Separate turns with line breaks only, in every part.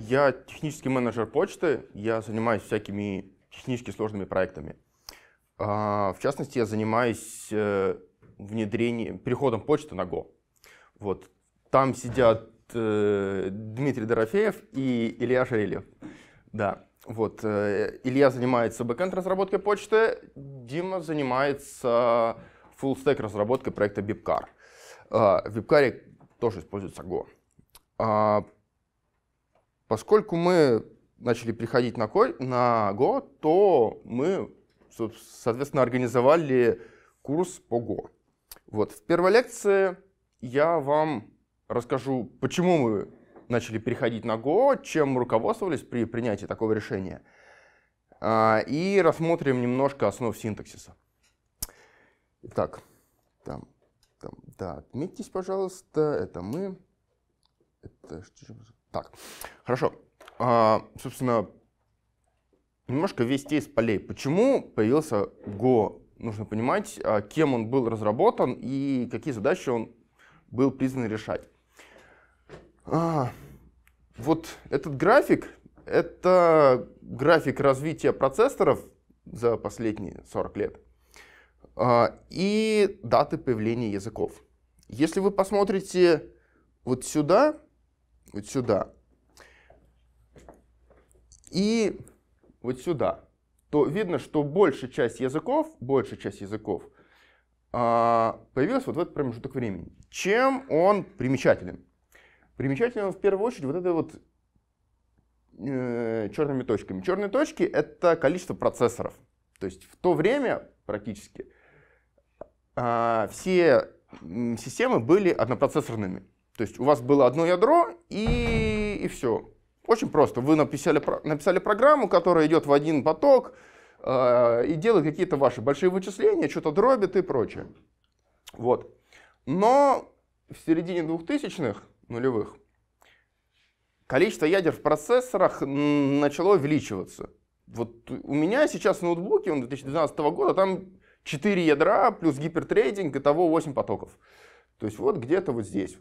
Я технический менеджер почты, я занимаюсь всякими технически сложными проектами. А, в частности, я занимаюсь э, внедрением, переходом почты на Go. Вот. Там сидят э, Дмитрий Дорофеев и Илья Шарелев. Да. Вот. Э, Илья занимается бэкэнд разработкой почты, Дима занимается full stack разработкой проекта Bipcar. В Bipcar тоже используется Go. А, Поскольку мы начали приходить на, на Go, то мы, соответственно, организовали курс по Go. Вот. В первой лекции я вам расскажу, почему мы начали переходить на Go, чем мы руководствовались при принятии такого решения, а, и рассмотрим немножко основ синтаксиса. Итак, там, там, да, отметьтесь, пожалуйста, это мы. Это что же? Так, хорошо. А, собственно, немножко вести из полей. Почему появился Go? Нужно понимать, а, кем он был разработан и какие задачи он был призван решать. А, вот этот график — это график развития процессоров за последние 40 лет а, и даты появления языков. Если вы посмотрите вот сюда, вот сюда и вот сюда, то видно, что большая часть языков, большая часть языков а, появилась вот в этот промежуток времени. Чем он примечателен? Примечателен он в первую очередь вот этой вот э, черными точками. Черные точки — это количество процессоров. То есть в то время практически э, все системы были однопроцессорными. То есть у вас было одно ядро и, и все. Очень просто. Вы написали, написали программу, которая идет в один поток э, и делает какие-то ваши большие вычисления, что-то дробит и прочее. Вот. Но в середине 2000-х, нулевых, количество ядер в процессорах начало увеличиваться. Вот у меня сейчас ноутбуке он 2012 года, там 4 ядра плюс гипертрейдинг, и того 8 потоков. То есть вот где-то вот здесь.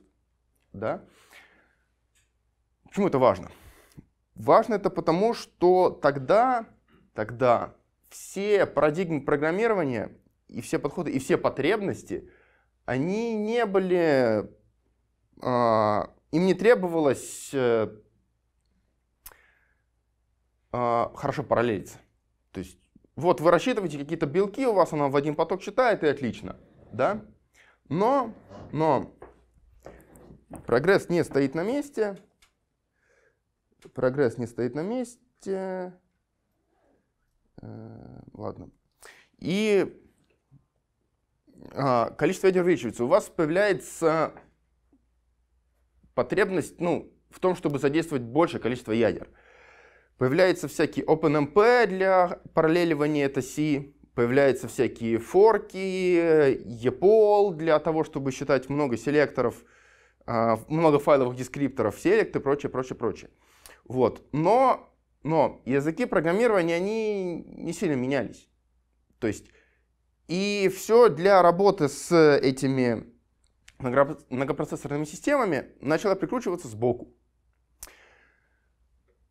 Да? Почему это важно? Важно это потому, что тогда, тогда все парадигмы программирования и все подходы, и все потребности, они не были, э, им не требовалось э, э, хорошо параллелиться. То есть вот вы рассчитываете какие-то белки, у вас она в один поток читает, и отлично. Да? Но, но Прогресс не стоит на месте. Прогресс не стоит на месте. Э, ладно. И а, количество ядер увеличивается. У вас появляется потребность ну, в том, чтобы задействовать большее количество ядер. Появляется всякие OpenMP для параллеливания это C, появляются всякие форки, EPOL э, для того, чтобы считать много селекторов – а, много файловых дескрипторов, select и прочее, прочее, прочее. Вот. Но, но языки программирования, они не сильно менялись. То есть, и все для работы с этими многопроцессорными системами начало прикручиваться сбоку.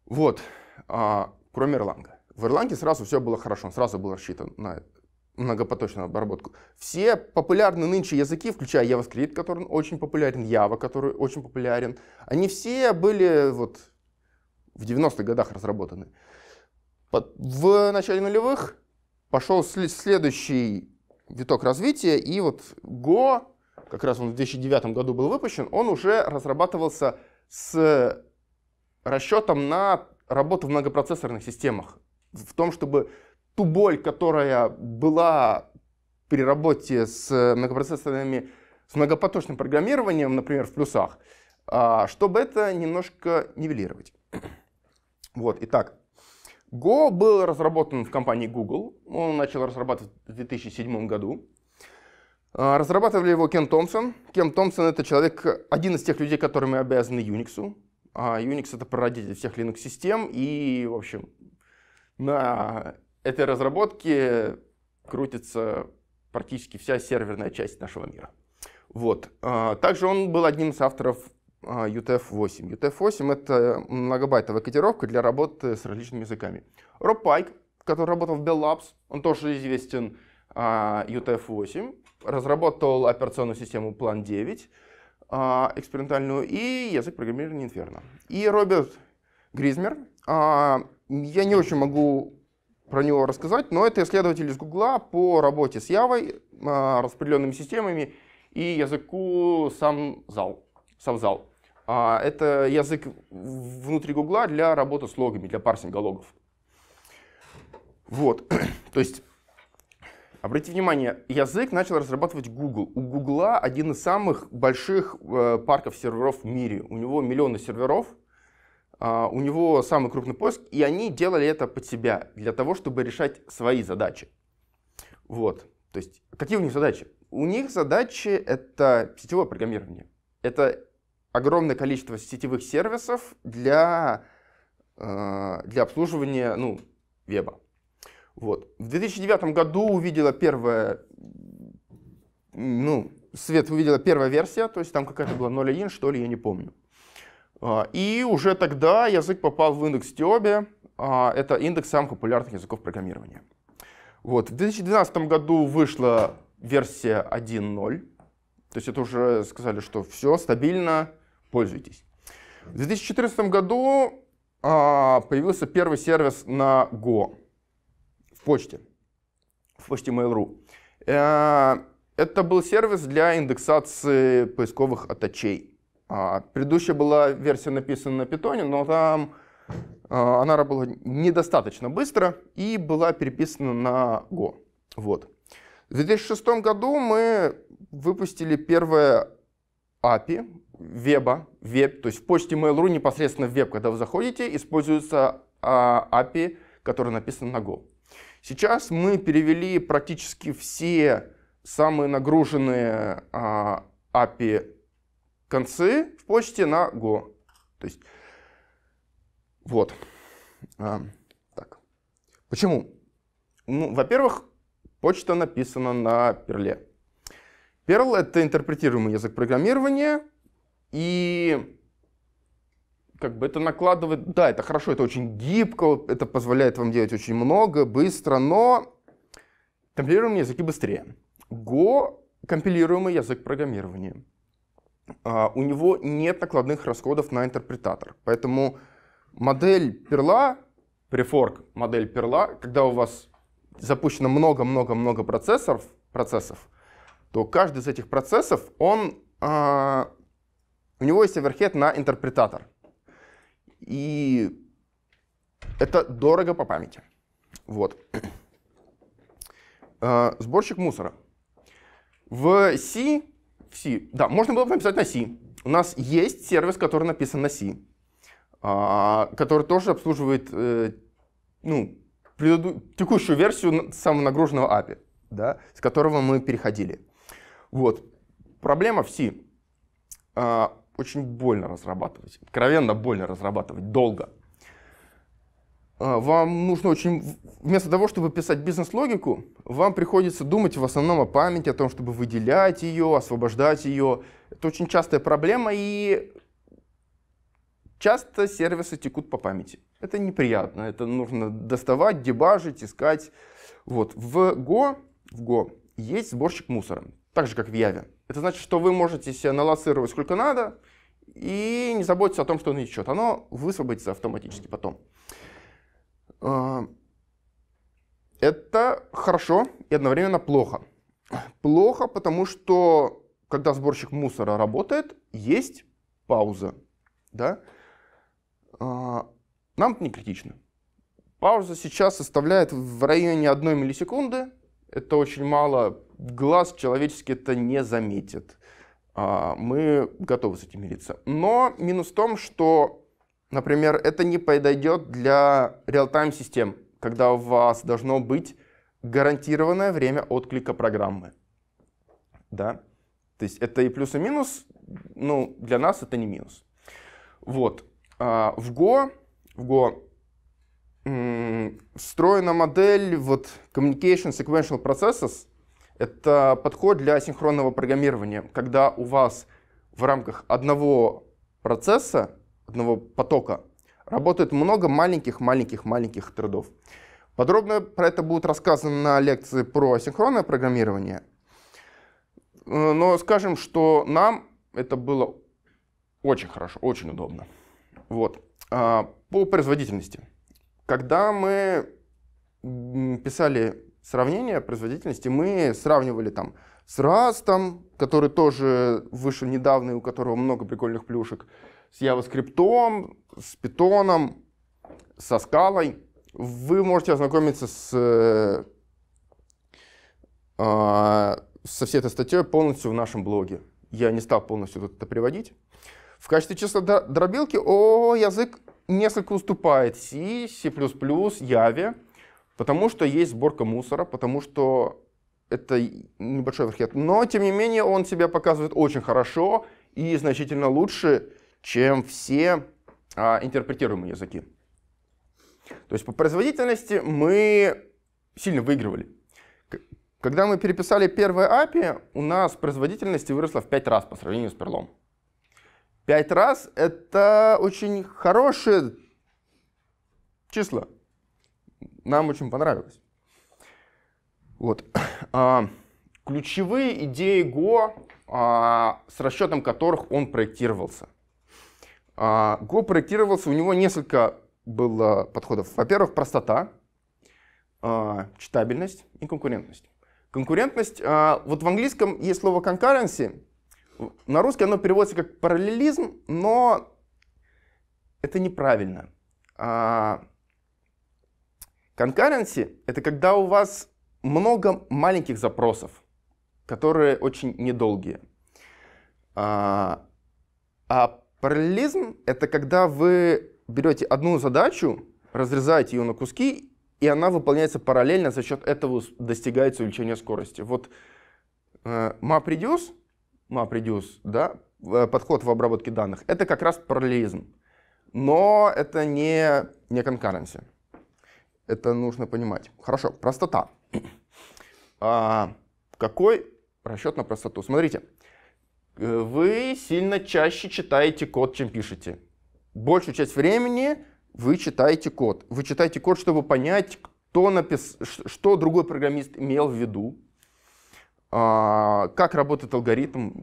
Вот, а, кроме Erlang. В Erlang сразу все было хорошо, сразу был рассчитан на многопоточную обработку. Все популярные нынче языки, включая JavaScript, который очень популярен, Java, который очень популярен, они все были вот в 90-х годах разработаны. В начале нулевых пошел следующий виток развития, и вот Go, как раз он в 2009 году был выпущен, он уже разрабатывался с расчетом на работу в многопроцессорных системах, в том, чтобы ту боль, которая была при работе с э, многопроцессорными, с многопоточным программированием, например, в плюсах, а, чтобы это немножко нивелировать. Вот, итак, Go был разработан в компании Google. Он начал разрабатывать в 2007 году. А, разрабатывали его Кен Томпсон. Кен Томпсон — это человек, один из тех людей, которыми обязаны Unix. А Unix — это прародитель всех Linux-систем. И, в общем, на этой разработки крутится практически вся серверная часть нашего мира. Вот. А, также он был одним из авторов UTF-8. А, UTF-8 — это многобайтовая кодировка для работы с различными языками. Роб Пайк, который работал в Bell Labs, он тоже известен UTF-8, а, разработал операционную систему Plan 9, экспериментальную, и язык программирования Inferno. И Роберт Гризмер. Я не очень могу про него рассказать, но это исследователь из Гугла по работе с Явой, а, распределенными системами и языку сам зал, а, Это язык внутри Гугла для работы с логами, для парсинга логов. Вот, то есть, обратите внимание, язык начал разрабатывать Google. У Гугла один из самых больших э, парков серверов в мире. У него миллионы серверов, а, у него самый крупный поиск, и они делали это под себя, для того, чтобы решать свои задачи. Вот. То есть, какие у них задачи? У них задачи — это сетевое программирование. Это огромное количество сетевых сервисов для, э, для обслуживания ну, веба. Вот. В 2009 году увидела первая, ну, свет увидела первая версия, то есть там какая-то была 0.1, что ли, я не помню. А, и уже тогда язык попал в индекс Тиоби, а, это индекс самых популярных языков программирования. Вот. В 2012 году вышла версия 1.0, то есть это уже сказали, что все стабильно, пользуйтесь. В 2014 году а, появился первый сервис на Go в почте, в почте Mail.ru. Э, это был сервис для индексации поисковых атачей. А, предыдущая была версия написана на питоне, но там а, она работала недостаточно быстро и была переписана на Go. Вот. В 2006 году мы выпустили первое API веба, веб, то есть в почте Mail.ru непосредственно в веб, когда вы заходите, используется а, API, который написан на Go. Сейчас мы перевели практически все самые нагруженные а, API концы в почте на go. То есть, вот. А, так. Почему? Ну, во-первых, почта написана на перле. Perl это интерпретируемый язык программирования, и как бы это накладывает... Да, это хорошо, это очень гибко, это позволяет вам делать очень много, быстро, но компилируемые языки быстрее. Go — компилируемый язык программирования. А, у него нет накладных расходов на интерпретатор. Поэтому модель перла, префорк модель перла, когда у вас запущено много-много-много процессоров процессов, то каждый из этих процессов, он, э, у него есть оверхед на интерпретатор. И это дорого по памяти. Вот. Э, сборщик мусора. В C в C. Да, можно было бы написать на C. У нас есть сервис, который написан на C, а, который тоже обслуживает э, ну, текущую версию самого нагруженного API, да, с которого мы переходили. Вот. Проблема в C. А, очень больно разрабатывать, откровенно больно разрабатывать, долго. А, вам нужно очень... Вместо того, чтобы писать бизнес-логику, вам приходится думать в основном о памяти, о том, чтобы выделять ее, освобождать ее. Это очень частая проблема, и часто сервисы текут по памяти. Это неприятно, это нужно доставать, дебажить, искать. Вот. В Go, в Go есть сборщик мусора, так же, как в Яве. Это значит, что вы можете себя налоцировать сколько надо, и не заботиться о том, что он ищет. Оно высвободится автоматически потом. Это хорошо и одновременно плохо. Плохо, потому что когда сборщик мусора работает, есть пауза. Да? А, нам это не критично. Пауза сейчас составляет в районе 1 миллисекунды. Это очень мало. Глаз человеческий это не заметит. А, мы готовы с этим мириться. Но минус в том, что Например, это не подойдет для реал-тайм систем, когда у вас должно быть гарантированное время отклика программы. Да? То есть это и плюс, и минус. Ну, для нас это не минус. Вот. А, в Go, в Go встроена модель вот, Communication Sequential Processes. Это подход для синхронного программирования, когда у вас в рамках одного процесса одного потока. Работает много маленьких-маленьких-маленьких трудов. Подробно про это будет рассказано на лекции про асинхронное программирование. Э, но скажем, что нам это было очень хорошо, очень удобно. Вот. А, по производительности. Когда мы писали сравнение производительности, мы сравнивали там с Rust, который тоже вышел недавно и у которого много прикольных плюшек, с JavaScript, с Python, со скалой. Вы можете ознакомиться с, э, а, со всей этой статьей полностью в нашем блоге. Я не стал полностью тут это приводить. В качестве числа дробилки о язык несколько уступает C, C++, Java, потому что есть сборка мусора, потому что это небольшой верхет. Но, тем не менее, он себя показывает очень хорошо и значительно лучше, чем все а, интерпретируемые языки. То есть по производительности мы сильно выигрывали. Когда мы переписали первое API, у нас производительность выросла в 5 раз по сравнению с перлом. 5 раз — это очень хорошие числа. Нам очень понравилось. Вот. А, ключевые идеи Go, а, с расчетом которых он проектировался — Go а, проектировался, у него несколько было подходов. Во-первых, простота, а, читабельность и конкурентность. Конкурентность, а, вот в английском есть слово concurrency, на русский оно переводится как параллелизм, но это неправильно. Concurrency — это когда у вас много маленьких запросов, которые очень недолгие. А Параллелизм — это когда вы берете одну задачу, разрезаете ее на куски, и она выполняется параллельно, за счет этого достигается увеличение скорости. Вот э, MapReduce, MapReduce, да, э, подход в обработке данных, это как раз параллелизм. Но это не, не concurrency. Это нужно понимать. Хорошо, простота. А, какой расчет на простоту? Смотрите, вы сильно чаще читаете код, чем пишете. Большую часть времени вы читаете код. Вы читаете код, чтобы понять, кто напис... что другой программист имел в виду, а, как работает алгоритм.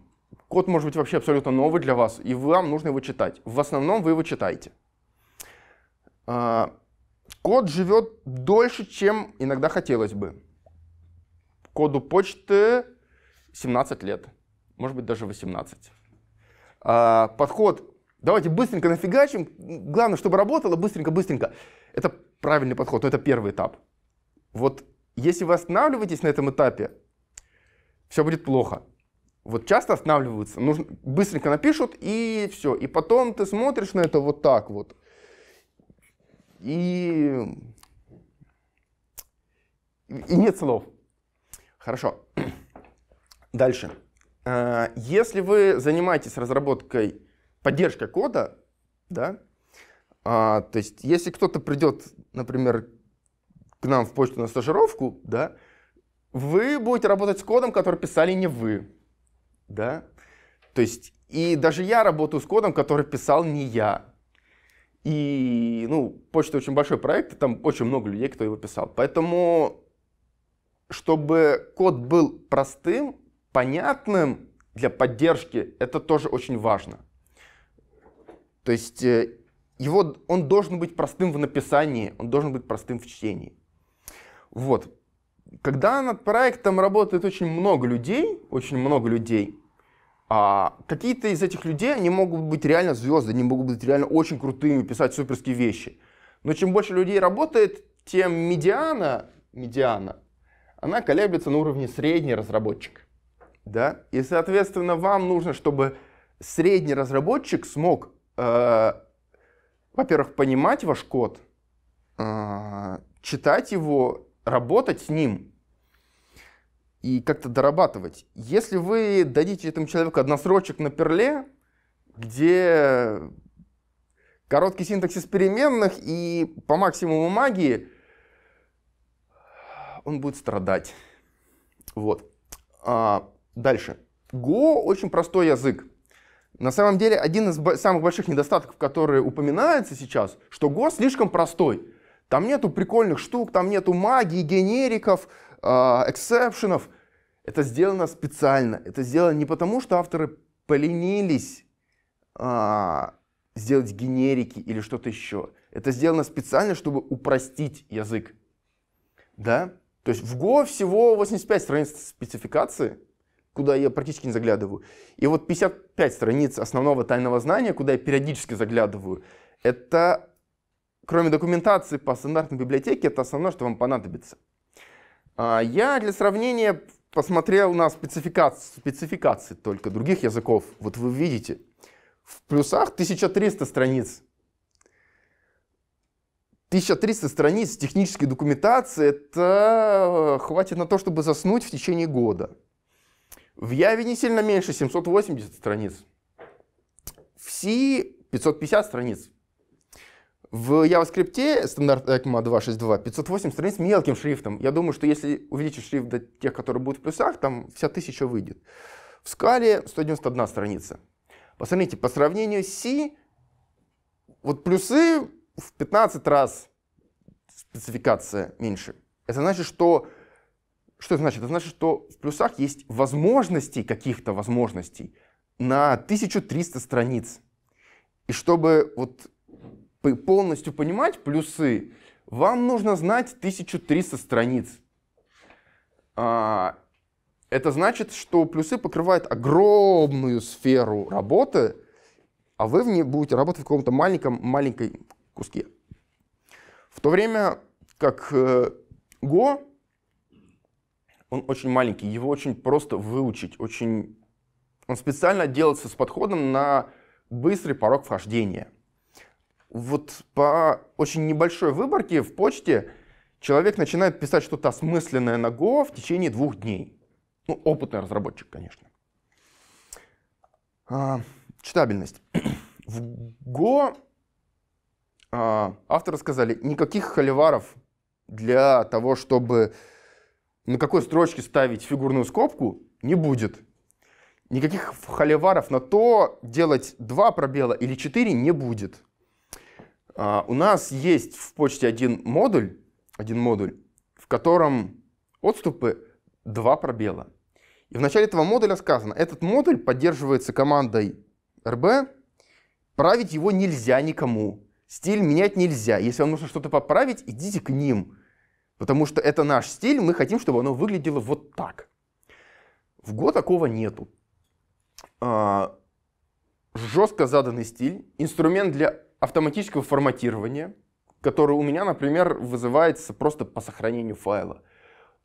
Код может быть вообще абсолютно новый для вас, и вам нужно его читать. В основном вы его читаете. А, код живет дольше, чем иногда хотелось бы. Коду почты 17 лет может быть, даже 18. А, подход Давайте быстренько нафигачим. Главное, чтобы работало быстренько-быстренько. Это правильный подход, но это первый этап. Вот если вы останавливаетесь на этом этапе, все будет плохо. Вот часто останавливаются, нужно, быстренько напишут, и все. И потом ты смотришь на это вот так вот. И, и нет слов. Хорошо. Дальше. А, если вы занимаетесь разработкой, поддержкой кода, да, а, то есть если кто-то придет, например, к нам в почту на стажировку, да, вы будете работать с кодом, который писали не вы, да, то есть и даже я работаю с кодом, который писал не я. И, ну, почта очень большой проект, и там очень много людей, кто его писал. Поэтому, чтобы код был простым, понятным для поддержки, это тоже очень важно. То есть э, его, он должен быть простым в написании, он должен быть простым в чтении. Вот. Когда над проектом работает очень много людей, очень много людей, а какие-то из этих людей, они могут быть реально звезды, они могут быть реально очень крутыми, писать суперские вещи. Но чем больше людей работает, тем медиана, медиана, она колеблется на уровне средний разработчик. Да? И, соответственно, вам нужно, чтобы средний разработчик смог, э, во-первых, понимать ваш код, э, читать его, работать с ним и как-то дорабатывать. Если вы дадите этому человеку односрочек на перле, где короткий синтаксис переменных и по максимуму магии, он будет страдать. Вот. А, Дальше. Go очень простой язык. На самом деле, один из самых больших недостатков, которые упоминаются сейчас, что Go слишком простой. Там нету прикольных штук, там нету магии, генериков, а, эксепшенов. Это сделано специально. Это сделано не потому, что авторы поленились а, сделать генерики или что-то еще. Это сделано специально, чтобы упростить язык. Да? То есть в Go всего 85 страниц спецификации – куда я практически не заглядываю. И вот 55 страниц основного тайного знания, куда я периодически заглядываю, это, кроме документации по стандартной библиотеке, это основное, что вам понадобится. А, я для сравнения посмотрел на спецификации, спецификации только других языков. Вот вы видите, в плюсах 1300 страниц. 1300 страниц технической документации, это э, хватит на то, чтобы заснуть в течение года. В Яве не сильно меньше, 780 страниц. В C 550 страниц. В JavaScript стандарт ECMA 2.6.2 508 страниц мелким шрифтом. Я думаю, что если увеличить шрифт до тех, которые будут в плюсах, там вся тысяча выйдет. В скале 191 страница. Посмотрите, по сравнению с C, вот плюсы в 15 раз спецификация меньше. Это значит, что что это значит? Это значит, что в плюсах есть возможностей, каких-то возможностей, на 1300 страниц. И чтобы вот полностью понимать плюсы, вам нужно знать 1300 страниц. А, это значит, что плюсы покрывают огромную сферу работы, а вы в ней будете работать в каком-то маленьком, маленькой куске. В то время как э, Go он очень маленький, его очень просто выучить, очень... Он специально делается с подходом на быстрый порог вхождения. Вот по очень небольшой выборке в почте человек начинает писать что-то осмысленное на Go в течение двух дней. Ну, опытный разработчик, конечно. А, читабельность. В Go а, авторы сказали, никаких холиваров для того, чтобы на какой строчке ставить фигурную скобку не будет. Никаких холиваров на то делать два пробела или четыре не будет. А, у нас есть в почте один модуль, один модуль, в котором отступы два пробела. И в начале этого модуля сказано, этот модуль поддерживается командой rb, править его нельзя никому. Стиль менять нельзя. Если вам нужно что-то поправить, идите к ним. Потому что это наш стиль, мы хотим, чтобы оно выглядело вот так. В Go такого нету. А, жестко заданный стиль, инструмент для автоматического форматирования, который у меня, например, вызывается просто по сохранению файла.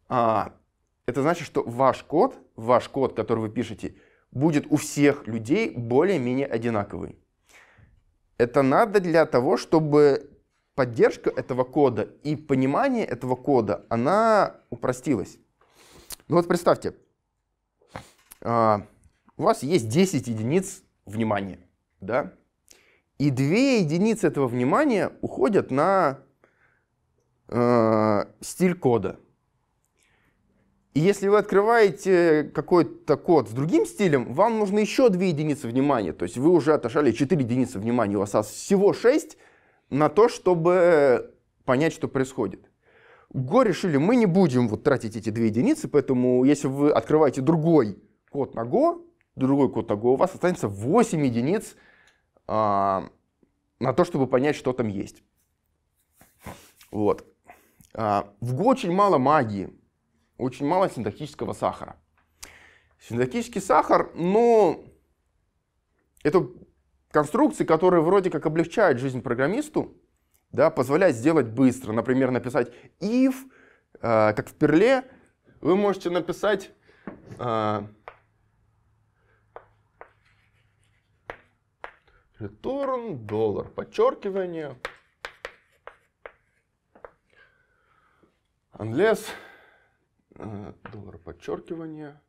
А, это значит, что ваш код, ваш код, который вы пишете, будет у всех людей более-менее одинаковый. Это надо для того, чтобы поддержка этого кода и понимание этого кода, она упростилась. Ну вот представьте, а, у вас есть 10 единиц внимания, да? И 2 единицы этого внимания уходят на э, стиль кода. И если вы открываете какой-то код с другим стилем, вам нужно еще 2 единицы внимания. То есть вы уже отошли 4 единицы внимания, у вас всего 6, на то, чтобы понять, что происходит. Го решили, мы не будем вот тратить эти две единицы, поэтому если вы открываете другой код на Go, другой код на Go, у вас останется 8 единиц а, на то, чтобы понять, что там есть. Вот. А, в Go очень мало магии, очень мало синтактического сахара. Синтактический сахар, ну, это конструкции, которые вроде как облегчают жизнь программисту, да, позволяют сделать быстро. Например, написать if, э, как в перле, вы можете написать э, return доллар, подчеркивание, unless, э, доллар, подчеркивание,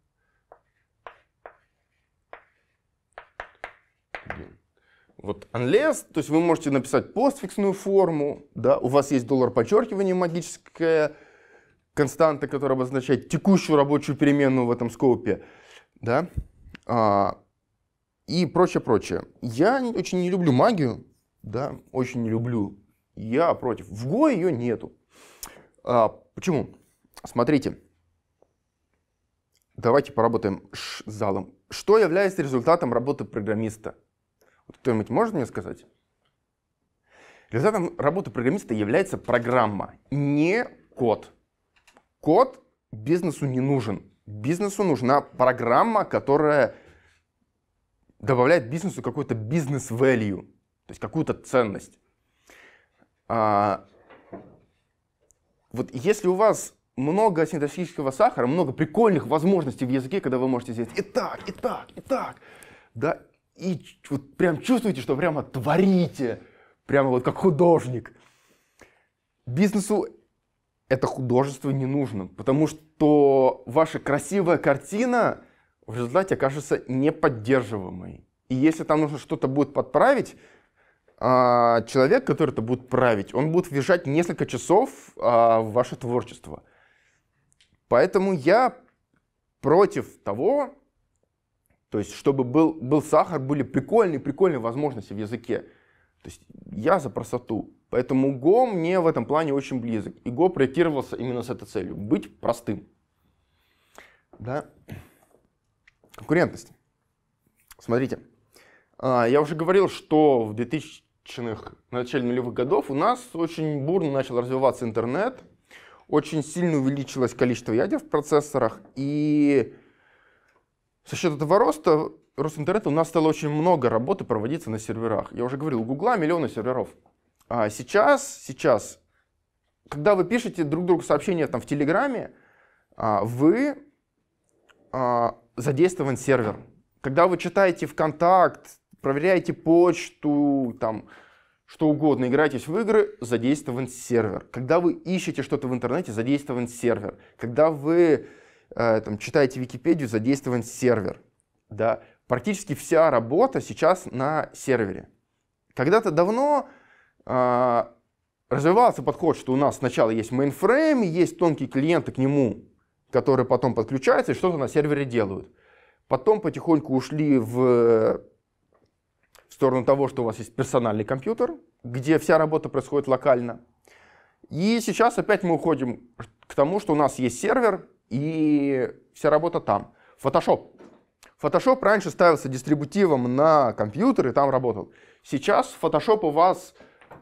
1. Вот unless, то есть вы можете написать постфиксную форму, да, у вас есть доллар подчеркивание магическая константа, которая обозначает текущую рабочую переменную в этом скопе, да, а, и прочее, прочее. Я очень не люблю магию, да, очень не люблю. Я против. В Go ее нету. А, почему? Смотрите. Давайте поработаем с залом. Что является результатом работы программиста? Кто-нибудь может мне сказать? Результатом работы программиста является программа, не код. Код бизнесу не нужен. Бизнесу нужна программа, которая добавляет бизнесу какую то бизнес-value, то есть какую-то ценность. А, вот если у вас много синтаксического сахара, много прикольных возможностей в языке, когда вы можете сделать и так, и так, и так, да, и вот прям чувствуете, что прямо творите, прямо вот как художник. Бизнесу это художество не нужно, потому что ваша красивая картина в результате окажется неподдерживаемой. И если там нужно что-то будет подправить, а, человек, который это будет править, он будет въезжать несколько часов а, в ваше творчество. Поэтому я против того, то есть, чтобы был, был сахар, были прикольные-прикольные возможности в языке. То есть, я за простоту. Поэтому Go мне в этом плане очень близок. И Go проектировался именно с этой целью. Быть простым. Да? Конкурентность. Смотрите. А, я уже говорил, что в 2000-х, начале нулевых годов у нас очень бурно начал развиваться интернет. Очень сильно увеличилось количество ядер в процессорах. И за счет этого роста, рост интернета, у нас стало очень много работы проводиться на серверах. Я уже говорил, у Гугла миллионы серверов. А сейчас, сейчас, когда вы пишете друг другу сообщения там в Телеграме, а, вы а, задействован сервер. Когда вы читаете ВКонтакт, проверяете почту, там, что угодно, играетесь в игры, задействован сервер. Когда вы ищете что-то в интернете, задействован сервер. Когда вы Э, там, читаете Википедию, задействован сервер. Да? Практически вся работа сейчас на сервере. Когда-то давно э, развивался подход, что у нас сначала есть мейнфрейм, есть тонкие клиенты к нему, которые потом подключаются и что-то на сервере делают. Потом потихоньку ушли в, в сторону того, что у вас есть персональный компьютер, где вся работа происходит локально. И сейчас опять мы уходим к тому, что у нас есть сервер, и вся работа там. Photoshop. Photoshop раньше ставился дистрибутивом на компьютер и там работал. Сейчас Photoshop у вас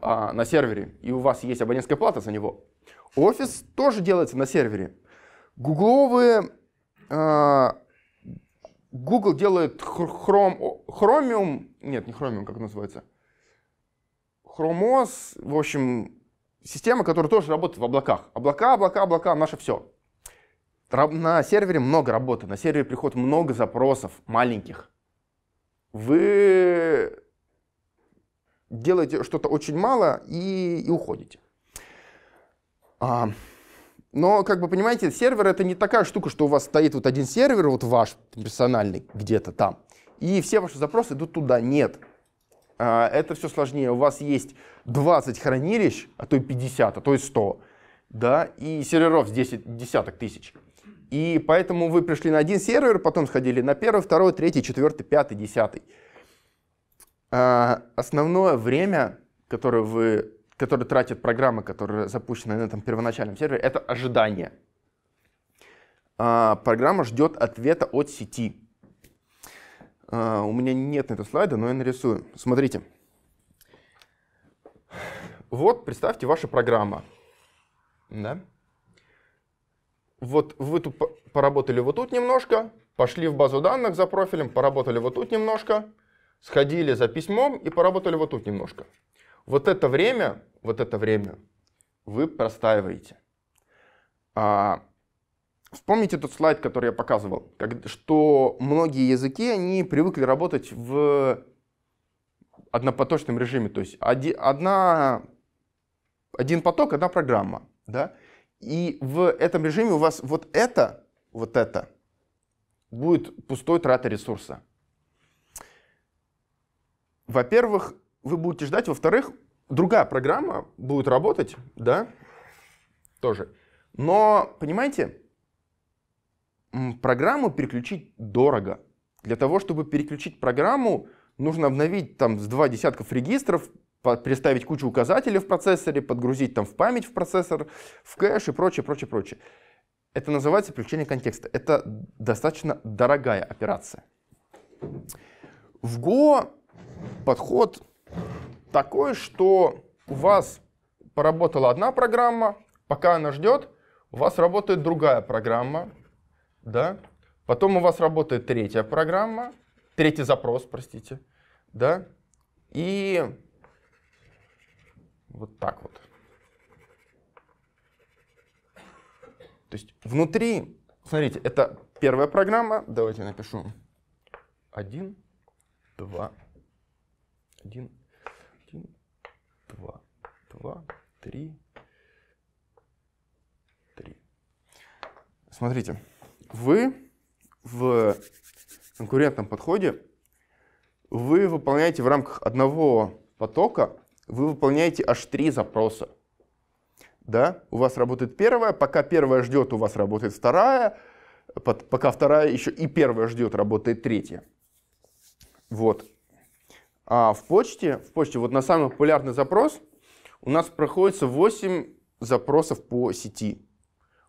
а, на сервере, и у вас есть абонентская плата за него. Офис тоже делается на сервере. Гугловые... А, Google делает хром, Chromium, нет, не Chromium, как называется, Chromos, в общем, система, которая тоже работает в облаках. Облака, облака, облака, наше все. На сервере много работы, на сервере приходит много запросов маленьких. Вы делаете что-то очень мало и, и уходите. А, но, как бы понимаете, сервер это не такая штука, что у вас стоит вот один сервер, вот ваш персональный где-то там, и все ваши запросы идут туда. Нет. А, это все сложнее. У вас есть 20 хранилищ, а то и 50, а то и 100 да, и серверов здесь десяток тысяч. И поэтому вы пришли на один сервер, потом сходили на первый, второй, третий, четвертый, пятый, десятый. А, основное время, которое, вы, которое тратит программа, которая запущена на этом первоначальном сервере, это ожидание. А, программа ждет ответа от сети. А, у меня нет на это слайда, но я нарисую. Смотрите. Вот, представьте, ваша программа. Да? вот вы тут поработали вот тут немножко, пошли в базу данных за профилем, поработали вот тут немножко, сходили за письмом и поработали вот тут немножко. Вот это время, вот это время вы простаиваете. А, вспомните тот слайд, который я показывал, как, что многие языки, они привыкли работать в однопоточном режиме, то есть оди, одна, один поток, одна программа. Да? И в этом режиме у вас вот это, вот это, будет пустой тратой ресурса. Во-первых, вы будете ждать. Во-вторых, другая программа будет работать, да, тоже. Но, понимаете, программу переключить дорого. Для того, чтобы переключить программу, нужно обновить там с два десятков регистров, представить кучу указателей в процессоре, подгрузить там в память в процессор, в кэш и прочее, прочее, прочее. Это называется включение контекста. Это достаточно дорогая операция. В Go подход такой, что у вас поработала одна программа, пока она ждет, у вас работает другая программа, да? потом у вас работает третья программа, третий запрос, простите, да? и вот так вот. То есть внутри, смотрите, это первая программа. Давайте напишу 1, 2, 1, 1, 2, 2, 3, 3. Смотрите, вы в конкурентном подходе вы выполняете в рамках одного потока вы выполняете аж три запроса. Да? У вас работает первая, пока первая ждет, у вас работает вторая, под, пока вторая еще и первая ждет, работает третья. Вот. А в почте, в почте вот на самый популярный запрос у нас проходится 8 запросов по сети.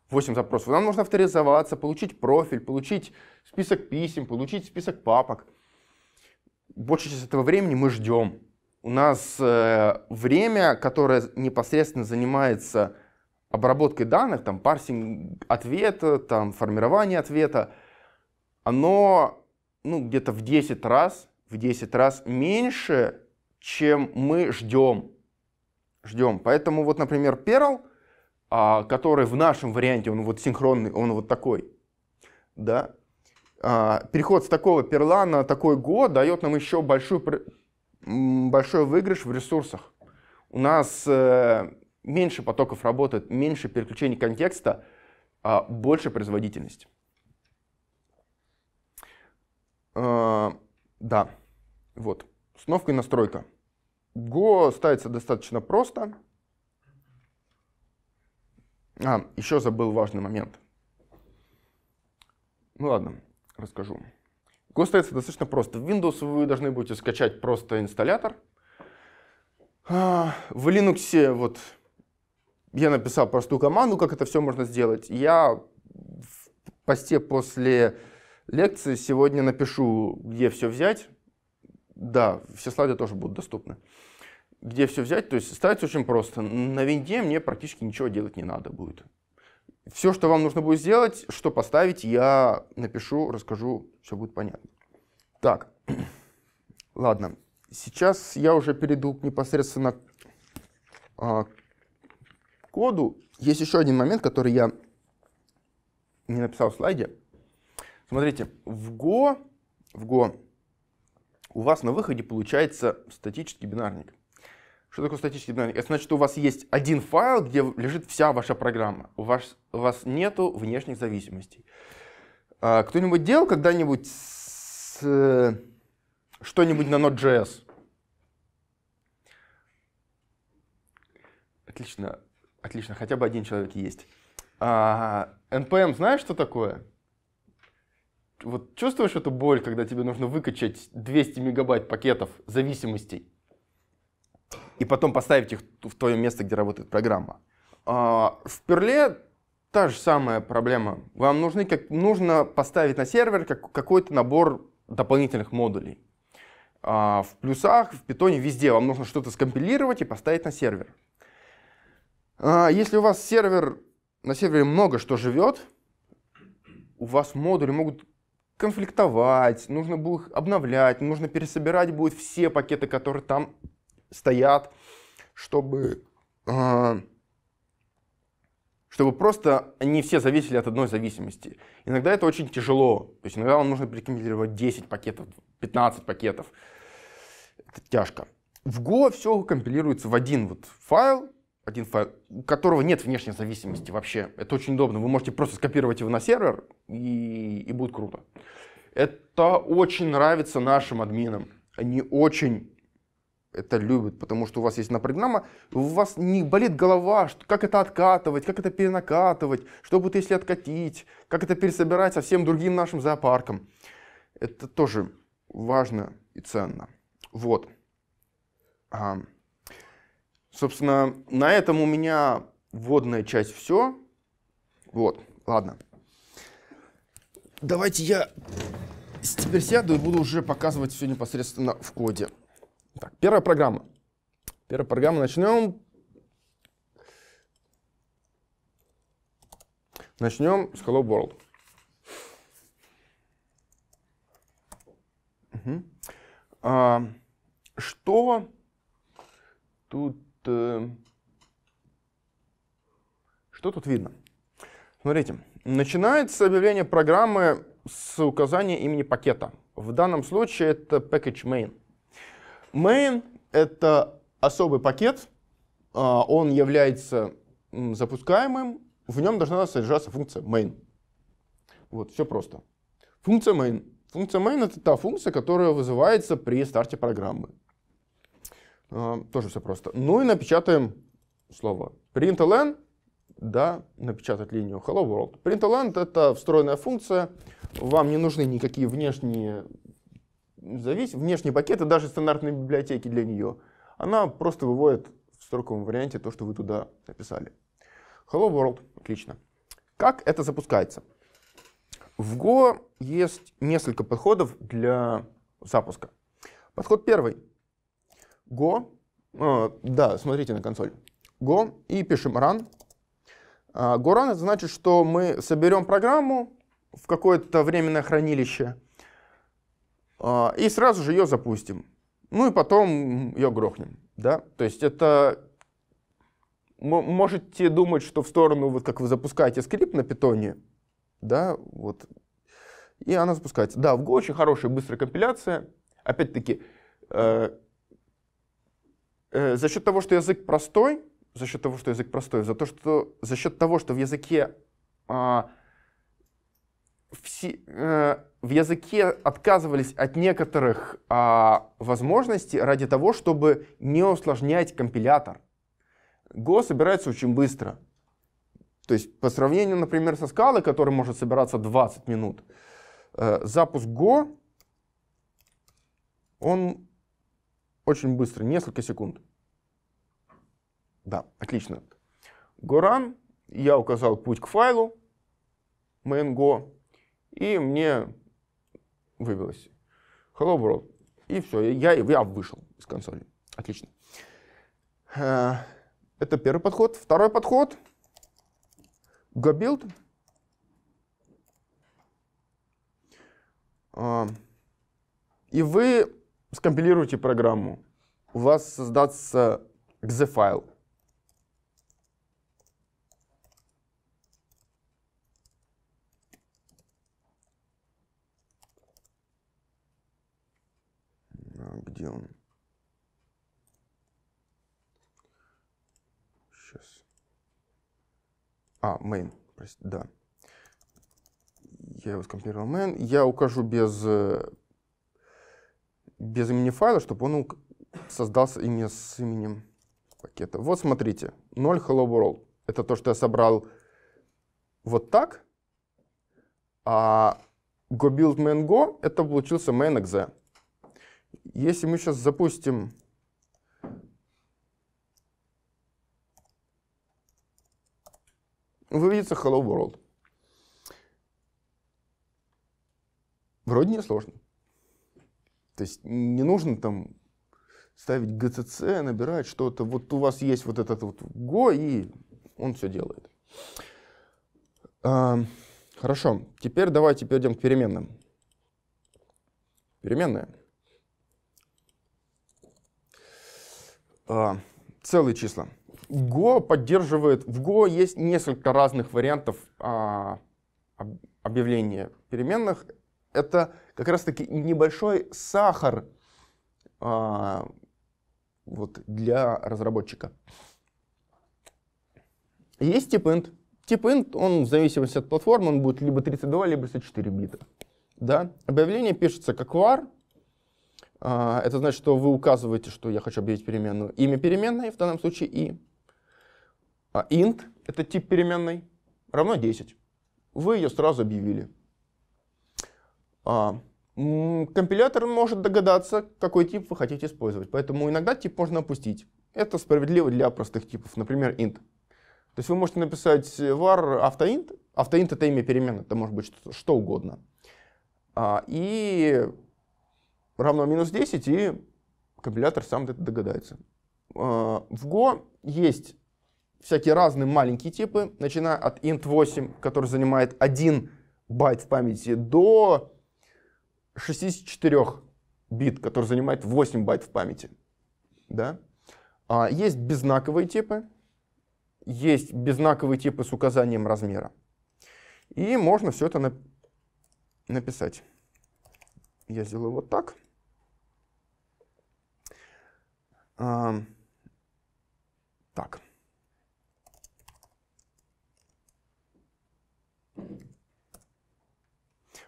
8 запросов. Нам нужно авторизоваться, получить профиль, получить список писем, получить список папок. Больше часть этого времени мы ждем у нас э, время, которое непосредственно занимается обработкой данных, там парсинг ответа, там формирование ответа, оно ну, где-то в 10 раз, в 10 раз меньше, чем мы ждем. Ждем. Поэтому вот, например, Perl, а, который в нашем варианте, он вот синхронный, он вот такой, да, а, переход с такого перла на такой год дает нам еще большую большой выигрыш в ресурсах. У нас э, меньше потоков работает, меньше переключений контекста, а больше производительность. Э, да, вот. Установка и настройка. Go ставится достаточно просто. А, еще забыл важный момент. Ну ладно, расскажу. Гостается достаточно просто. В Windows вы должны будете скачать просто инсталлятор. А, в Linux вот я написал простую команду, как это все можно сделать. Я в посте после лекции сегодня напишу, где все взять. Да, все слайды тоже будут доступны. Где все взять, то есть ставить очень просто. На винде мне практически ничего делать не надо будет. Все, что вам нужно будет сделать, что поставить, я напишу, расскажу, все будет понятно. Так, ладно. Сейчас я уже перейду непосредственно к а, коду. Есть еще один момент, который я не написал в слайде. Смотрите, в Go, в Go у вас на выходе получается статический бинарник. Что такое статический динамик? Это значит, что у вас есть один файл, где лежит вся ваша программа. У вас, у вас нет внешних зависимостей. А, кто-нибудь делал когда-нибудь э, что-нибудь на Node.js? Отлично, отлично, хотя бы один человек есть. NPM а, знаешь, что такое? Вот чувствуешь эту боль, когда тебе нужно выкачать 200 мегабайт пакетов зависимостей? и потом поставить их в твое место, где работает программа. А, в Перле та же самая проблема. Вам нужны, как, нужно поставить на сервер как, какой-то набор дополнительных модулей. А, в плюсах, в питоне, везде вам нужно что-то скомпилировать и поставить на сервер. А, если у вас сервер, на сервере много что живет, у вас модули могут конфликтовать, нужно будет их обновлять, нужно пересобирать будет все пакеты, которые там стоят, чтобы, а, чтобы просто они все зависели от одной зависимости. Иногда это очень тяжело. То есть иногда вам нужно перекомпилировать 10 пакетов, 15 пакетов. Это тяжко. В Go все компилируется в один вот файл, один файл, у которого нет внешней зависимости вообще. Это очень удобно. Вы можете просто скопировать его на сервер, и, и будет круто. Это очень нравится нашим админам. Они очень это любят, потому что у вас есть программа, у вас не болит голова, как это откатывать, как это перенакатывать, что будет, если откатить, как это пересобирать со всем другим нашим зоопарком. Это тоже важно и ценно. Вот. А, собственно, на этом у меня вводная часть все. Вот, ладно. Давайте я теперь сяду и буду уже показывать все непосредственно в коде. Так, первая программа. Первая программа. Начнем. Начнем с Hello World. Угу. А, что тут... Э, что тут видно? Смотрите, начинается объявление программы с указания имени пакета. В данном случае это package main. Main — это особый пакет, а, он является запускаемым, в нем должна содержаться функция main. Вот, все просто. Функция main. Функция main — это та функция, которая вызывается при старте программы. А, тоже все просто. Ну и напечатаем слово println, да, напечатать линию hello world. Println — это встроенная функция, вам не нужны никакие внешние зависит, внешние и даже стандартные библиотеки для нее, она просто выводит в строковом варианте то, что вы туда написали. Hello World, отлично. Как это запускается? В Go есть несколько подходов для запуска. Подход первый. Go, э, да, смотрите на консоль. Go и пишем run. Э, go run это значит, что мы соберем программу в какое-то временное хранилище, а, и сразу же ее запустим. Ну и потом ее грохнем. Да? То есть это можете думать, что в сторону, вот как вы запускаете скрипт на питоне, да, вот, и она запускается. Да, в Go очень хорошая быстрая компиляция. Опять-таки, э, э, за счет того, что язык простой, за счет того, что язык простой, за, то, что, за счет того, что в языке а, э, все, в языке отказывались от некоторых а, возможностей ради того, чтобы не усложнять компилятор. Go собирается очень быстро. То есть по сравнению, например, со скалой, который может собираться 20 минут, э, запуск Go, он очень быстро, несколько секунд. Да, отлично. GoRun, я указал путь к файлу main.go, и мне вывелось Hello World. И все, я, я а вышел из консоли. Отлично. Э, это первый подход. Второй подход. GoBuild. Э, и вы скомпилируете программу. У вас создастся .exe файл. делаем. Сейчас. А, main, простите, да. Я его скомпилировал main. Я укажу без, э, без имени файла, чтобы он создался имя с именем пакета. Вот смотрите, 0 hello world. Это то, что я собрал вот так. А go build main go это получился main.exe если мы сейчас запустим выведется Hello World. Вроде не сложно. То есть не нужно там ставить GCC, набирать что-то. Вот у вас есть вот этот вот Go, и он все делает. А, хорошо, теперь давайте перейдем к переменным. Переменная. Э, целые числа. Go поддерживает, в Go есть несколько разных вариантов а, объявления переменных. Это как раз-таки небольшой сахар а, вот, для разработчика. Есть тип int. Тип int, он в зависимости от платформы, он будет либо 32, либо 64 бита. Да? Объявление пишется как var, а, это значит, что вы указываете, что я хочу объявить переменную. Имя переменной, в данном случае и. А int, это тип переменной, равно 10. Вы ее сразу объявили. А, компилятор может догадаться, какой тип вы хотите использовать. Поэтому иногда тип можно опустить. Это справедливо для простых типов, например, int. То есть вы можете написать э, var автоинт. Автоинт — это имя переменной, это может быть что, что угодно. А, и равно минус 10, и компилятор сам это догадается. А, в Go есть всякие разные маленькие типы, начиная от int8, который занимает 1 байт в памяти, до 64 бит, который занимает 8 байт в памяти. Да? А, есть беззнаковые типы, есть беззнаковые типы с указанием размера. И можно все это на... написать. Я сделаю вот так. так.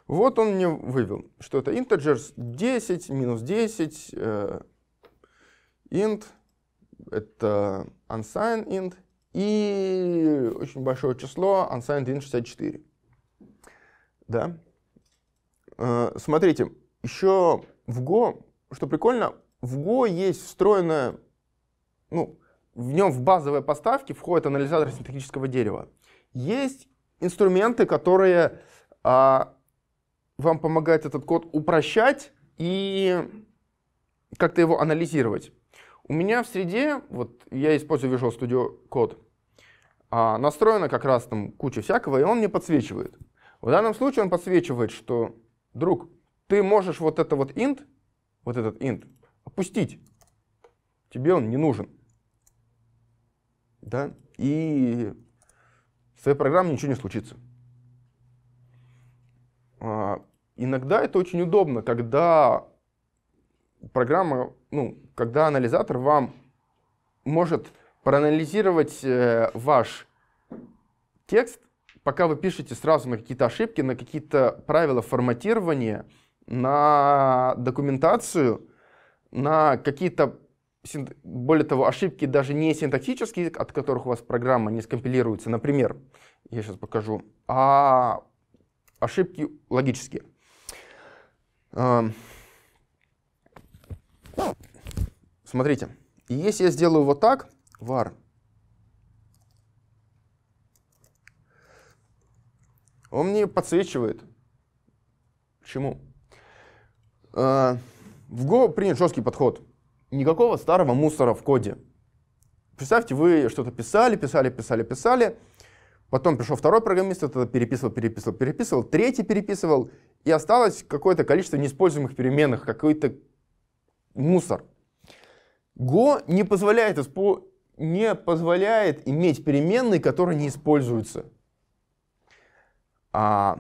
Вот он мне вывел, что это integers 10, минус 10, э, int, это unsigned int, и очень большое число unsigned int 64. Да? Э, смотрите, еще в Go, что прикольно, в Go есть встроенная, ну, в нем в базовые поставки входит анализатор синтетического дерева. Есть инструменты, которые а, вам помогают этот код упрощать и как-то его анализировать. У меня в среде, вот я использую Visual Studio Code, а, настроена как раз там куча всякого, и он мне подсвечивает. В данном случае он подсвечивает, что, друг, ты можешь вот это вот int, вот этот int, опустить. Тебе он не нужен. Да? И с твоей программой ничего не случится. А, иногда это очень удобно, когда программа, ну, когда анализатор вам может проанализировать э, ваш текст, пока вы пишете сразу на какие-то ошибки, на какие-то правила форматирования, на документацию – на какие-то, более того, ошибки даже не синтаксические, от которых у вас программа не скомпилируется, например, я сейчас покажу, а ошибки логические. Эм, ну, смотрите, если я сделаю вот так, var, он мне подсвечивает. Почему? Почему? Э, в Go принят жесткий подход. Никакого старого мусора в коде. Представьте, вы что-то писали, писали, писали, писали. Потом пришел второй программист, это переписывал, переписывал, переписывал, третий переписывал, и осталось какое-то количество неиспользуемых переменных, какой-то мусор. Go не позволяет, не позволяет иметь переменные, которые не используются. А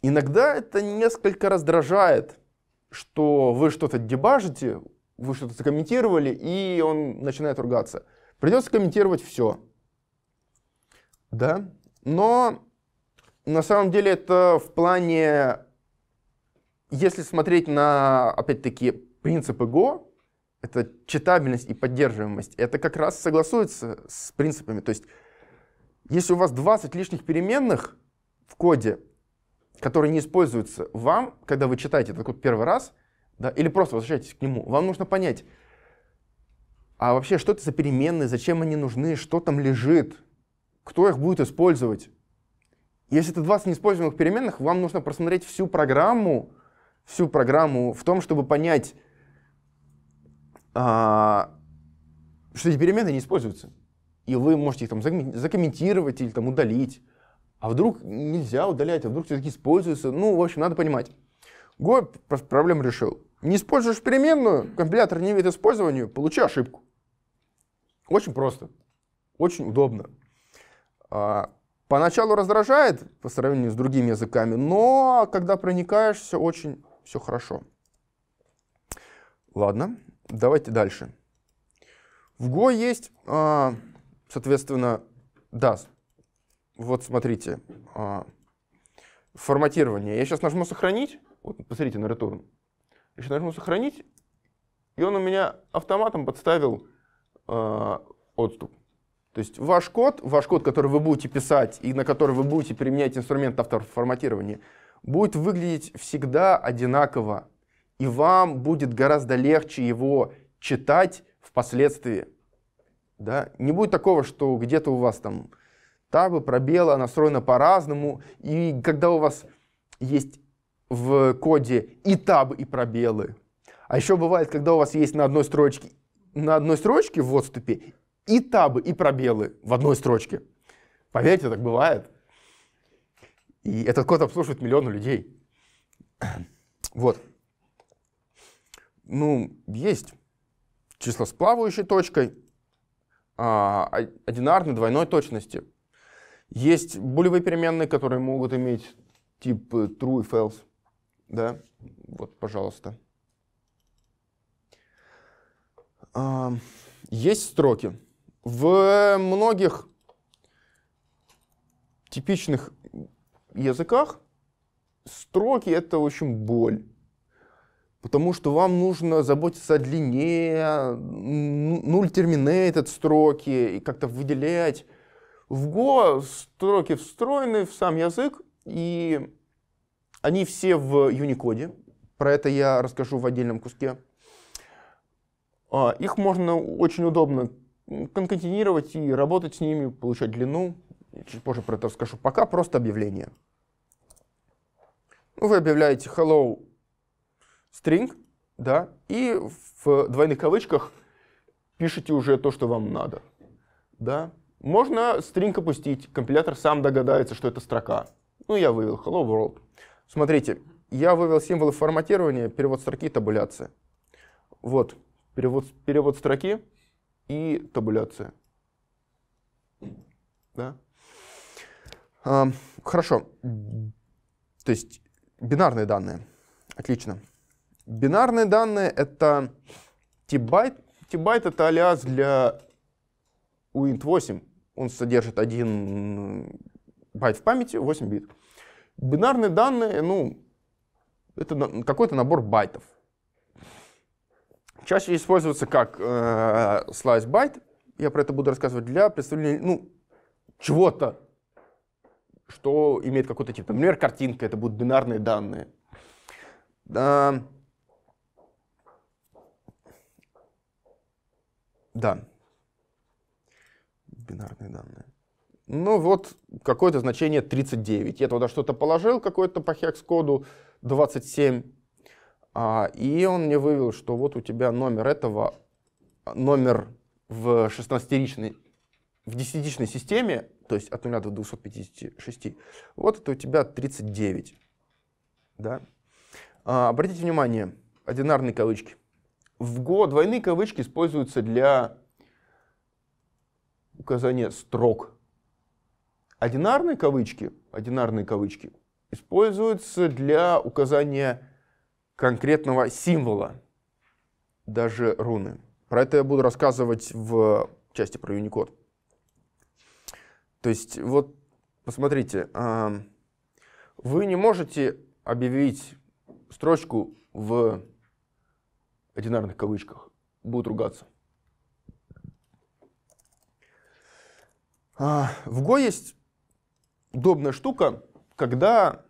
иногда это несколько раздражает, что вы что-то дебажите, вы что-то закомментировали, и он начинает ругаться. Придется комментировать все. Да? Но на самом деле это в плане, если смотреть на, опять-таки, принципы Go, это читабельность и поддерживаемость, это как раз согласуется с принципами. То есть, если у вас 20 лишних переменных в коде, который не используется вам, когда вы читаете этот код первый раз, да, или просто возвращаетесь к нему, вам нужно понять, а вообще, что это за переменные, зачем они нужны, что там лежит, кто их будет использовать. Если это 20 неиспользуемых переменных, вам нужно просмотреть всю программу, всю программу в том, чтобы понять, а, что эти переменные не используются. И вы можете их там закомментировать или там удалить а вдруг нельзя удалять, а вдруг все-таки используется. Ну, в общем, надо понимать. Go проблему решил. Не используешь переменную, компилятор не видит использованию, получи ошибку. Очень просто, очень удобно. А, поначалу раздражает по сравнению с другими языками, но когда проникаешь, все очень все хорошо. Ладно, давайте дальше. В Go есть, а, соответственно, DAS, вот смотрите, а, форматирование. Я сейчас нажму «Сохранить». Вот, посмотрите на return. Я сейчас нажму «Сохранить», и он у меня автоматом подставил а, отступ. То есть ваш код, ваш код, который вы будете писать и на который вы будете применять инструмент автоформатирования, будет выглядеть всегда одинаково, и вам будет гораздо легче его читать впоследствии. Да? Не будет такого, что где-то у вас там Табы, пробелы настроены по-разному. И когда у вас есть в коде и табы, и пробелы, а еще бывает, когда у вас есть на одной строчке, на одной строчке в отступе и табы, и пробелы в одной строчке. Поверьте, так бывает. И этот код обслуживает миллионы людей. Вот. Ну, есть число с плавающей точкой, а, а, одинарной двойной точности – есть булевые переменные, которые могут иметь тип э, true и false. Да? Вот, пожалуйста. А, есть строки. В многих типичных языках строки — это, в общем, боль. Потому что вам нужно заботиться о длине, нуль терминейтед строки и как-то выделять в Go строки встроены в сам язык, и они все в Unicode. Про это я расскажу в отдельном куске. А, их можно очень удобно конкатинировать и работать с ними, получать длину. чуть позже про это расскажу. Пока просто объявление. Ну, вы объявляете hello string, да, и в двойных кавычках пишите уже то, что вам надо. Да? Можно стринг опустить, компилятор сам догадается, что это строка. Ну, я вывел hello world. Смотрите, я вывел символы форматирования, перевод строки, табуляция. Вот, перевод, перевод строки и табуляция. Да? А, хорошо. То есть бинарные данные. Отлично. Бинарные данные — это тибайт. Тибайт — это алиас для uint8. Он содержит 1 байт в памяти, 8 бит. Бинарные данные, ну, это какой-то набор байтов. Чаще используется как э, slice байт, я про это буду рассказывать, для представления, ну, чего-то, что имеет какой-то тип. Например, картинка, это будут бинарные данные. Да. да бинарные данные? Ну вот какое-то значение 39. Я туда что-то положил, какое-то по хекс-коду 27. А, и он мне вывел, что вот у тебя номер этого, а, номер в 16-ричной, в десятичной системе, то есть от 0 до 256, вот это у тебя 39. Да? А, обратите внимание, одинарные кавычки. В Go двойные кавычки используются для указание строк. Одинарные кавычки, одинарные кавычки используются для указания конкретного символа, даже руны. Про это я буду рассказывать в части про Unicode. То есть вот посмотрите, вы не можете объявить строчку в одинарных кавычках. Будут ругаться. А, в Go есть удобная штука, когда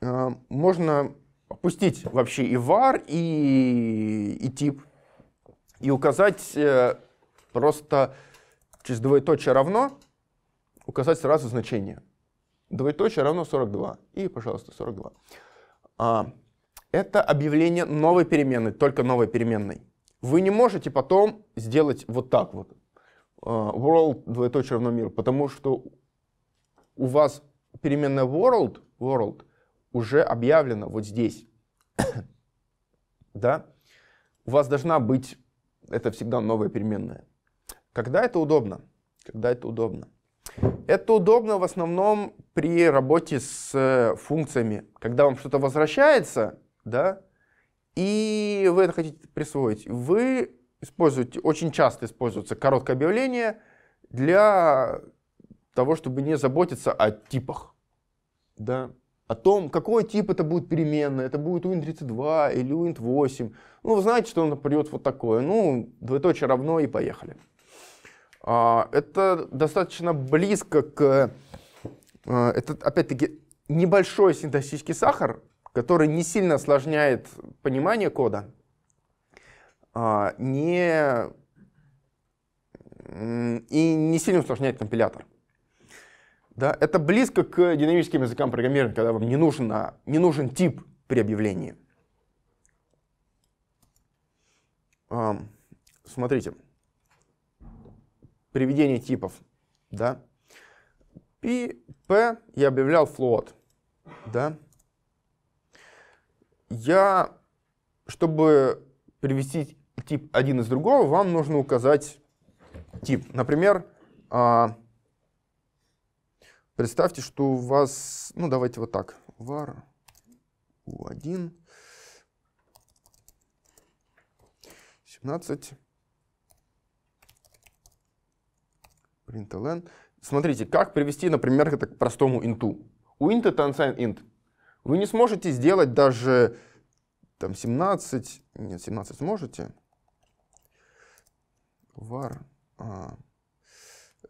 а, можно опустить вообще и var, и, и тип, и указать э, просто через двоеточие равно, указать сразу значение. Двоеточие равно 42. И, пожалуйста, 42. А, это объявление новой переменной, только новой переменной. Вы не можете потом сделать вот так вот. Э, world, двоеточие равно мир, потому что у вас переменная world, world уже объявлена вот здесь. да? У вас должна быть, это всегда новая переменная. Когда это удобно? Когда это удобно? Это удобно в основном при работе с э, функциями, когда вам что-то возвращается, да, и вы это хотите присвоить. Вы Используют, очень часто используется короткое объявление для того, чтобы не заботиться о типах. Да? О том, какой тип это будет переменная, это будет uint32 или uint8. Ну, вы знаете, что он придет вот такое. Ну, двоеточие равно и поехали. А, это достаточно близко к... Э, это, опять-таки, небольшой синтаксический сахар, который не сильно осложняет понимание кода, а, не, и не сильно усложняет компилятор. Да, это близко к динамическим языкам программирования, когда вам не нужен, а, не нужен тип при объявлении. Смотрите, приведение типов. Да? P, P я объявлял float. Да? Я, чтобы привести тип один из другого, вам нужно указать тип. Например, а, представьте, что у вас, ну давайте вот так, var u1 17 println. Смотрите, как привести, например, это к простому инту. У int это unsigned int. Вы не сможете сделать даже там 17, нет, 17 сможете, var а,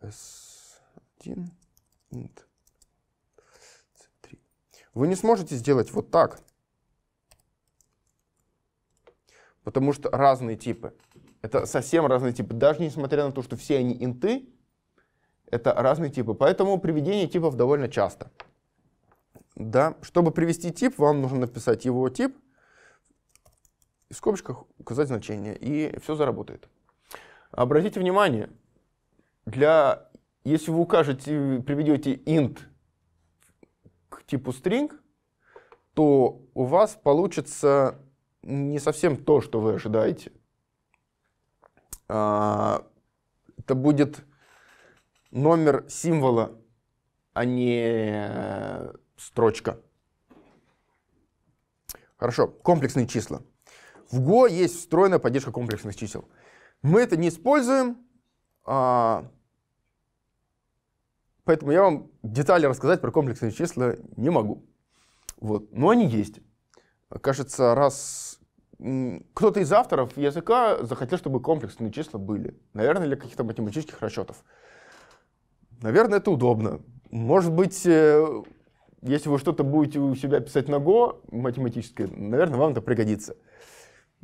s1 int c3. Вы не сможете сделать вот так, потому что разные типы. Это совсем разные типы. Даже несмотря на то, что все они инты, это разные типы. Поэтому приведение типов довольно часто. Да? Чтобы привести тип, вам нужно написать его тип, в скобочках указать значение, и все заработает. Обратите внимание, для, если вы укажете, приведете int к типу string, то у вас получится не совсем то, что вы ожидаете. А, это будет номер символа, а не э, строчка. Хорошо, комплексные числа. В Go есть встроенная поддержка комплексных чисел. Мы это не используем, а, поэтому я вам детали рассказать про комплексные числа не могу. Вот. Но они есть. Кажется, раз кто-то из авторов языка захотел, чтобы комплексные числа были. Наверное, для каких-то математических расчетов. Наверное, это удобно. Может быть, э, если вы что-то будете у себя писать на Go математическое, наверное, вам это пригодится.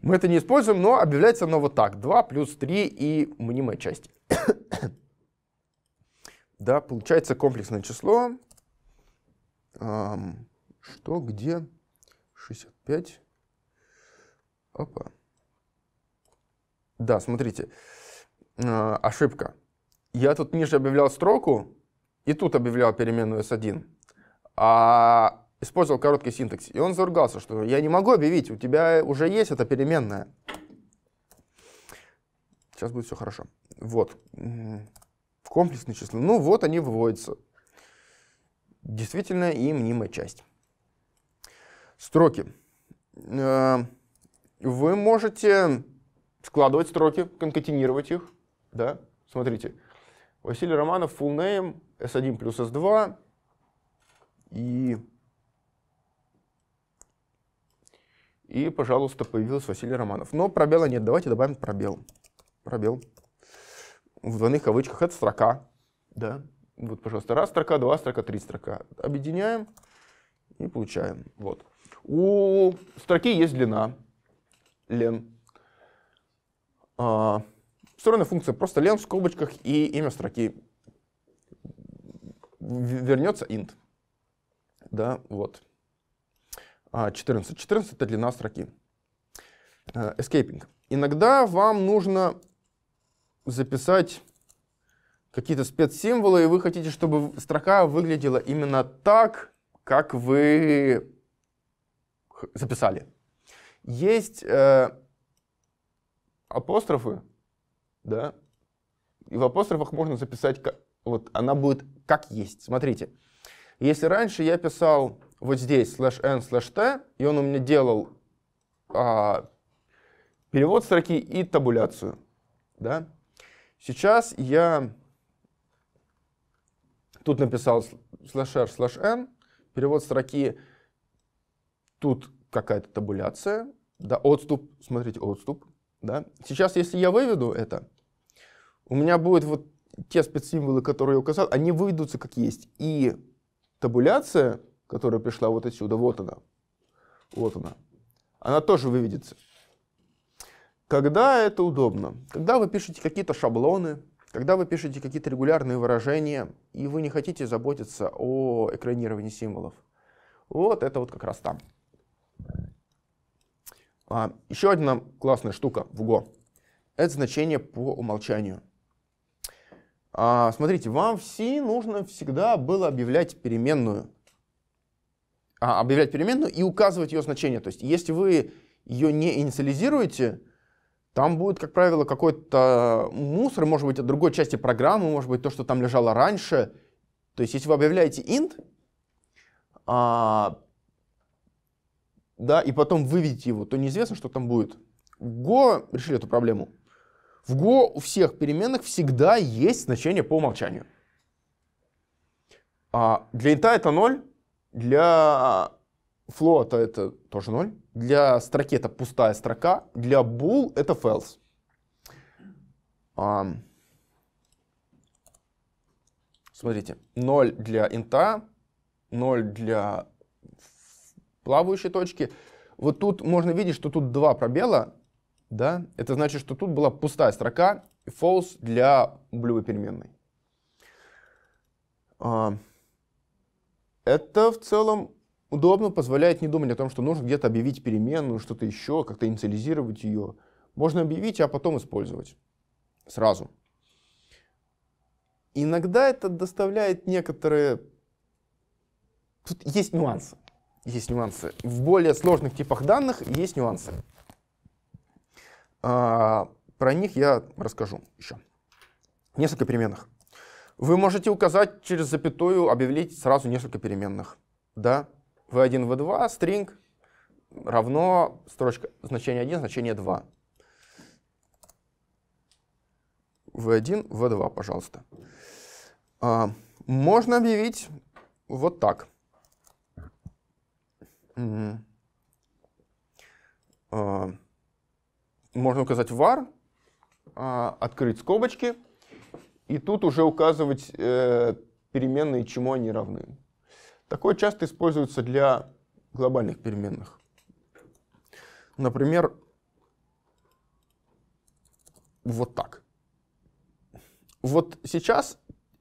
Мы это не используем, но объявляется оно вот так. 2 плюс 3 и мнимая часть. да, получается комплексное число. Эм, что, где? 65. Опа. Да, смотрите. Э, ошибка. Я тут ниже объявлял строку, и тут объявлял переменную s1. А использовал короткий синтаксис и он заругался, что я не могу объявить, у тебя уже есть эта переменная. Сейчас будет все хорошо. Вот. М-м-м. Комплексные числа. Ну вот они выводятся. Действительно и мнимая часть. Строки. М-м-м. Вы можете складывать строки, конкатинировать их. Да? Смотрите. Василий Романов, full name, s1 плюс s2 и И, пожалуйста, появился Василий Романов. Но пробела нет. Давайте добавим пробел. Пробел. В двойных кавычках это строка. Да. Вот, пожалуйста, раз строка, два строка, три строка. Объединяем и получаем. Вот. У строки есть длина. Лен. А, встроенная функция просто лен в скобочках и имя строки. Вернется int. Да, вот. 14. А, 14 — это длина строки. Э, escaping. Иногда вам нужно записать какие-то спецсимволы, и вы хотите, чтобы строка выглядела именно так, как вы записали. Есть э, апострофы, да, и в апострофах можно записать, как, вот она будет как есть. Смотрите, если раньше я писал вот здесь slash n slash t, и он у меня делал а, перевод строки и табуляцию. Да? Сейчас я тут написал slash r slash n, перевод строки, тут какая-то табуляция, да, отступ, смотрите, отступ. Да. Сейчас, если я выведу это, у меня будет вот те спецсимволы, которые я указал, они выведутся как есть. И табуляция которая пришла вот отсюда. Вот она. Вот она. Она тоже выведется. Когда это удобно? Когда вы пишете какие-то шаблоны, когда вы пишете какие-то регулярные выражения, и вы не хотите заботиться о экранировании символов. Вот это вот как раз там. А, еще одна классная штука в Go. Это значение по умолчанию. А, смотрите, вам в C нужно всегда было объявлять переменную. А, объявлять переменную и указывать ее значение. То есть если вы ее не инициализируете, там будет, как правило, какой-то мусор, может быть, от другой части программы, может быть, то, что там лежало раньше. То есть если вы объявляете int, а, да, и потом выведете его, то неизвестно, что там будет. В Go решили эту проблему. В Go у всех переменных всегда есть значение по умолчанию. А для int это 0, для float это тоже ноль, Для строки это пустая строка. Для bool это false. Um, смотрите, 0 для инта, 0 для плавающей точки. Вот тут можно видеть, что тут два пробела. Да? Это значит, что тут была пустая строка false для блювой переменной. Uh, это в целом удобно, позволяет не думать о том, что нужно где-то объявить переменную, что-то еще, как-то инициализировать ее. Можно объявить, а потом использовать сразу. Иногда это доставляет некоторые... Тут есть нюансы. Есть нюансы. В более сложных типах данных есть нюансы. А, про них я расскажу еще. несколько переменных. Вы можете указать через запятую, объявить сразу несколько переменных. Да? v1, v2, string равно строчка значение 1, значение 2. v1, v2, пожалуйста. А, можно объявить вот так. Угу. А, можно указать var, а, открыть скобочки, и тут уже указывать э, переменные, чему они равны. Такое часто используется для глобальных переменных. Например, вот так. Вот сейчас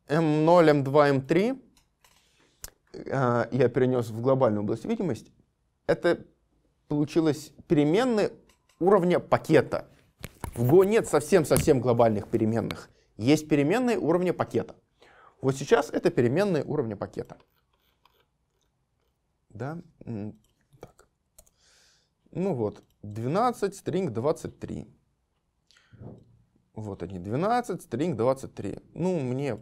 m0, m2, m3 э, я перенес в глобальную область видимости. Это получилось переменные уровня пакета. В Go нет совсем-совсем глобальных переменных есть переменные уровня пакета. Вот сейчас это переменные уровня пакета. Да? Так. Ну вот, 12, стринг 23. Вот они, 12, стринг 23. Ну, мне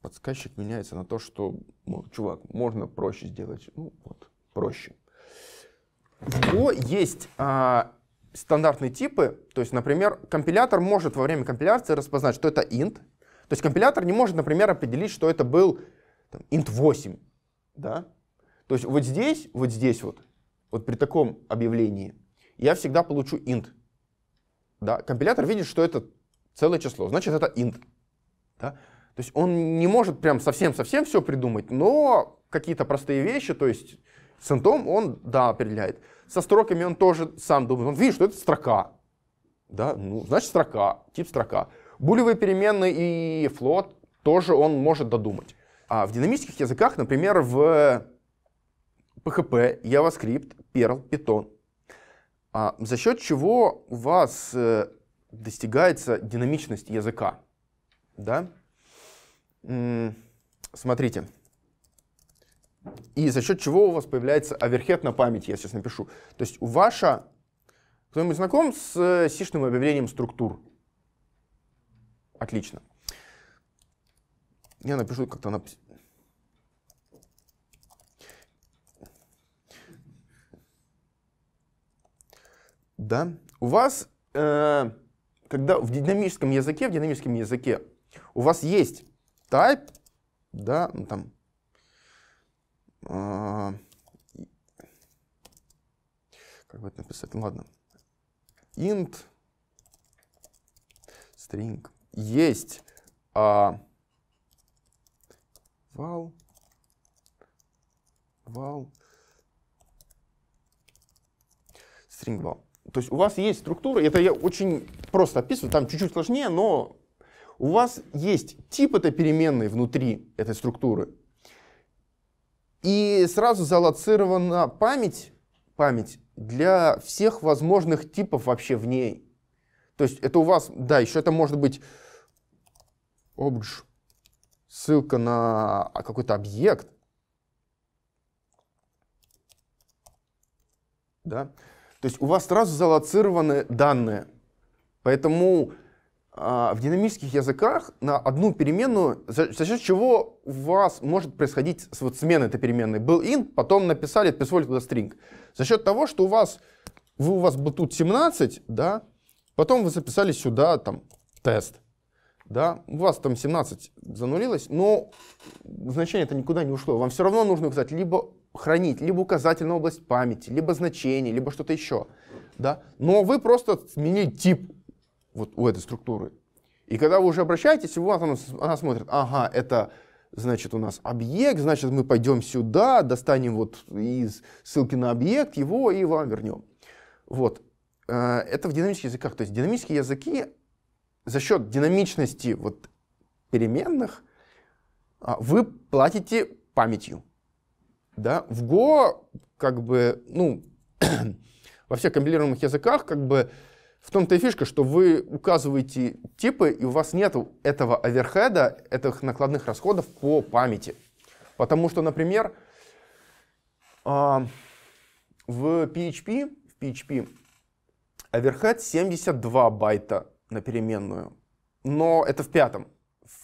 подсказчик меняется на то, что, ну, чувак, можно проще сделать. Ну, вот, проще. О, есть а, стандартные типы, то есть, например, компилятор может во время компиляции распознать, что это int. То есть компилятор не может, например, определить, что это был там, int 8. Да? То есть вот здесь, вот здесь вот, вот при таком объявлении, я всегда получу int. Да? Компилятор видит, что это целое число, значит это int. Да? То есть он не может прям совсем-совсем все придумать, но какие-то простые вещи, то есть с интом он, да, определяет. Со строками он тоже сам думает. Он видит, что это строка. Да, ну, значит, строка, тип строка. Булевые переменные и флот тоже он может додумать. А в динамических языках, например, в PHP, JavaScript, Perl, Python, а, за счет чего у вас э, достигается динамичность языка. Да? смотрите. Смотрите и за счет чего у вас появляется оверхед на память, я сейчас напишу. То есть у ваша... Кто-нибудь знаком с э, сишным объявлением структур? Отлично. Я напишу как-то на... Да. У вас, э, когда в динамическом языке, в динамическом языке у вас есть type, да, ну, там а, как бы это написать? Ну ладно. Int string есть а, val, вал string val. То есть у вас есть структура, это я очень просто описываю, там чуть-чуть сложнее, но у вас есть тип этой переменной внутри этой структуры, и сразу залоцирована память, память для всех возможных типов вообще в ней. То есть это у вас, да, еще это может быть обж, ссылка на а, какой-то объект. Да? То есть у вас сразу залоцированы данные. Поэтому а, в динамических языках на одну переменную, за, за счет чего у вас может происходить вот смена этой переменной. Был in, потом написали, присвоили туда string. За счет того, что у вас, вы, у вас был тут 17, да, потом вы записали сюда там тест. Да, у вас там 17 занулилось, но значение это никуда не ушло. Вам все равно нужно указать либо хранить, либо указательную область памяти, либо значение, либо что-то еще. Да? Но вы просто сменили тип вот у этой структуры. И когда вы уже обращаетесь, у вас она, она смотрит, ага, это значит у нас объект, значит мы пойдем сюда, достанем вот из ссылки на объект его и вам вернем. Вот. Э, это в динамических языках. То есть динамические языки за счет динамичности вот переменных а, вы платите памятью. Да? В Go, как бы, ну, во всех компилируемых языках, как бы, в том-то и фишка, что вы указываете типы, и у вас нет этого оверхеда, этих накладных расходов по памяти. Потому что, например, а, в PHP, в PHP оверхед 72 байта на переменную. Но это в пятом.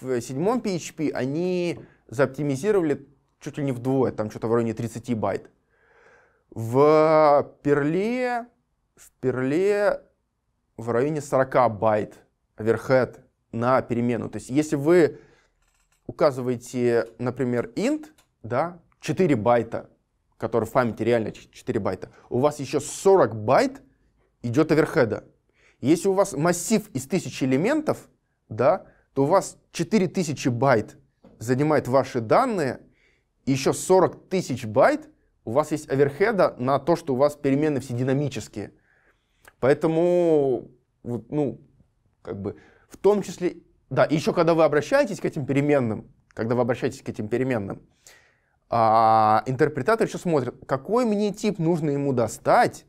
В седьмом PHP они заоптимизировали чуть ли не вдвое, там что-то в районе 30 байт. В перле, в перле в районе 40 байт overhead на перемену. То есть если вы указываете, например, int, да, 4 байта, который в памяти реально 4 байта, у вас еще 40 байт идет оверхеда. Если у вас массив из тысячи элементов, да, то у вас 4000 байт занимает ваши данные, и еще 40 тысяч байт у вас есть оверхеда на то, что у вас перемены все динамические. Поэтому, ну, как бы, в том числе, да, еще когда вы обращаетесь к этим переменным, когда вы обращаетесь к этим переменным, а, интерпретатор еще смотрит, какой мне тип нужно ему достать,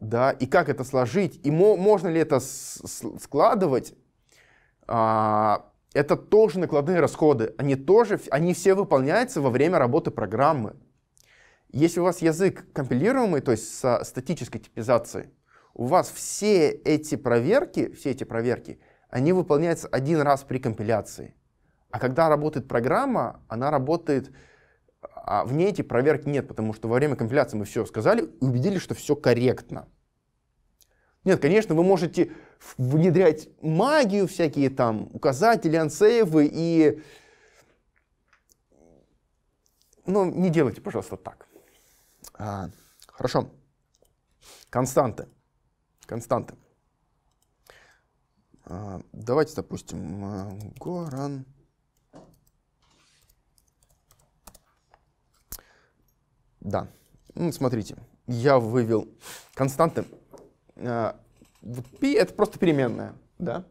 да, и как это сложить, и можно ли это складывать. А, это тоже накладные расходы, они тоже, они все выполняются во время работы программы. Если у вас язык компилируемый, то есть со статической типизацией, у вас все эти проверки, все эти проверки, они выполняются один раз при компиляции. А когда работает программа, она работает, а, а в ней эти проверки нет, потому что во время компиляции мы все сказали и убедились, что все корректно. Нет, конечно, вы можете внедрять магию, всякие там указатели, ансейвы и... Ну, не делайте, пожалуйста, так. А, хорошо. Константы константы. А, давайте, допустим, а, Горан. Да. Ну, смотрите, я вывел константы. А, вот π — это просто переменная, да?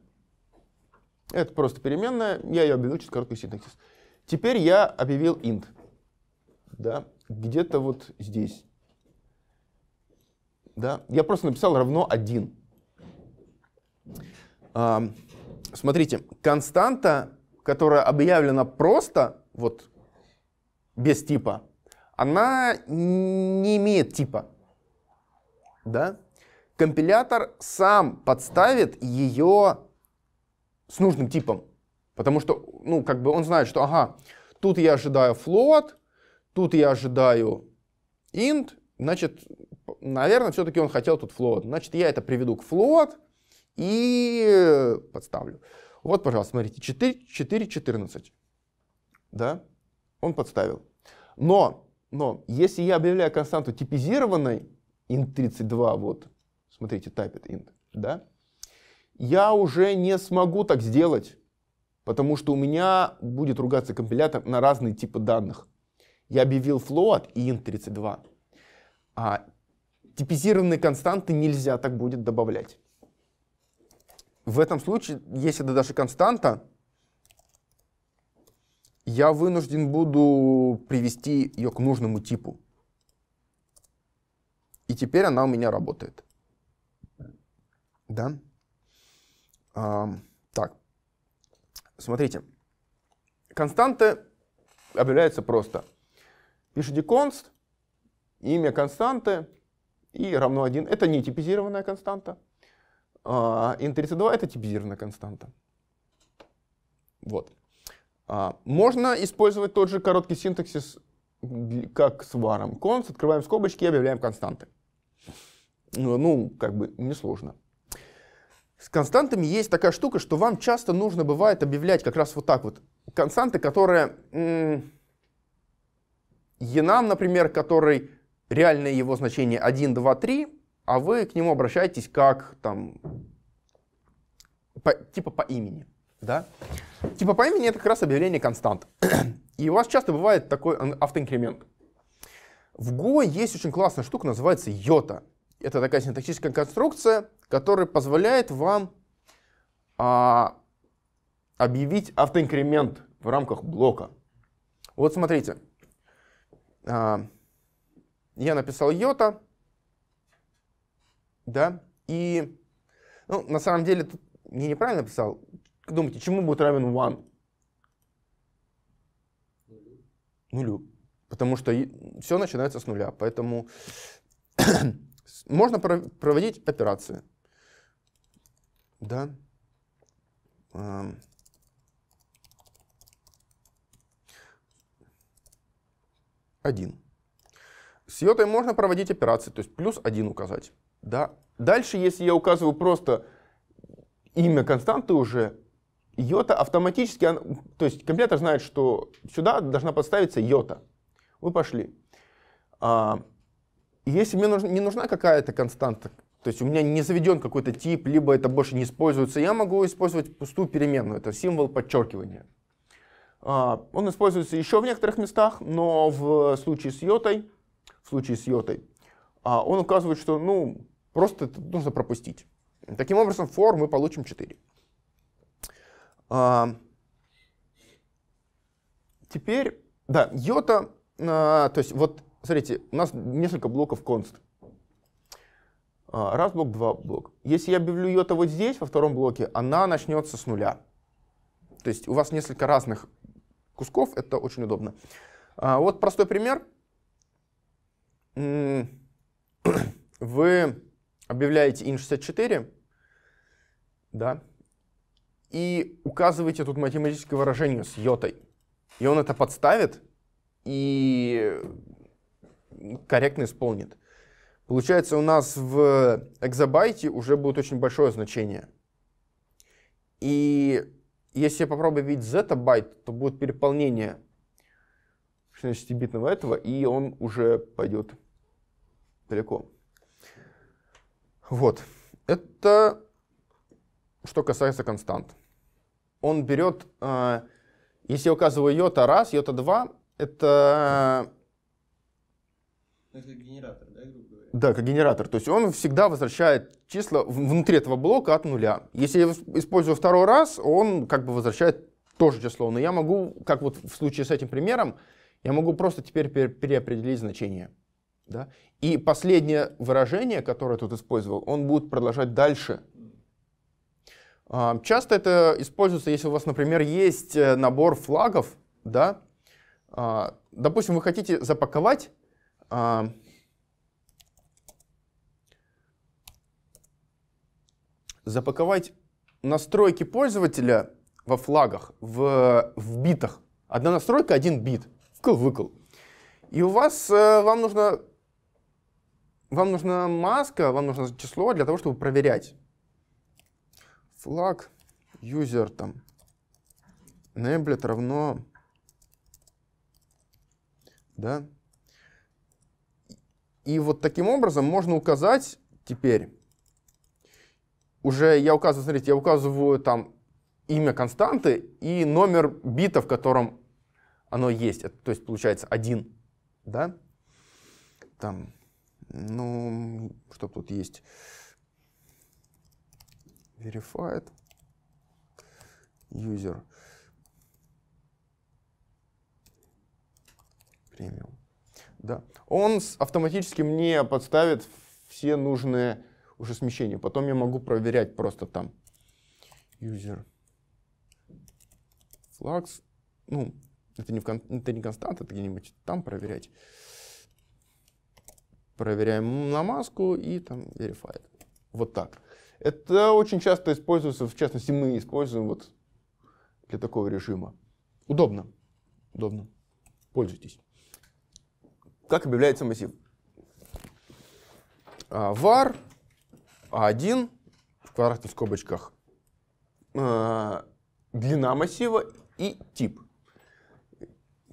Это просто переменная, я ее объявил через короткий синтаксис. Теперь я объявил int, да, где-то вот здесь. Да? Я просто написал равно 1. Смотрите, константа, которая объявлена просто, вот без типа, она не имеет типа. Да? Компилятор сам подставит ее с нужным типом. Потому что, ну, как бы он знает, что, ага, тут я ожидаю float, тут я ожидаю int, значит, наверное, все-таки он хотел тут float. Значит, я это приведу к float и подставлю. Вот, пожалуйста, смотрите, 4, 4 14. Да? Он подставил. Но, но, если я объявляю константу типизированной, int32, вот, смотрите, type int, да, я уже не смогу так сделать, потому что у меня будет ругаться компилятор на разные типы данных. Я объявил float и int32. А типизированные константы нельзя так будет добавлять. В этом случае, если это даже константа, я вынужден буду привести ее к нужному типу. И теперь она у меня работает. Да? А, так, смотрите. Константы объявляются просто. Пишите const, имя константы, и равно 1. Это не типизированная константа. А, Ин32 это типизированная константа. Вот. А, можно использовать тот же короткий синтаксис, как с варом. Конс, открываем скобочки и объявляем константы. Ну, ну, как бы несложно. С константами есть такая штука, что вам часто нужно бывает объявлять как раз вот так вот. Константы, которые... Енам, например, который реальное его значение 1, 2, 3, а вы к нему обращаетесь как там, по, типа по имени. Да? Типа по имени это как раз объявление констант. И у вас часто бывает такой автоинкремент. В Go есть очень классная штука, называется йота. Это такая синтаксическая конструкция, которая позволяет вам а, объявить автоинкремент в рамках блока. Вот смотрите. А, я написал йота, да, и, ну, на самом деле, тут я неправильно написал. Думайте, чему будет равен one? Нулю. Потому что все начинается с нуля, поэтому можно проводить операции. Да. Один. С йотой можно проводить операции, то есть плюс один указать. Да. Дальше, если я указываю просто имя константы уже, йота автоматически, то есть компилятор знает, что сюда должна подставиться йота. Мы пошли. А, если мне нужна, не нужна какая-то константа, то есть у меня не заведен какой-то тип, либо это больше не используется, я могу использовать пустую переменную, это символ подчеркивания. А, он используется еще в некоторых местах, но в случае с йотой в случае с йотой, а он указывает, что ну, просто это нужно пропустить. Таким образом, for мы получим 4. А, теперь, да, йота, а, то есть вот, смотрите, у нас несколько блоков const. Раз блок, два блок. Если я объявлю йота вот здесь, во втором блоке, она начнется с нуля. То есть у вас несколько разных кусков, это очень удобно. Вот простой пример. вы объявляете in64, да, и указываете тут математическое выражение с йотой. И он это подставит и корректно исполнит. Получается, у нас в экзобайте уже будет очень большое значение. И если я попробую видеть зетабайт, то будет переполнение 16-битного этого, и он уже пойдет далеко. Вот. Это что касается констант. Он берет, э, если я указываю йота 1, йота 2, это... Ну, это генератор, да, грубо говоря? Да, как генератор. То есть он всегда возвращает числа внутри этого блока от нуля. Если я использую второй раз, он как бы возвращает тоже число. Но я могу, как вот в случае с этим примером, я могу просто теперь переопределить значение. Да? И последнее выражение, которое тут использовал, он будет продолжать дальше. А, часто это используется, если у вас, например, есть э, набор флагов, да? А, допустим, вы хотите запаковать а, запаковать настройки пользователя во флагах, в, в битах. Одна настройка, один бит. выкл выкл И у вас, э, вам нужно вам нужна маска, вам нужно число для того, чтобы проверять. Флаг user там enabled равно да. И вот таким образом можно указать теперь, уже я указываю, смотрите, я указываю там имя константы и номер бита, в котором оно есть. Это, то есть получается один, Да? Там ну, что тут есть? Verified user премиум. Да. Он автоматически мне подставит все нужные уже смещения. Потом я могу проверять просто там user flags. Ну, это не, в это не константа, это где-нибудь там проверять проверяем на маску и там verified. Вот так. Это очень часто используется, в частности, мы используем вот для такого режима. Удобно. Удобно. Пользуйтесь. Как объявляется массив? var а, a1 в квадратных скобочках а, длина массива и тип.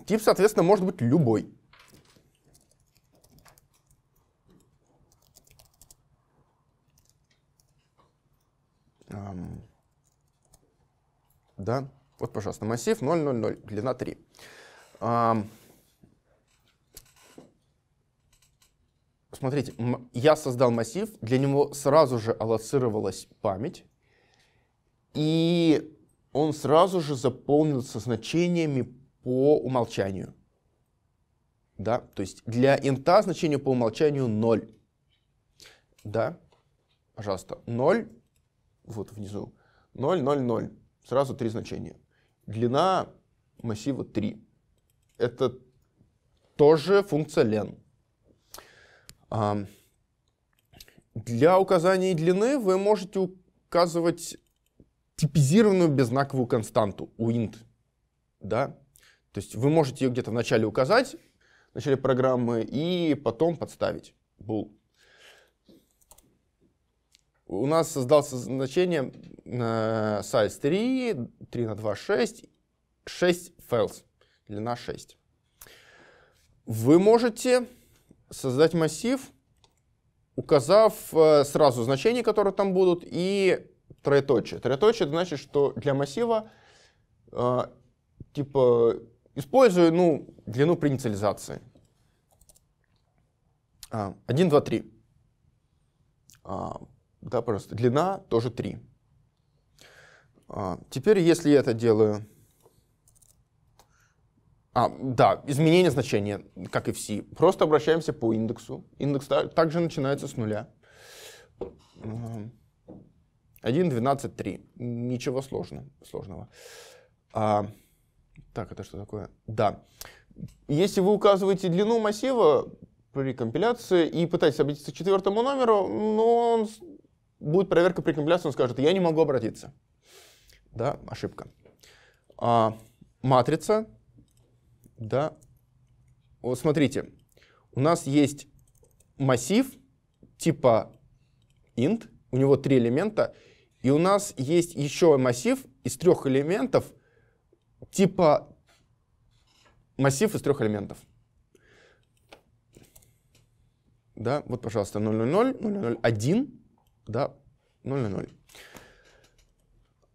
Тип, соответственно, может быть любой. Да, вот, пожалуйста, массив 0,00, длина 3. Смотрите, я создал массив, для него сразу же аллоцировалась память, и он сразу же заполнился значениями по умолчанию. Да? То есть для инта значение по умолчанию 0. Да? Пожалуйста, 0 вот внизу, 0, 0, 0, сразу три значения. Длина массива 3. Это тоже функция len. Для указания длины вы можете указывать типизированную беззнаковую константу, uint. Да? То есть вы можете ее где-то вначале указать, в начале программы, и потом подставить bool у нас создался значение э, size 3, 3 на 2, 6, 6 files, длина 6. Вы можете создать массив, указав э, сразу значения, которые там будут, и троеточие. Троеточие значит, что для массива э, типа использую ну, длину при инициализации. 1, 2, 3 да, просто длина тоже 3. А, теперь, если я это делаю... А, да, изменение значения, как и в C. Просто обращаемся по индексу. Индекс также начинается с нуля. 1, 12, 3. Ничего сложного. сложного. А, так, это что такое? Да. Если вы указываете длину массива при компиляции и пытаетесь обратиться к четвертому номеру, но он будет проверка при он скажет, я не могу обратиться. Да, ошибка. А, матрица, да. Вот смотрите, у нас есть массив типа int, у него три элемента, и у нас есть еще массив из трех элементов, типа массив из трех элементов. Да, вот, пожалуйста, 000, 001, да, 0 на 0.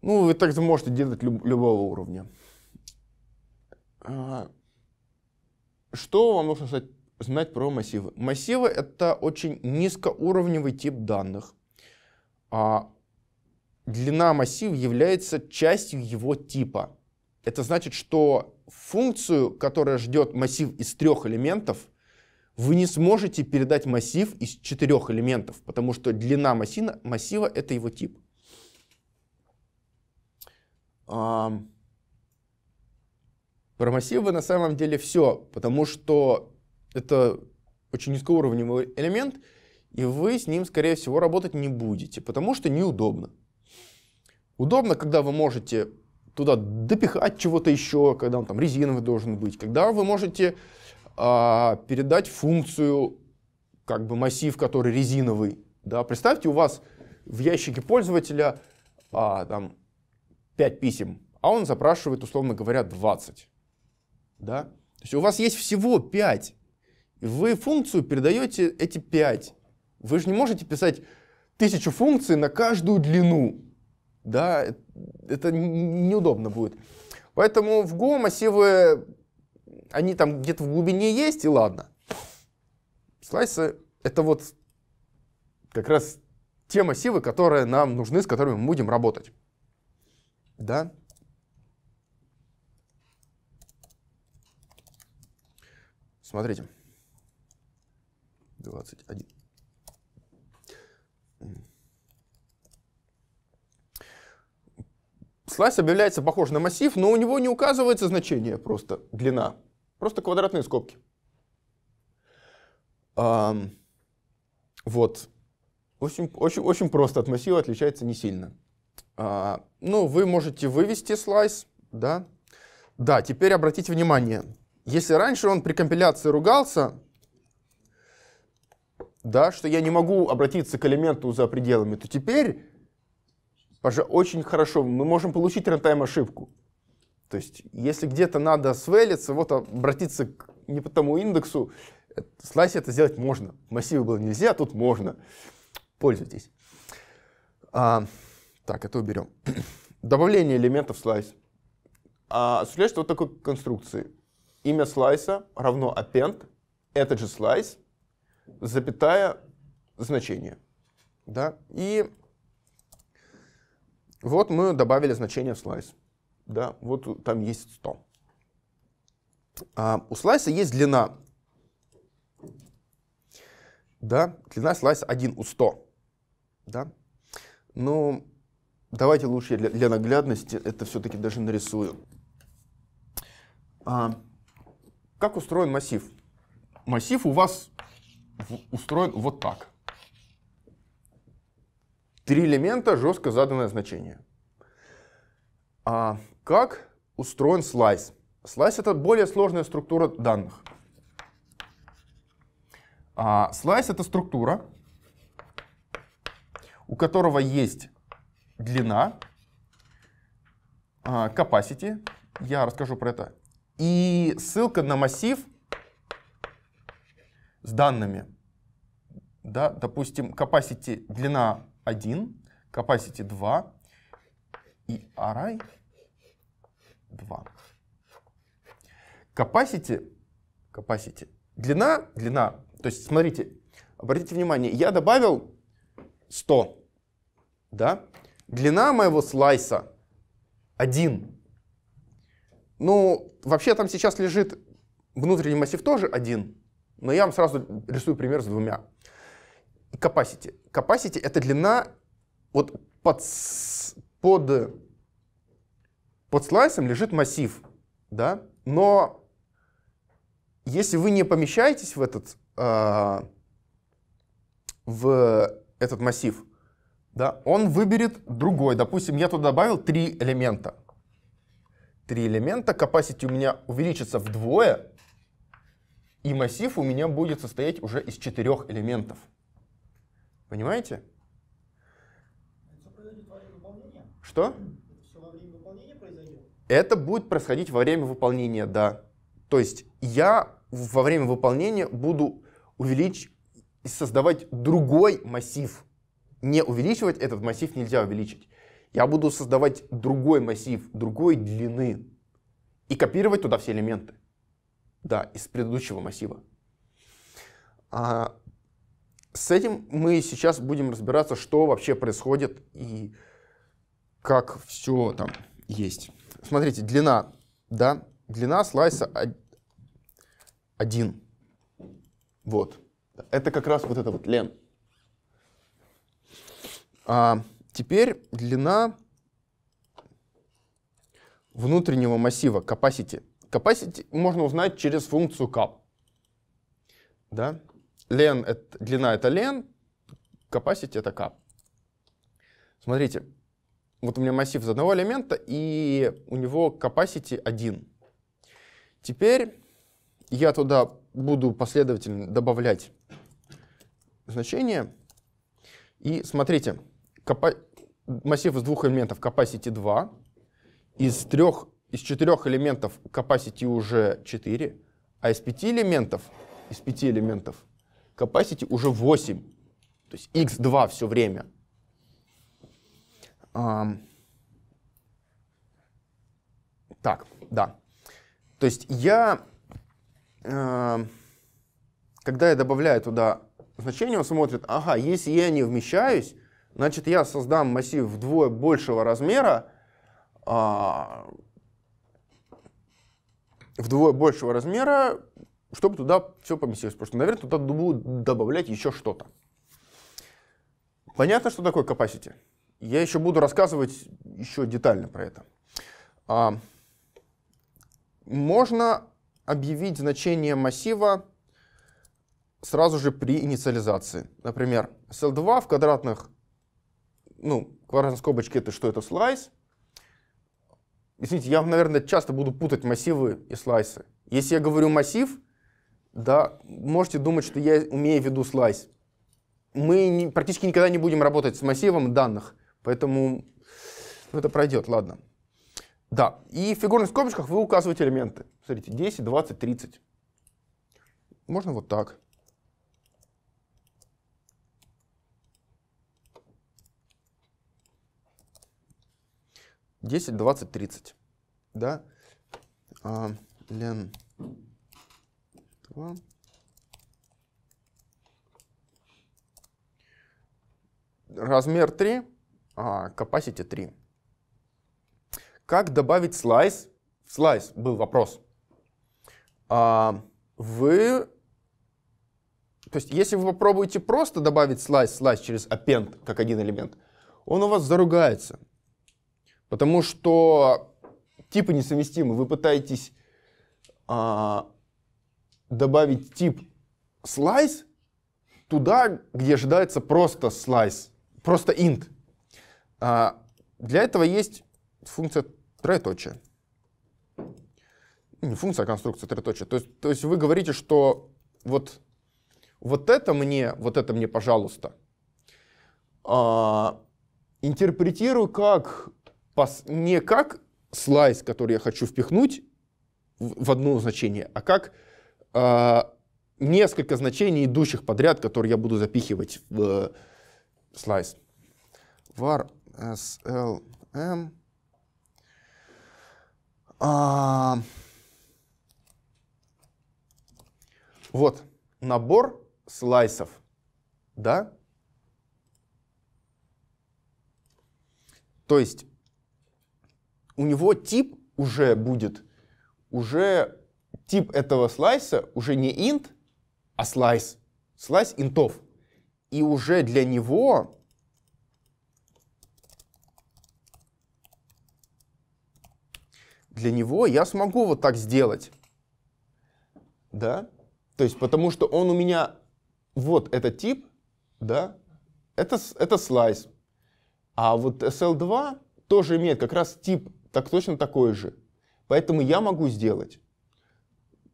Ну, вы также можете делать люб любого уровня. А, что вам нужно знать, знать про массивы? Массивы — это очень низкоуровневый тип данных. А длина массива является частью его типа. Это значит, что функцию, которая ждет массив из трех элементов, вы не сможете передать массив из четырех элементов, потому что длина массива, массива это его тип. про массивы на самом деле все, потому что это очень низкоуровневый элемент, и вы с ним, скорее всего, работать не будете, потому что неудобно. Удобно, когда вы можете туда допихать чего-то еще, когда он там резиновый должен быть, когда вы можете а, передать функцию, как бы массив, который резиновый. Да? Представьте, у вас в ящике пользователя а, там, 5 писем, а он запрашивает, условно говоря, 20. Да? То есть у вас есть всего 5. И вы функцию передаете эти 5. Вы же не можете писать тысячу функций на каждую длину. Да, это неудобно будет. Поэтому в Go массивы они там где-то в глубине есть, и ладно. Слайсы — это вот как раз те массивы, которые нам нужны, с которыми мы будем работать. Да? Смотрите. 21. Слайс объявляется похож на массив, но у него не указывается значение просто длина. Просто квадратные скобки. А, вот. Очень, очень, очень просто от массива отличается не сильно. А, ну, вы можете вывести слайс, да. Да, теперь обратите внимание. Если раньше он при компиляции ругался, да, что я не могу обратиться к элементу за пределами, то теперь, пожалуй, очень хорошо, мы можем получить рантайм ошибку. То есть, если где-то надо свелиться, вот обратиться к не по тому индексу, э, слайсе это сделать можно. Массивы было нельзя, а тут можно. Пользуйтесь. А, так, это уберем. Добавление элементов слайс. А, осуществляется вот такой конструкции. Имя слайса равно append, этот же слайс, запятая значение. Да? И вот мы добавили значение в слайс да, вот там есть 100. А у слайса есть длина, да, длина слайса 1 у 100, да, но ну, давайте лучше для, для наглядности это все-таки даже нарисую. А, как устроен массив? Массив у вас устроен вот так. Три элемента, жестко заданное значение. А, как устроен слайс? Слайс — это более сложная структура данных. А слайс — это структура, у которого есть длина, а, capacity, я расскажу про это, и ссылка на массив с данными. Да, допустим, capacity длина 1, capacity 2 и array — 2. Capacity, capacity. Длина, длина. То есть, смотрите, обратите внимание, я добавил 100. Да? Длина моего слайса 1. Ну, вообще там сейчас лежит внутренний массив тоже 1. Но я вам сразу рисую пример с двумя. Capacity. Capacity — это длина вот под, под под слайсом лежит массив, да? но если вы не помещаетесь в этот, э, в этот массив, да, он выберет другой. Допустим, я туда добавил три элемента. Три элемента, capacity у меня увеличится вдвое, и массив у меня будет состоять уже из четырех элементов. Понимаете? Что? Это будет происходить во время выполнения, да. То есть я во время выполнения буду увеличить, создавать другой массив. Не увеличивать этот массив нельзя увеличить. Я буду создавать другой массив, другой длины и копировать туда все элементы. Да, из предыдущего массива. А, с этим мы сейчас будем разбираться, что вообще происходит и как все там есть смотрите, длина, да, длина слайса 1. Вот. Это как раз вот это вот лен. А теперь длина внутреннего массива capacity. Capacity можно узнать через функцию cap. Да? Len это, длина — это len, capacity — это cap. Смотрите, вот у меня массив из одного элемента, и у него capacity один. Теперь я туда буду последовательно добавлять значения. И смотрите, массив из двух элементов capacity 2, из, трех, из четырех элементов capacity уже 4, а из пяти элементов, из пяти элементов capacity уже 8. То есть x2 все время так, да. То есть я, когда я добавляю туда значение, он смотрит, ага, если я не вмещаюсь, значит я создам массив вдвое большего размера, а, вдвое большего размера, чтобы туда все поместилось. Потому что, наверное, туда будут добавлять еще что-то. Понятно, что такое capacity? Я еще буду рассказывать еще детально про это. А, можно объявить значение массива сразу же при инициализации. Например, SL2 в квадратных, ну, квадратной скобочке это что это слайс. Извините, я, наверное, часто буду путать массивы и слайсы. Если я говорю массив, да, можете думать, что я имею в виду слайс. Мы не, практически никогда не будем работать с массивом данных. Поэтому ну, это пройдет, ладно. Да, и в фигурных скобочках вы указываете элементы. Смотрите, 10, 20, 30. Можно вот так. Десять, двадцать, тридцать. Да? А, лен. Два. Размер три а, capacity 3. Как добавить слайс? слайс был вопрос. А, вы... То есть, если вы попробуете просто добавить слайс, слайс через append, как один элемент, он у вас заругается. Потому что типы несовместимы. Вы пытаетесь а, добавить тип слайс туда, где ожидается просто слайс, просто int. А, для этого есть функция троеточия. Ну, не функция, а конструкция троеточия. То есть, то есть вы говорите, что вот, вот это мне, вот это мне, пожалуйста, а, интерпретирую как не как слайс, который я хочу впихнуть в одно значение, а как а, несколько значений, идущих подряд, которые я буду запихивать в э, слайс. Var SLM. А, вот набор слайсов, да? То есть у него тип уже будет, уже тип этого слайса уже не int, а слайс, слайс интов. И уже для него для него я смогу вот так сделать. Да? То есть потому что он у меня вот этот тип, да, это, это слайс. А вот SL2 тоже имеет как раз тип так точно такой же. Поэтому я могу сделать.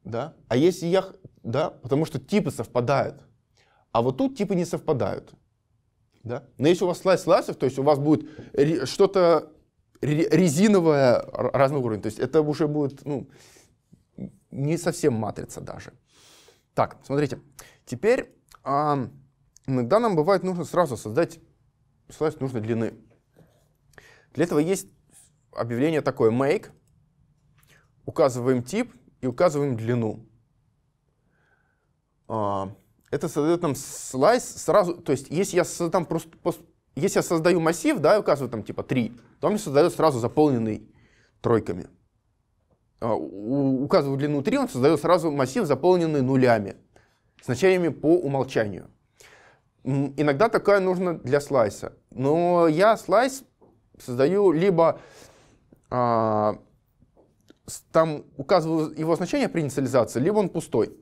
Да? А если я... Да? Потому что типы совпадают. А вот тут типы не совпадают. Да? Но если у вас слайс слайсов, то есть у вас будет что-то резиновая разного уровня. То есть это уже будет ну, не совсем матрица даже. Так, смотрите. Теперь а, иногда нам бывает нужно сразу создать слайс нужной длины. Для этого есть объявление такое make. Указываем тип и указываем длину. А, это создает нам слайс сразу. То есть если я создам просто если я создаю массив, да, и указываю там типа 3, то он мне создает сразу заполненный тройками. А, указываю длину 3, он создает сразу массив, заполненный нулями, значениями по умолчанию. Иногда такая нужна для слайса. Но я слайс создаю либо а, там указываю его значение при инициализации, либо он пустой.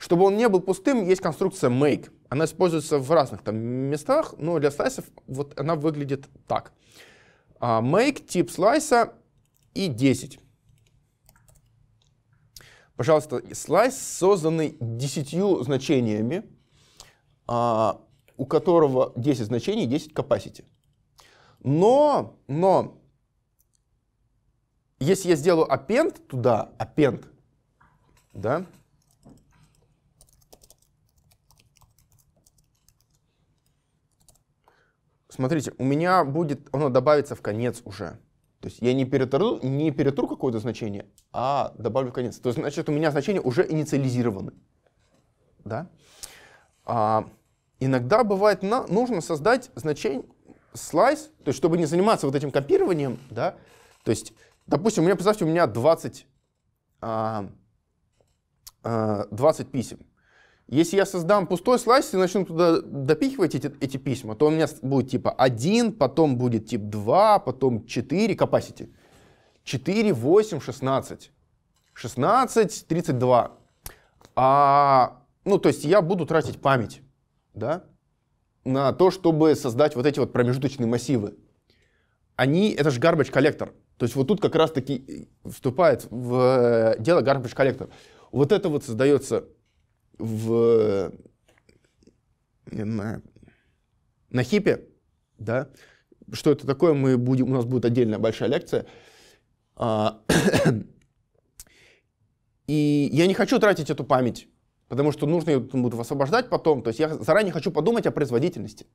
Чтобы он не был пустым, есть конструкция make. Она используется в разных там местах, но для слайсов вот она выглядит так. А, make тип слайса и 10. Пожалуйста, слайс, созданный 10 значениями, а, у которого 10 значений, 10 capacity. Но, но, если я сделаю append туда, append, да, Смотрите, у меня будет, оно добавится в конец уже. То есть я не перетру, не перетру какое-то значение, а добавлю в конец. То есть значит, у меня значения уже инициализированы. Да? А, иногда бывает на, нужно создать значение слайс, то есть чтобы не заниматься вот этим копированием, да, то есть, допустим, у меня, представьте, у меня 20, а, а, 20 писем, если я создам пустой слайс и начну туда допихивать эти, эти письма, то у меня будет типа 1, потом будет тип 2, потом 4, capacity. 4, 8, 16. 16, 32. А, ну, то есть я буду тратить память, да, на то, чтобы создать вот эти вот промежуточные массивы. Они, это же garbage коллектор. То есть вот тут как раз-таки вступает в э, дело garbage коллектор. Вот это вот создается в, на, на хипе, да, что это такое, мы будем, у нас будет отдельная большая лекция. А, и я не хочу тратить эту память, потому что нужно ее буду освобождать потом. То есть я заранее хочу подумать о производительности.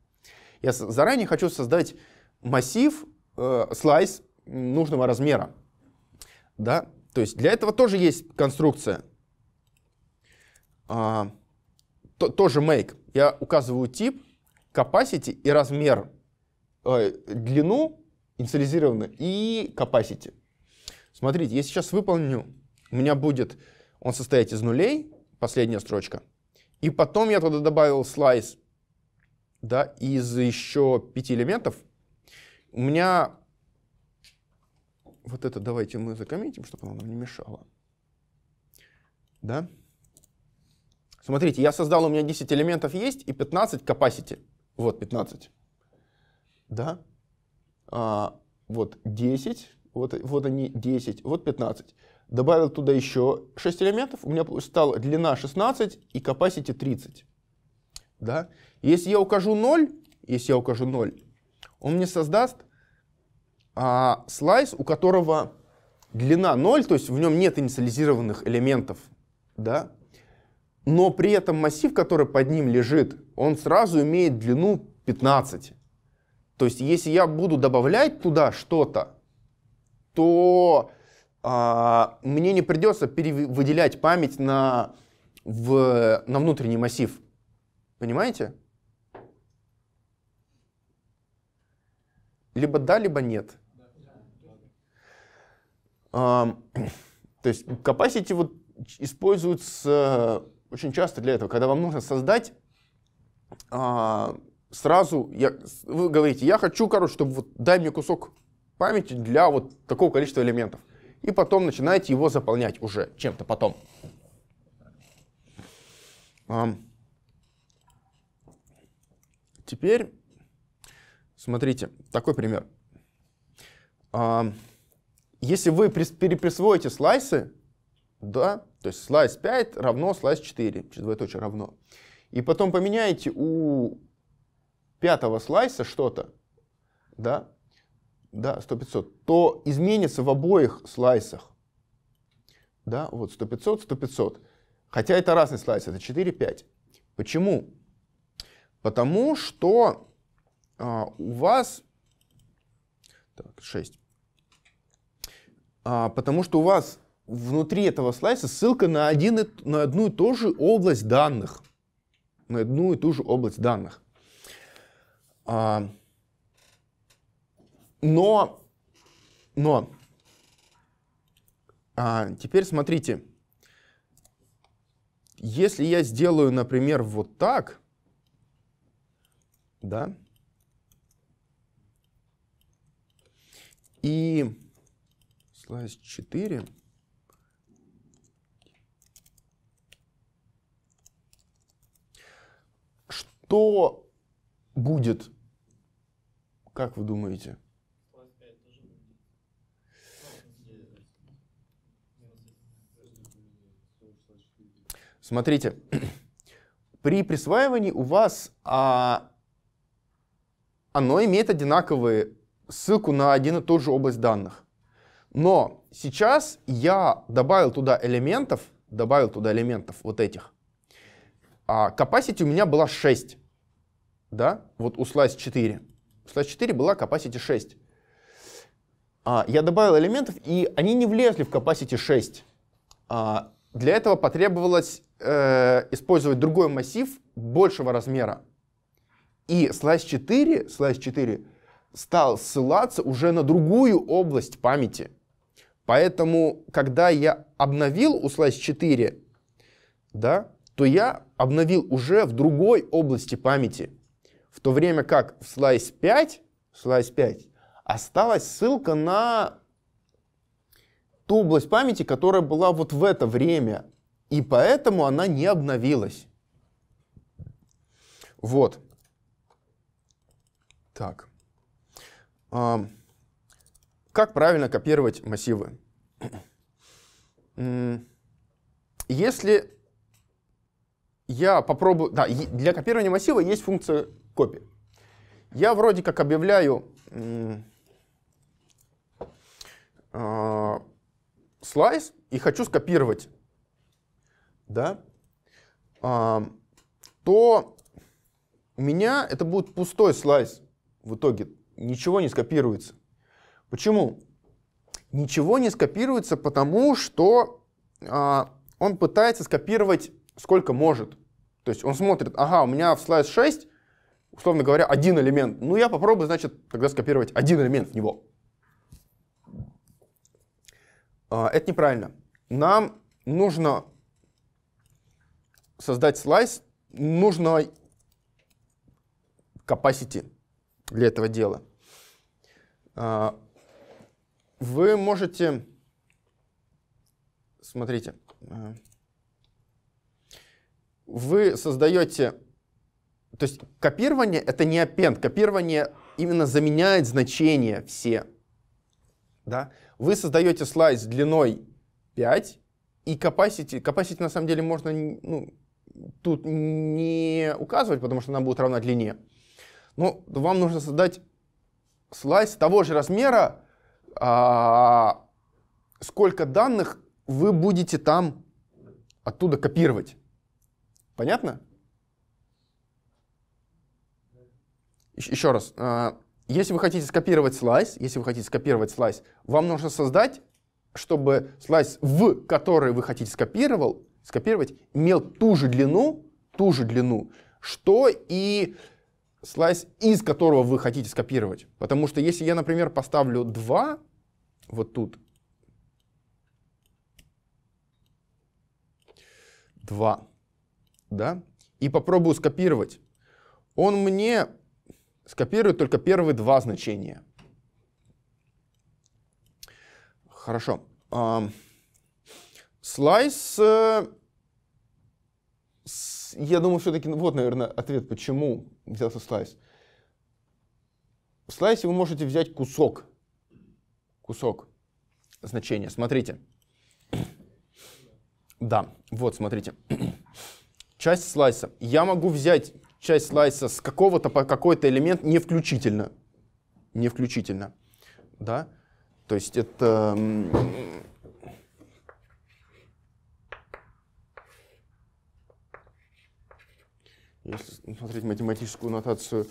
Я заранее хочу создать массив, э, слайс нужного размера. Да? То есть для этого тоже есть конструкция а, то, тоже make. Я указываю тип, capacity и размер, э, длину инициализировано и capacity. Смотрите, я сейчас выполню, у меня будет, он состоять из нулей, последняя строчка, и потом я туда добавил слайс да, из еще пяти элементов. У меня вот это давайте мы закомментим, чтобы оно нам не мешало. Да? Смотрите, я создал, у меня 10 элементов есть и 15 capacity. Вот 15. Да? А, вот 10, вот, вот они 10, вот 15. Добавил туда еще 6 элементов, у меня стала длина 16 и capacity 30. Да? Если я укажу 0, если я укажу 0, он мне создаст а, слайс, у которого длина 0, то есть в нем нет инициализированных элементов, да, но при этом массив, который под ним лежит, он сразу имеет длину 15. То есть если я буду добавлять туда что-то, то а, мне не придется выделять память на, в, на внутренний массив. Понимаете? Либо да, либо нет. А, то есть capacity вот используют очень часто для этого, когда вам нужно создать а, сразу, я, вы говорите, я хочу, короче, чтобы вот дай мне кусок памяти для вот такого количества элементов. И потом начинаете его заполнять уже чем-то потом. теперь, смотрите, такой пример. если вы переприсвоите слайсы, да, то есть слайс 5 равно слайс 4, через двоеточие равно. И потом поменяете у пятого слайса что-то, да, да, 100-500, то изменится в обоих слайсах. Да, вот 100-500, 100-500. Хотя это разный слайс, это 4-5. Почему? Потому что а, у вас... Так, 6. А, потому что у вас внутри этого слайса ссылка на, один, на одну и ту же область данных. На одну и ту же область данных. А, но, но, а, теперь смотрите, если я сделаю, например, вот так, да, и слайд 4, Что будет? Как вы думаете? Смотрите, при присваивании у вас а, оно имеет одинаковые ссылку на один и тот же область данных. Но сейчас я добавил туда элементов, добавил туда элементов вот этих, а capacity у меня была 6. Да? Вот у slice 4. У slice 4 была capacity 6. А, я добавил элементов, и они не влезли в capacity 6. А, для этого потребовалось э, использовать другой массив большего размера. И slice 4, slice 4 стал ссылаться уже на другую область памяти. Поэтому, когда я обновил у slice 4, да, то я обновил уже в другой области памяти. В то время как в слайс 5, слайс 5 осталась ссылка на ту область памяти, которая была вот в это время, и поэтому она не обновилась. Вот. Так. Как правильно копировать массивы? Если я попробую... Да, для копирования массива есть функция копи. Я вроде как объявляю а, слайс и хочу скопировать, да, а, то у меня это будет пустой слайс в итоге. Ничего не скопируется. Почему? Ничего не скопируется, потому что а, он пытается скопировать сколько может. То есть он смотрит, ага, у меня в слайд 6, условно говоря, один элемент. Ну, я попробую, значит, тогда скопировать один элемент в него. А, это неправильно. Нам нужно создать слайс нужного capacity для этого дела. А, вы можете... Смотрите. А, вы создаете... То есть копирование — это не append, копирование именно заменяет значения все. Да? Вы создаете слайд с длиной 5, и capacity, capacity на самом деле можно ну, тут не указывать, потому что она будет равна длине. Но вам нужно создать слайд того же размера, а, сколько данных вы будете там оттуда копировать. Понятно? Еще раз. А, если вы хотите скопировать слайс, если вы хотите скопировать слайс, вам нужно создать, чтобы слайс, в который вы хотите скопировал, скопировать, имел ту же длину, ту же длину, что и слайс, из которого вы хотите скопировать. Потому что если я, например, поставлю 2 вот тут, 2, да, и попробую скопировать, он мне скопирует только первые два значения. Хорошо. А, слайс, э, я думаю, все-таки, ну, вот, наверное, ответ, почему взялся слайс. В слайсе вы можете взять кусок, кусок значения. Смотрите. Да, вот, смотрите часть слайса. Я могу взять часть слайса с какого-то по какой-то элемент не включительно. Не включительно. Да? То есть это... Если ну, смотреть математическую нотацию,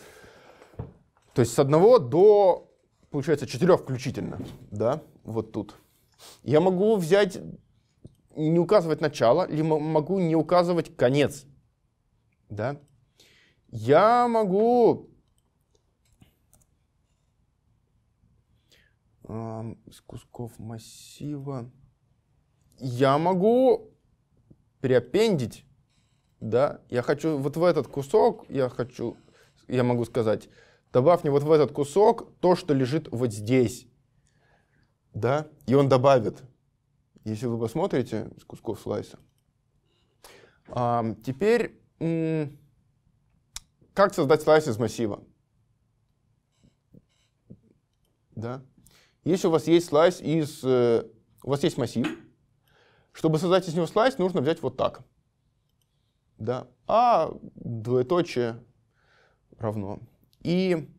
то есть с одного до, получается, четырех включительно, да, вот тут. Я могу взять не указывать начало, либо могу не указывать конец. Да? Я могу э, из кусков массива. Я могу приаппендить, да, я хочу вот в этот кусок, я хочу, я могу сказать, добавь мне вот в этот кусок то, что лежит вот здесь, да, и он добавит, если вы посмотрите с кусков слайса. А, теперь, как создать слайс из массива? Да? Если у вас есть слайс из... Э, у вас есть массив. Чтобы создать из него слайс, нужно взять вот так. Да? А двоеточие равно. И,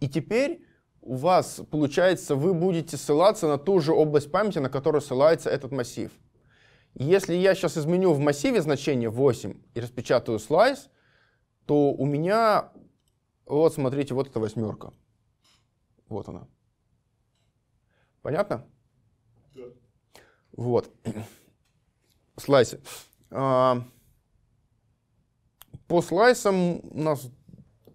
и теперь у вас, получается, вы будете ссылаться на ту же область памяти, на которую ссылается этот массив. Если я сейчас изменю в массиве значение 8 и распечатаю слайс, то у меня, вот смотрите, вот эта восьмерка. Вот она. Понятно? Да. Вот. Слайсы. А, по слайсам у нас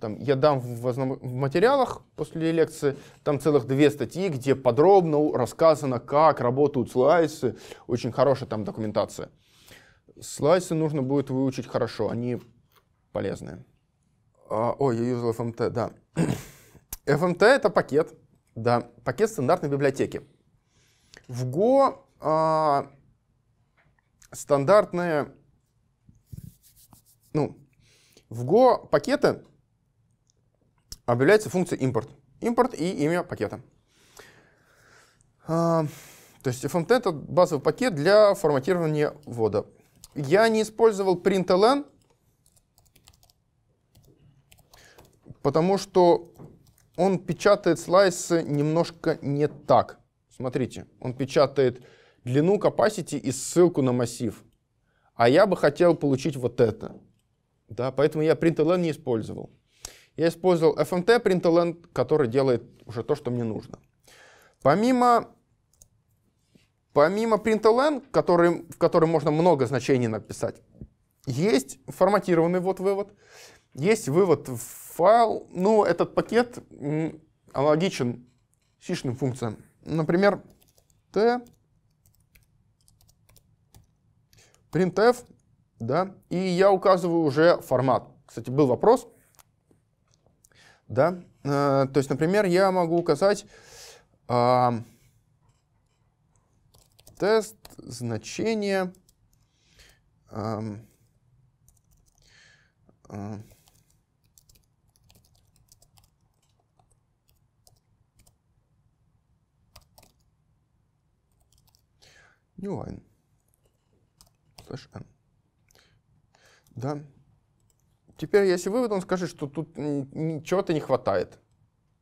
там, я дам в, в материалах после лекции там целых две статьи, где подробно рассказано, как работают слайсы. Очень хорошая там документация. Слайсы нужно будет выучить хорошо, они полезные. А, ой, я юзал FMT, да. FMT — это пакет, да, пакет стандартной библиотеки. В Go а, стандартные, ну, в Go пакеты объявляется функция импорт. Импорт и имя пакета. А, то есть fmt — это базовый пакет для форматирования ввода. Я не использовал println, потому что он печатает слайсы немножко не так. Смотрите, он печатает длину capacity и ссылку на массив. А я бы хотел получить вот это. Да, поэтому я println не использовал. Я использовал FMT Println, который делает уже то, что мне нужно. Помимо, помимо Println, который, в котором можно много значений написать, есть форматированный вот вывод, есть вывод в файл. Ну, этот пакет аналогичен сишным функциям. Например, t printf, да, и я указываю уже формат. Кстати, был вопрос, да? Э, то есть, например, я могу указать а, тест значение э, э, new line slash n. Да. Теперь, если вывод, он скажет, что тут чего-то не хватает.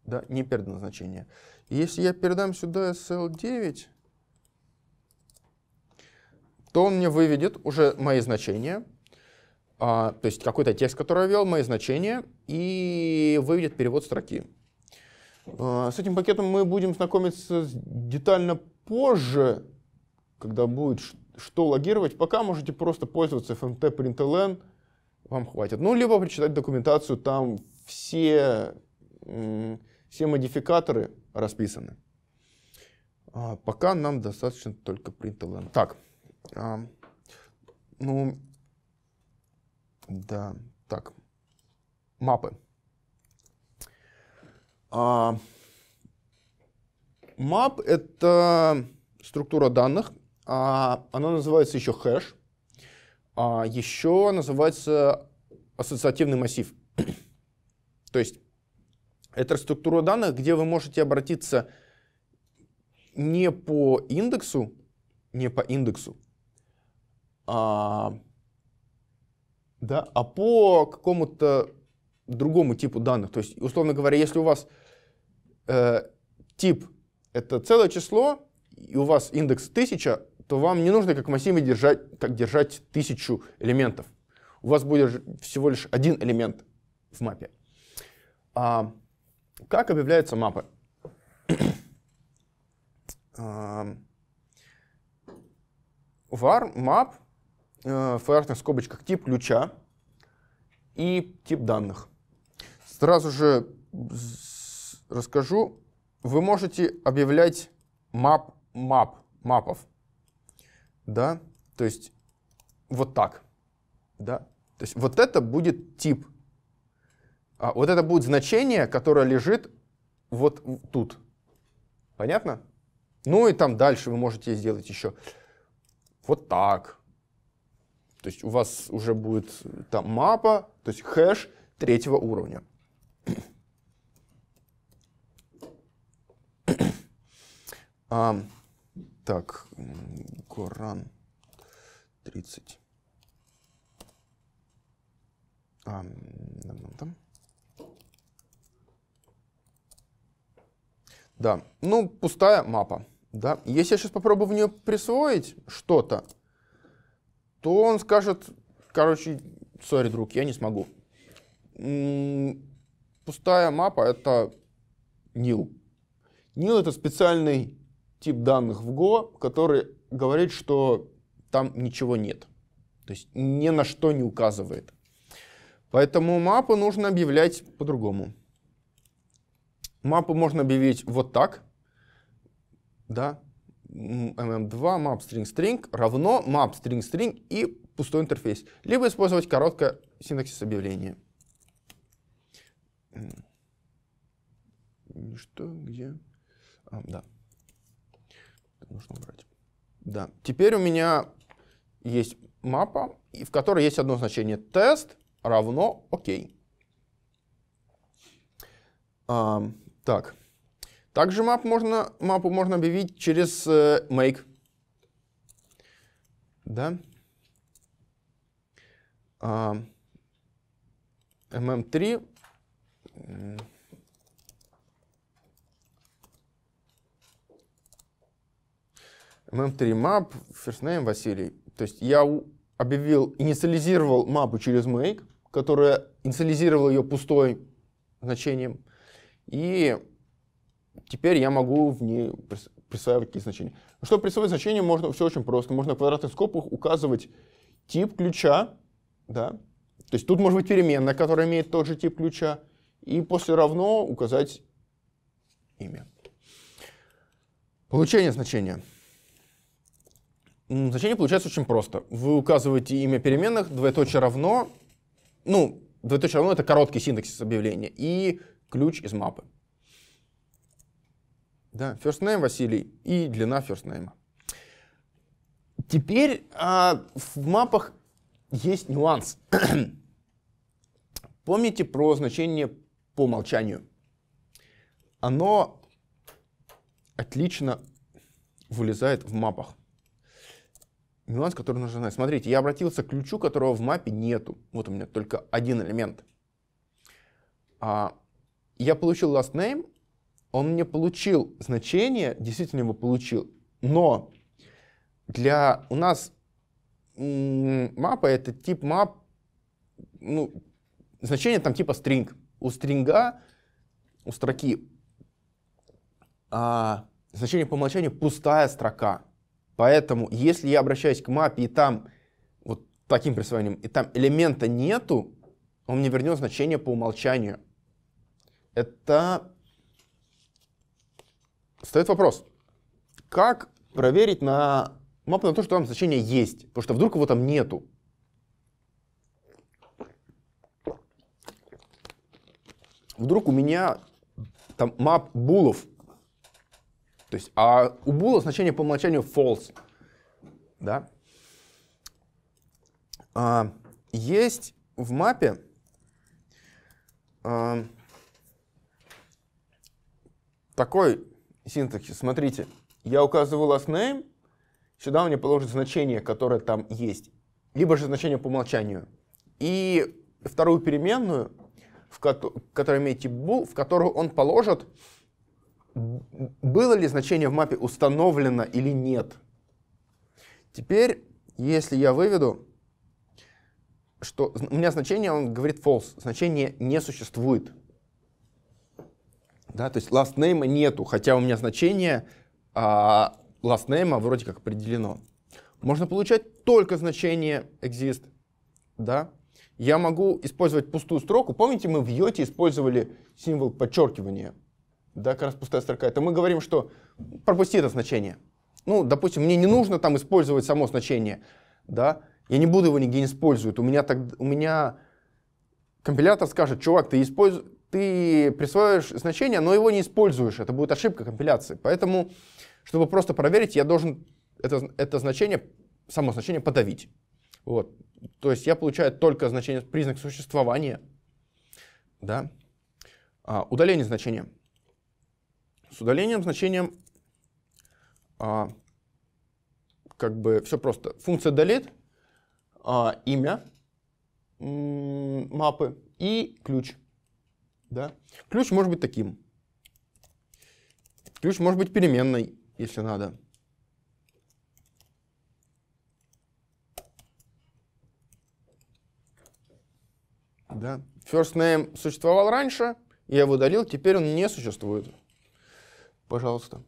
Да, не передано значение. если я передам сюда SL9, то он мне выведет уже мои значения, а, то есть какой-то текст, который я ввел, мои значения, и выведет перевод строки. А, с этим пакетом мы будем знакомиться детально позже, когда будет что логировать. Пока можете просто пользоваться fmt println, вам хватит. Ну, либо прочитать документацию, там все, все модификаторы расписаны. А пока нам достаточно только println. Так, а, ну, да, так, мапы. А, мап map — это структура данных, а, она называется еще хэш. А еще называется ассоциативный массив. То есть это структура данных, где вы можете обратиться не по индексу, не по индексу, а, да, а по какому-то другому типу данных. То есть, условно говоря, если у вас э, тип это целое число, и у вас индекс 1000, то вам не нужно, как в массиве, держать, так держать тысячу элементов. У вас будет всего лишь один элемент в мапе. А, как объявляются мапы? А, var map в э, флажных скобочках тип ключа и тип данных. Сразу же расскажу. Вы можете объявлять map, map, мапов да, то есть вот так, да, то есть вот это будет тип, а вот это будет значение, которое лежит вот тут, понятно? Ну и там дальше вы можете сделать еще вот так, то есть у вас уже будет э, там мапа, то есть хэш третьего уровня. Um, Так, Коран 30. А, там, Да, ну, пустая мапа. Да. Если я сейчас попробую в нее присвоить что-то, то он скажет, короче, сори, друг, я не смогу. Пустая мапа — это Нил. Нил — это специальный тип данных в Go, который говорит, что там ничего нет. То есть ни на что не указывает. Поэтому мапу нужно объявлять по-другому. Мапу можно объявить вот так. Да, mm2 эм, эм map string string равно map string string и пустой интерфейс. Либо использовать короткое синтаксис объявления. Что, где? А, да нужно убрать. Да. Теперь у меня есть мапа, в которой есть одно значение тест равно окей. А, так. Также мап можно, мапу можно объявить через э, make. Да. А, mm3 ММ mm3 map, first name Василий. То есть я объявил, инициализировал мапу через make, которая инициализировала ее пустой значением. И теперь я могу в ней присваивать какие значения. Ну, чтобы присваивать значения, можно все очень просто. Можно в квадратных скобках указывать тип ключа, да, то есть тут может быть переменная, которая имеет тот же тип ключа, и после равно указать имя. Получение значения. Значение получается очень просто. Вы указываете имя переменных, двоеточие равно, ну, двоеточие равно это короткий синтаксис объявления и ключ из мапы. Да, first name Василий и длина first name. Теперь а, в мапах есть нюанс. Помните про значение по умолчанию? Оно отлично вылезает в мапах нюанс, который нужно знать. Смотрите, я обратился к ключу, которого в мапе нету. Вот у меня только один элемент. А, я получил last name, он мне получил значение, действительно его получил, но для у нас мапа это тип мап, ну, значение там типа string. У стринга, у строки а, значение по умолчанию пустая строка. Поэтому, если я обращаюсь к мапе, и там вот таким присвоением, и там элемента нету, он мне вернет значение по умолчанию. Это стоит вопрос, как проверить на мапу на то, что там значение есть, потому что вдруг его там нету. Вдруг у меня там мап булов, то есть, а у була значение по умолчанию false. Да? А, есть в мапе а, такой синтаксис. Смотрите, я указываю last name, сюда мне положит значение, которое там есть, либо же значение по умолчанию. И вторую переменную, в которой имеет тип bool, в которую он положит было ли значение в мапе установлено или нет. Теперь, если я выведу, что у меня значение, он говорит false, значение не существует. Да, то есть last name нету, хотя у меня значение а, last name вроде как определено. Можно получать только значение exist. Да? Я могу использовать пустую строку. Помните, мы в йоте использовали символ подчеркивания. Да, как раз пустая строка. Это мы говорим, что пропусти это значение. Ну, допустим, мне не нужно там использовать само значение, да, я не буду его нигде использовать. У меня, так, у меня компилятор скажет, чувак, ты, использ... ты присваиваешь значение, но его не используешь, это будет ошибка компиляции. Поэтому, чтобы просто проверить, я должен это, это значение, само значение подавить. Вот. То есть я получаю только значение, признак существования, да, а, удаление значения. С удалением значением а, как бы все просто. Функция delete а, имя мапы и ключ. Да? Ключ может быть таким. Ключ может быть переменной, если надо. Да. First name существовал раньше, я его удалил, теперь он не существует. Пожалуйста.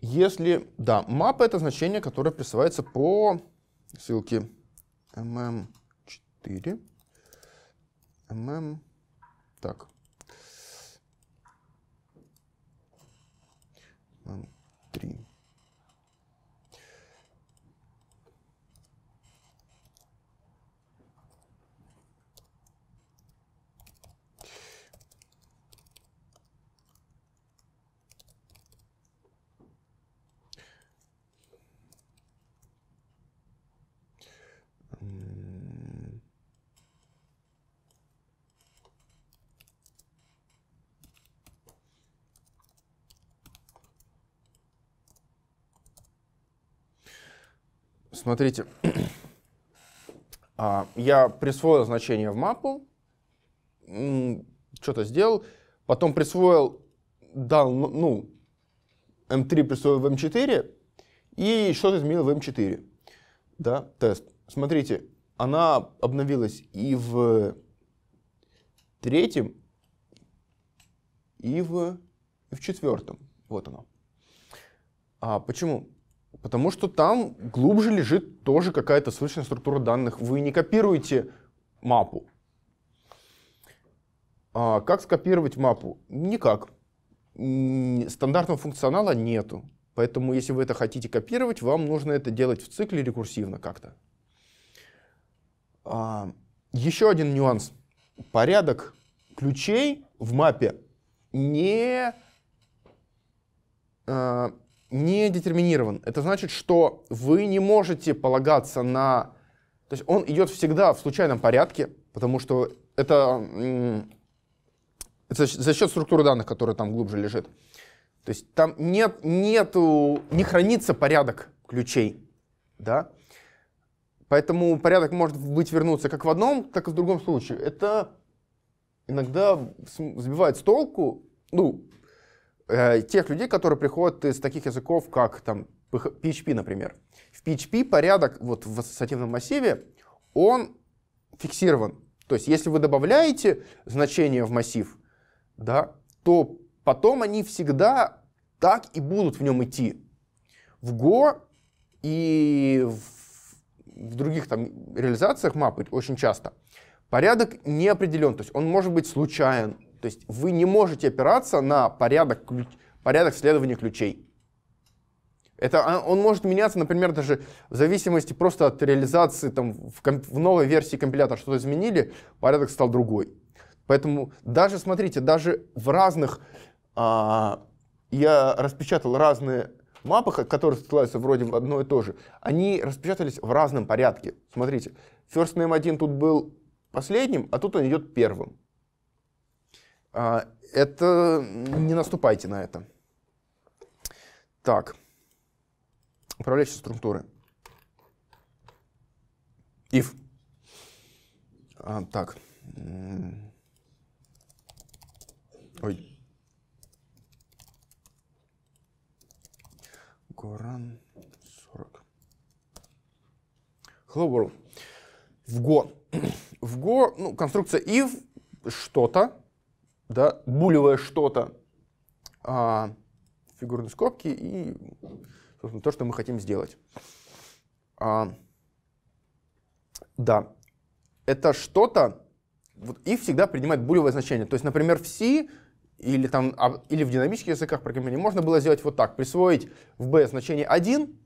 Если, да, map это значение, которое присылается по ссылке mm4, эм mm, эм эм так, mm Смотрите, а, я присвоил значение в мапу, что-то сделал, потом присвоил, дал, ну, m3 эм присвоил в m4 эм и что-то изменил в m4, эм да, тест. Смотрите, она обновилась и в третьем, и в, и в четвертом. Вот она. А почему? Потому что там глубже лежит тоже какая-то сущная структура данных. Вы не копируете мапу. А как скопировать мапу? Никак. Стандартного функционала нету. Поэтому, если вы это хотите копировать, вам нужно это делать в цикле рекурсивно как-то. А, еще один нюанс. Порядок ключей в мапе не а, не детерминирован. Это значит, что вы не можете полагаться на... То есть он идет всегда в случайном порядке, потому что это, это за счет структуры данных, которая там глубже лежит. То есть там нет, нету, не хранится порядок ключей, да? Поэтому порядок может быть вернуться как в одном, так и в другом случае. Это иногда сбивает с толку, ну, Э, тех людей, которые приходят из таких языков, как там PHP, например. В PHP порядок вот в ассоциативном массиве, он фиксирован. То есть если вы добавляете значение в массив, да, то потом они всегда так и будут в нем идти. В Go и в, в других там реализациях мапы очень часто порядок не определен, то есть он может быть случайен, то есть вы не можете опираться на порядок, порядок следования ключей. Это, а, он может меняться, например, даже в зависимости просто от реализации, там, в, комп, в новой версии компилятора что-то изменили, порядок стал другой. Поэтому даже, смотрите, даже в разных, а, я распечатал разные мапы, которые ссылаются вроде в одно и то же, они распечатались в разном порядке. Смотрите, first name 1 тут был последним, а тут он идет первым. А, это не наступайте на это. Так, управляющие структуры. If. А, так. Ой. Горан 40. Hello world. В Go. В Go, ну, конструкция if что-то, да, булевое что-то а, фигурной скобки и собственно, то, что мы хотим сделать. А, да, это что-то, вот if всегда принимает булевое значение. То есть, например, в C или, там, а, или в динамических языках программирования можно было сделать вот так. Присвоить в B значение 1,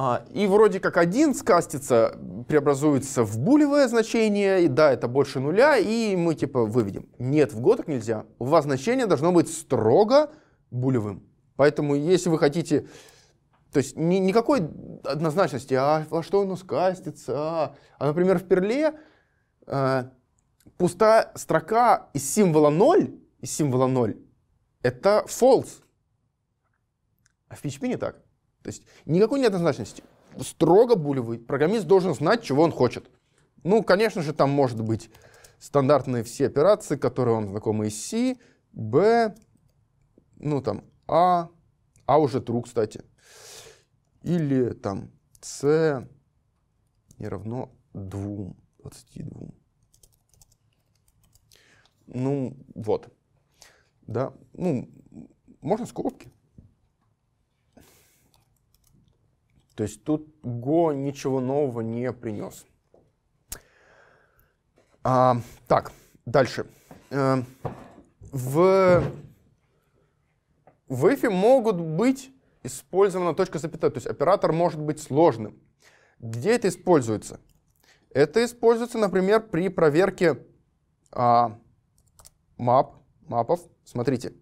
а, и вроде как один скастится, преобразуется в булевое значение, и да, это больше нуля, и мы типа выведем. Нет, в годок нельзя. У вас значение должно быть строго булевым. Поэтому если вы хотите... То есть ни, никакой однозначности, а во что оно скастится, а, а например, в перле э, а, пустая строка из символа 0, из символа 0, это false. А в PHP не так. То есть никакой неоднозначности. Строго булевый. Программист должен знать, чего он хочет. Ну, конечно же, там может быть стандартные все операции, которые вам знакомы из C, B, ну там А, А уже true, кстати. Или там С не равно 2, 22. Ну, вот. Да, ну, можно скобки. То есть тут Go ничего нового не принес. А, так, дальше. А, в, в эфе могут быть использована точка запятой, то есть оператор может быть сложным. Где это используется? Это используется, например, при проверке а, мап, мапов. Смотрите.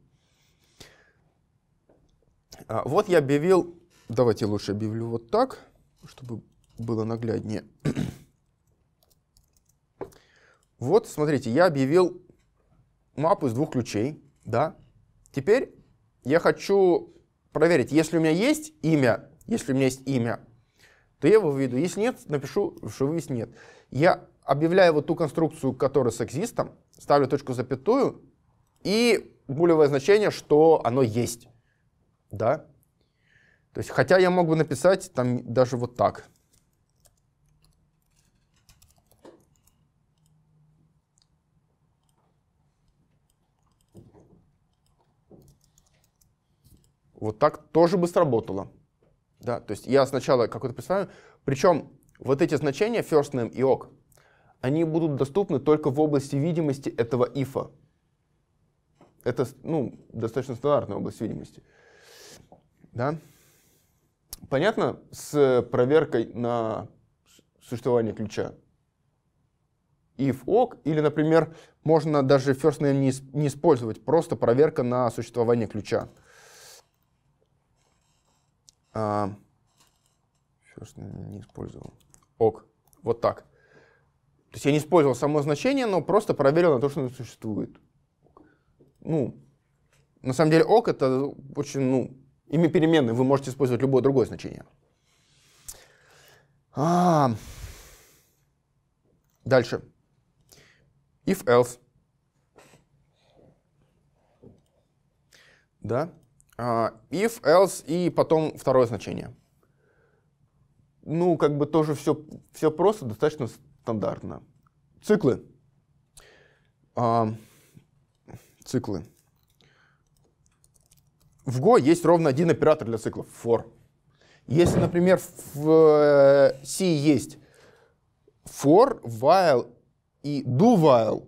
А, вот я объявил Давайте лучше объявлю вот так, чтобы было нагляднее. Вот, смотрите, я объявил map из двух ключей, да. Теперь я хочу проверить, если у меня есть имя, если у меня есть имя, то я его введу. Если нет, напишу, что есть нет. Я объявляю вот ту конструкцию, которая с экзистом, ставлю точку запятую и булевое значение, что оно есть. Да? То есть, хотя я мог бы написать там даже вот так. Вот так тоже бы сработало. Да, то есть я сначала какой-то представлю. Причем вот эти значения first name и ok, они будут доступны только в области видимости этого ифа. Это ну, достаточно стандартная область видимости. Да? Понятно с проверкой на существование ключа? if ок, или, например, можно даже first name не, не использовать, просто проверка на существование ключа. А, first name не использовал. Ок, вот так. То есть я не использовал само значение, но просто проверил на то, что оно существует. Ну, на самом деле ок это очень, ну, Имя переменной вы можете использовать любое другое значение. А, дальше. If else. Да. Uh, if else и потом второе значение. Ну, как бы тоже все, все просто, достаточно стандартно. Циклы. Uh, циклы в Go есть ровно один оператор для циклов — for. Если, например, в э, C есть for, while и do while,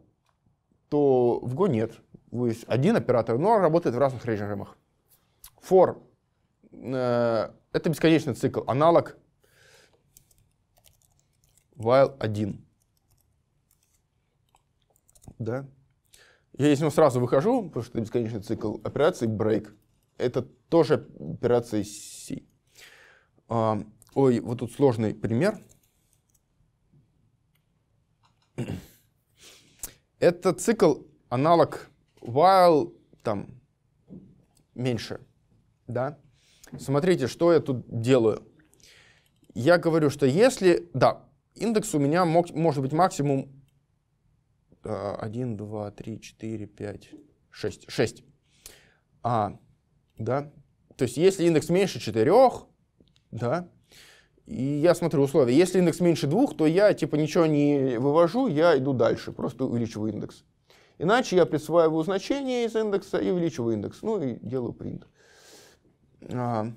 то в Go нет. Есть один оператор, но он работает в разных режимах. For э, это бесконечный цикл, аналог while 1. Да? Я из него сразу выхожу, потому что это бесконечный цикл операции break — это тоже операция C. А, ой, вот тут сложный пример. Это цикл аналог while там меньше. Да? Смотрите, что я тут делаю. Я говорю, что если... Да, индекс у меня мог, может быть максимум 1, 2, 3, 4, 5, 6. 6. А, а да, то есть если индекс меньше 4, да, и я смотрю условия, если индекс меньше 2, то я типа ничего не вывожу, я иду дальше, просто увеличиваю индекс. Иначе я присваиваю значение из индекса и увеличиваю индекс, ну и делаю print. А,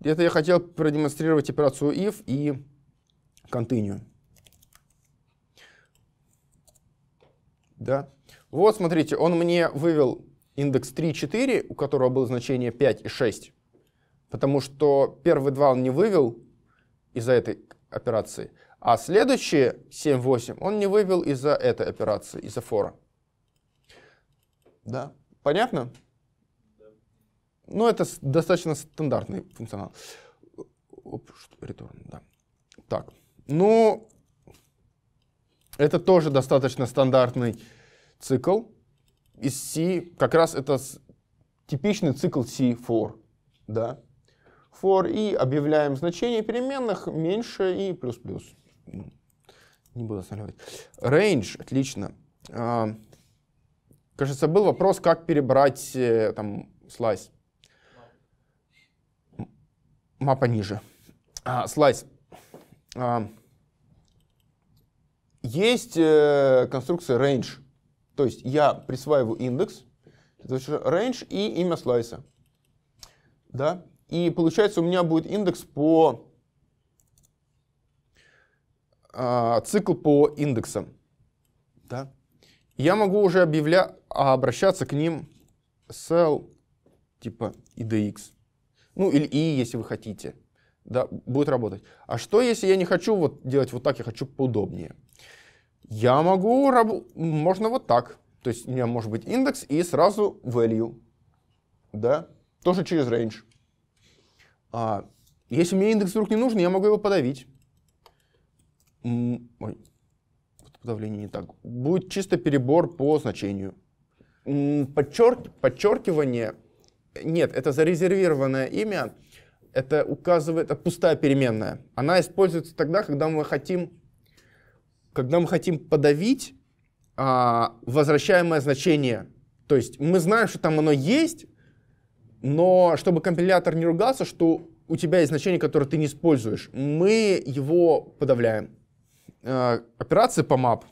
это я хотел продемонстрировать операцию if и continue. Да. Вот, смотрите, он мне вывел индекс 3,4, у которого было значение 5 и 6, потому что первые два он не вывел из-за этой операции, а следующие 7-8 он не вывел из-за этой операции, из-за фора. Да, понятно? Ну, это достаточно стандартный функционал. Оп, что, return, да. Так, ну, это тоже достаточно стандартный цикл из C, как раз это типичный цикл C for. Да? For и объявляем значение переменных меньше и плюс-плюс. Не буду останавливать. Range, отлично. А, кажется, был вопрос, как перебрать э, там слайс. Мапа ниже. А, слайс. А, есть э, конструкция range то есть я присваиваю индекс, range и имя слайса. Да? И получается у меня будет индекс по а, цикл по индексам. Да? Я могу уже объявля... А, обращаться к ним cell типа idx. Ну или i, если вы хотите. Да, будет работать. А что, если я не хочу вот делать вот так, я хочу поудобнее? Я могу, раб... можно вот так. То есть у меня может быть индекс и сразу value. Да? Тоже через range. А, если мне индекс вдруг не нужен, я могу его подавить. Ой, подавление не так. Будет чисто перебор по значению. Подчерк... Подчеркивание. Нет, это зарезервированное имя. Это указывает, это пустая переменная. Она используется тогда, когда мы хотим когда мы хотим подавить а, возвращаемое значение, то есть мы знаем, что там оно есть, но чтобы компилятор не ругался, что у тебя есть значение, которое ты не используешь, мы его подавляем. А, операции по map,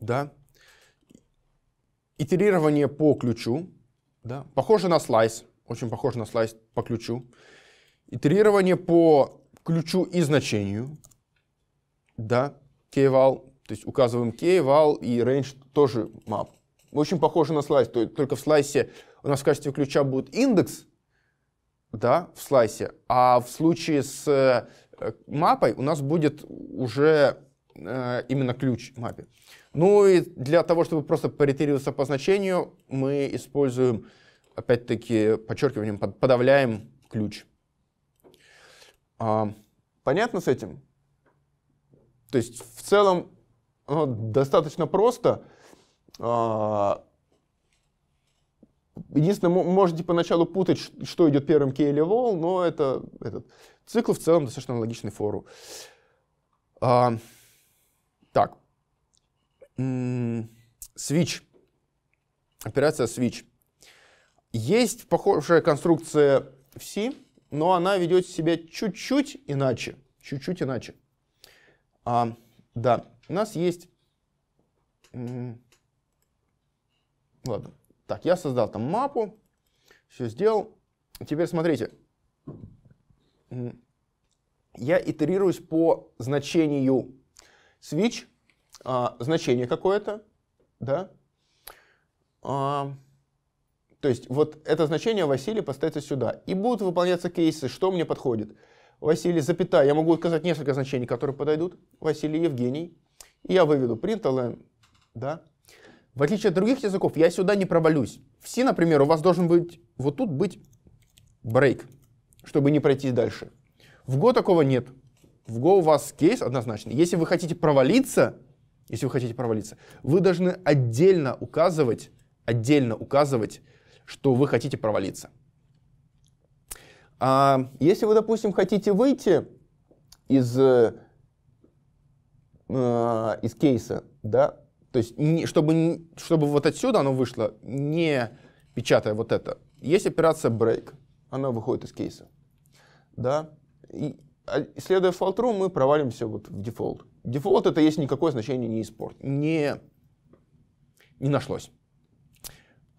да, итерирование по ключу, да, похоже на слайс, очень похоже на слайс по ключу. Итерирование по ключу и значению. Да, kval, то есть указываем kval и range тоже map. Очень похоже на слайс, то, только в слайсе у нас в качестве ключа будет индекс, да, в слайсе, а в случае с э, мапой у нас будет уже э, именно ключ мапе. Ну и для того, чтобы просто паритироваться по значению, мы используем, опять-таки, подчеркиванием, подавляем ключ. А, понятно с этим? То есть в целом оно достаточно просто. А, единственное, можете поначалу путать, что идет первым key или wall, но это, этот цикл в целом достаточно логичный фору. А, так. Switch. Операция switch. Есть похожая конструкция в C, но она ведет себя чуть-чуть иначе. Чуть-чуть иначе. А, да, у нас есть... Ладно. Так, я создал там мапу, все сделал. Теперь смотрите. Я итерируюсь по значению switch, а, значение какое-то, да. А, то есть вот это значение Василий поставится сюда. И будут выполняться кейсы, что мне подходит. Василий, запятая, я могу указать несколько значений, которые подойдут. Василий, Евгений. И я выведу println, да. В отличие от других языков, я сюда не провалюсь. В C, например, у вас должен быть, вот тут быть break, чтобы не пройти дальше. В Go такого нет. В Go у вас кейс однозначный. Если вы хотите провалиться, если вы хотите провалиться, вы должны отдельно указывать, отдельно указывать, что вы хотите провалиться. А если вы, допустим, хотите выйти из, э, э из кейса, да, то есть не, чтобы, чтобы вот отсюда оно вышло, не печатая вот это, есть операция break, она выходит из кейса, да, и, а следуя фалтру, мы провалимся вот в дефолт. Дефолт это есть никакое значение не испорт, не, не нашлось.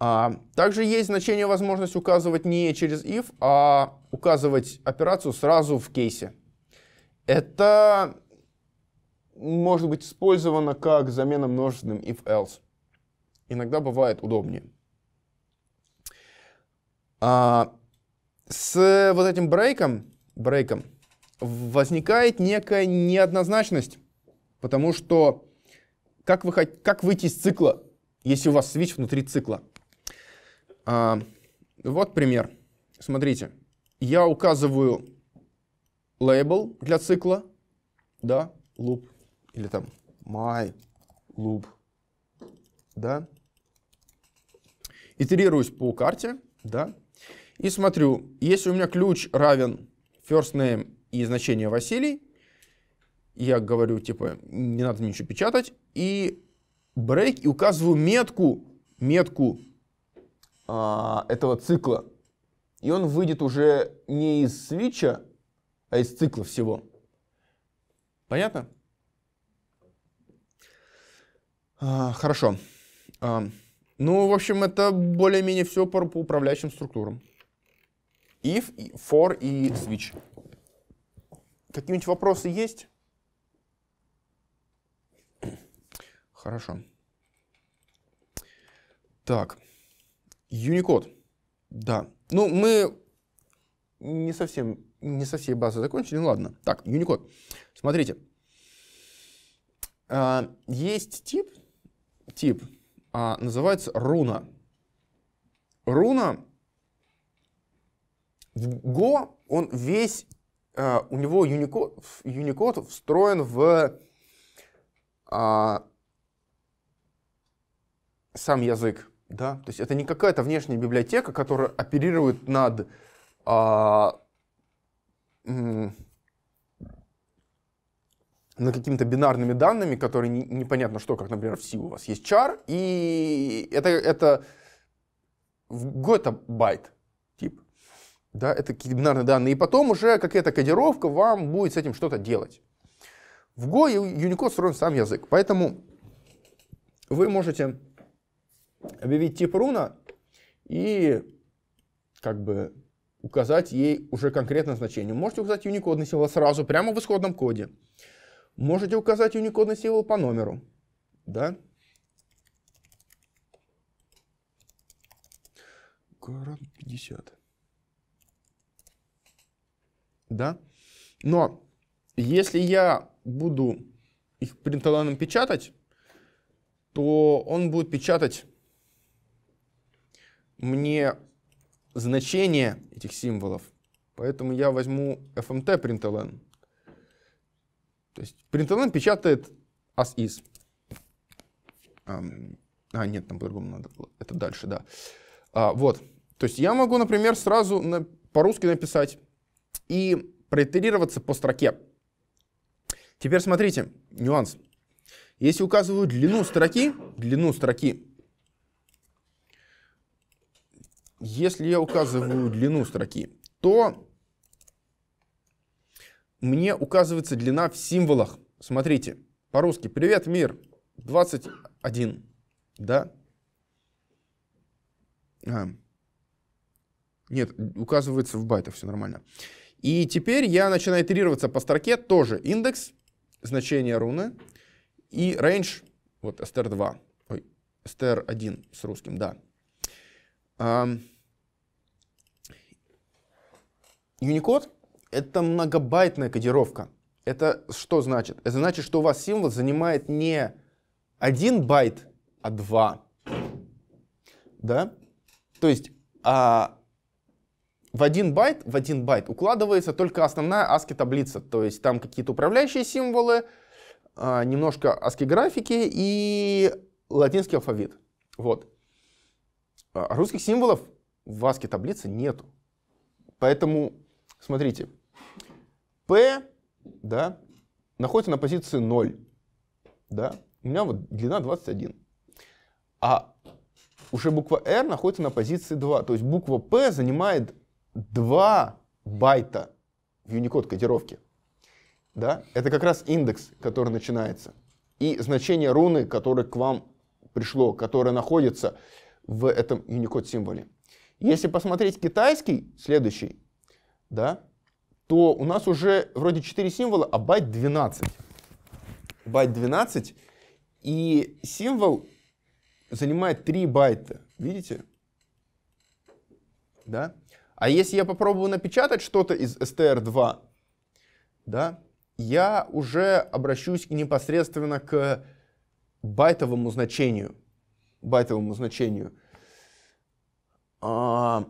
А, также есть значение возможность указывать не через if, а указывать операцию сразу в кейсе. Это может быть использовано как замена множественным if-else. Иногда бывает удобнее. А, с вот этим брейком, брейком возникает некая неоднозначность, потому что как, вы, как выйти из цикла, если у вас switch внутри цикла? А, вот пример. Смотрите, я указываю лейбл для цикла, да, loop, или там my loop, да, итерируюсь по карте, да, и смотрю, если у меня ключ равен first name и значение Василий, я говорю, типа, не надо ничего печатать, и break, и указываю метку, метку а, этого цикла. И он выйдет уже не из свеча, а из цикла всего. Понятно? А, хорошо. А, ну, в общем, это более-менее все по, по управляющим структурам. If, for и switch. Какие-нибудь вопросы есть? Хорошо. Так. Unicode. Да. Ну, мы не совсем, не со всей базы закончили, ну ладно. Так, Unicode. Смотрите. А, есть тип, тип а, называется руна. Руна в Go, он весь, а, у него Unicode, Unicode встроен в сам язык. Да, то есть это не какая-то внешняя библиотека, которая оперирует над а, на какими-то бинарными данными, которые не, непонятно что, как, например, в C у вас есть char, и это, это в байт тип. Да, это какие-то бинарные данные. И потом уже какая-то кодировка вам будет с этим что-то делать. В Go и Unicode строен сам язык, поэтому вы можете объявить тип руна и как бы указать ей уже конкретное значение. Можете указать юникодный символ сразу, прямо в исходном коде. Можете указать юникодный символ по номеру. Да? Гарант 50. Да? Но если я буду их принталаном печатать, то он будет печатать мне значение этих символов. Поэтому я возьму fmt println. То есть println печатает as is. А, нет, там по-другому надо было. Это дальше, да. А, вот. То есть я могу, например, сразу на, по-русски написать и проитерироваться по строке. Теперь смотрите, нюанс. Если указываю длину строки, длину строки, если я указываю длину строки, то мне указывается длина в символах. Смотрите, по-русски «Привет, мир!» 21, да? А. Нет, указывается в байтах, все нормально. И теперь я начинаю итерироваться по строке, тоже индекс, значение руны и range, вот str2, ой, str1 с русским, да. Unicode — это многобайтная кодировка. Это что значит? Это значит, что у вас символ занимает не один байт, а два. Да? То есть а, в один байт, в один байт укладывается только основная ASCII таблица. То есть там какие-то управляющие символы, а, немножко ASCII графики и латинский алфавит. Вот. А, русских символов в ASCII таблице нету. Поэтому, смотрите, P да, находится на позиции 0. Да? У меня вот длина 21. А уже буква R находится на позиции 2. То есть буква P занимает 2 байта в Unicode кодировке. Да? Это как раз индекс, который начинается. И значение руны, которое к вам пришло, которое находится в этом Unicode символе. Если посмотреть китайский, следующий, да, то у нас уже вроде 4 символа, а байт 12. Байт 12, и символ занимает 3 байта, видите? Да? А если я попробую напечатать что-то из str2, да, я уже обращусь непосредственно к байтовому значению байтовому значению. А,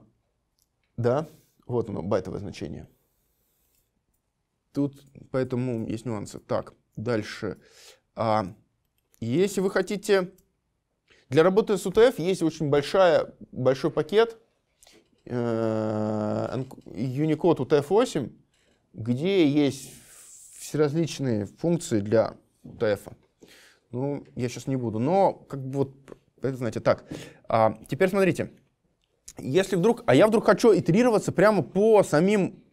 да, вот оно, байтовое значение. Тут поэтому есть нюансы. Так, дальше. А, если вы хотите... Для работы с UTF есть очень большая, большой пакет э, Unicode UTF-8, где есть различные функции для UTF. Ну, я сейчас не буду. Но как бы вот это, знаете, так. А, теперь смотрите. Если вдруг, а я вдруг хочу итерироваться прямо по самим,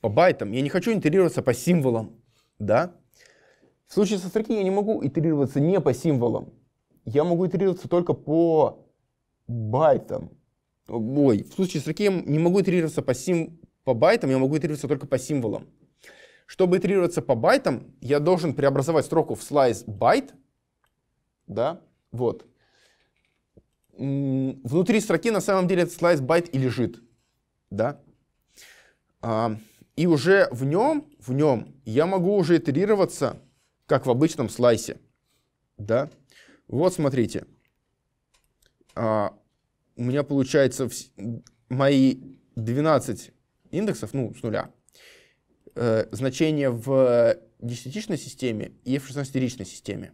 по байтам. Я не хочу итерироваться по символам, да? В случае со строки я не могу итерироваться не по символам. Я могу итерироваться только по байтам. Ой, в случае строки я не могу итерироваться по, сим... по байтам, я могу итерироваться только по символам. Чтобы итерироваться по байтам, я должен преобразовать строку в слайс байт, да, вот, внутри строки на самом деле этот слайс байт и лежит. Да? А, и уже в нем, в нем я могу уже итерироваться, как в обычном слайсе. Да? Вот смотрите. А, у меня получается мои 12 индексов, ну, с нуля, э, значения в десятичной системе и в шестнадцатеричной системе.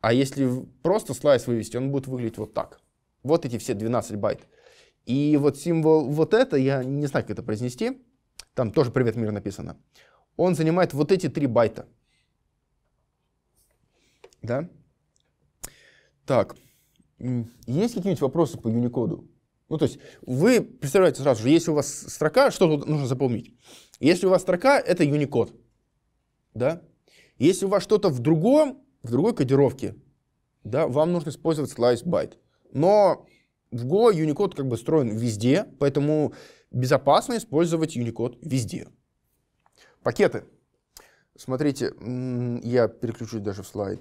А если просто слайс вывести, он будет выглядеть вот так. Вот эти все 12 байт. И вот символ вот это, я не знаю, как это произнести, там тоже «Привет, мир» написано, он занимает вот эти 3 байта. Да? Так, есть какие-нибудь вопросы по Unicode? Ну, то есть вы представляете сразу же, если у вас строка, что тут нужно запомнить? Если у вас строка, это Unicode. Да? Если у вас что-то в другом, в другой кодировке, да, вам нужно использовать slice byte. Но в Go Unicode как бы встроен везде, поэтому безопасно использовать Unicode везде. Пакеты. Смотрите, я переключусь даже в слайд.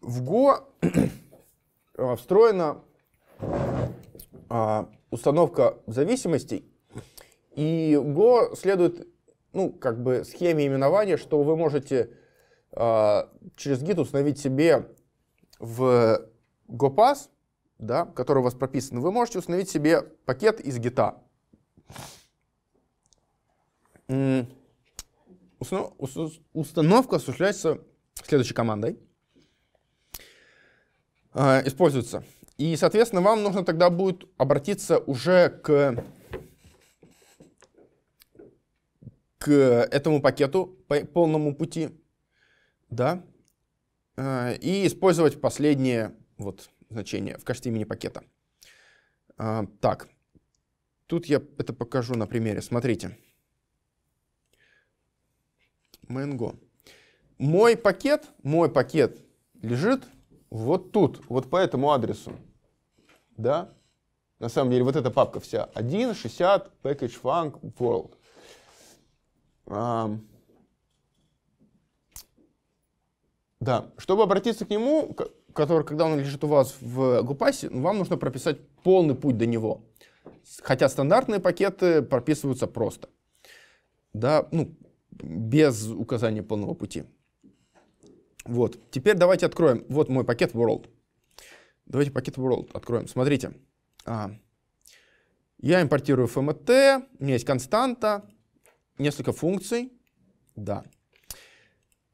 В Go а, встроена а, установка зависимостей, и Go следует, ну, как бы схеме именования, что вы можете а, через Git установить себе в GoPass, да, который у вас прописан, вы можете установить себе пакет из гита. Установка осуществляется следующей командой. А, используется. И, соответственно, вам нужно тогда будет обратиться уже к, к этому пакету по полному пути да, э, и использовать последнее вот значение в качестве имени пакета. А, так, тут я это покажу на примере. Смотрите. Mango. Мой пакет, мой пакет лежит вот тут, вот по этому адресу. Да? На самом деле, вот эта папка вся. 1.60 package funk world. Да, чтобы обратиться к нему, который, когда он лежит у вас в Гупасе, вам нужно прописать полный путь до него. Хотя стандартные пакеты прописываются просто. Да, ну, без указания полного пути. Вот, теперь давайте откроем. Вот мой пакет World. Давайте пакет World откроем. Смотрите. А, я импортирую FMT, у меня есть константа, несколько функций. Да.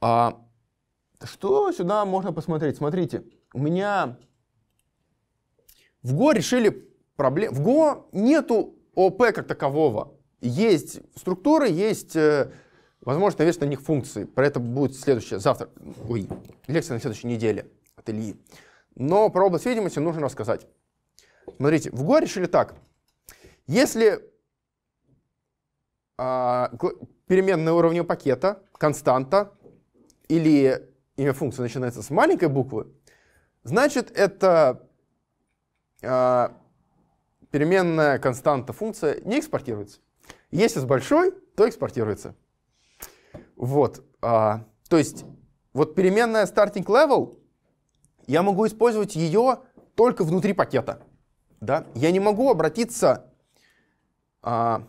А, что сюда можно посмотреть? Смотрите, у меня в Go решили проблему. В Go нету ОП как такового. Есть структуры, есть э, возможно, навешать на них функции. Про это будет следующее, завтра, ой, лекция на следующей неделе от Ильи. Но про область видимости нужно рассказать. Смотрите, в Go решили так. Если а, переменная уровня пакета, константа или имя функции начинается с маленькой буквы, значит это э, переменная константа функция не экспортируется. Если с большой, то экспортируется. Вот, э, то есть вот переменная starting level, я могу использовать ее только внутри пакета. Да? Я не могу обратиться... А,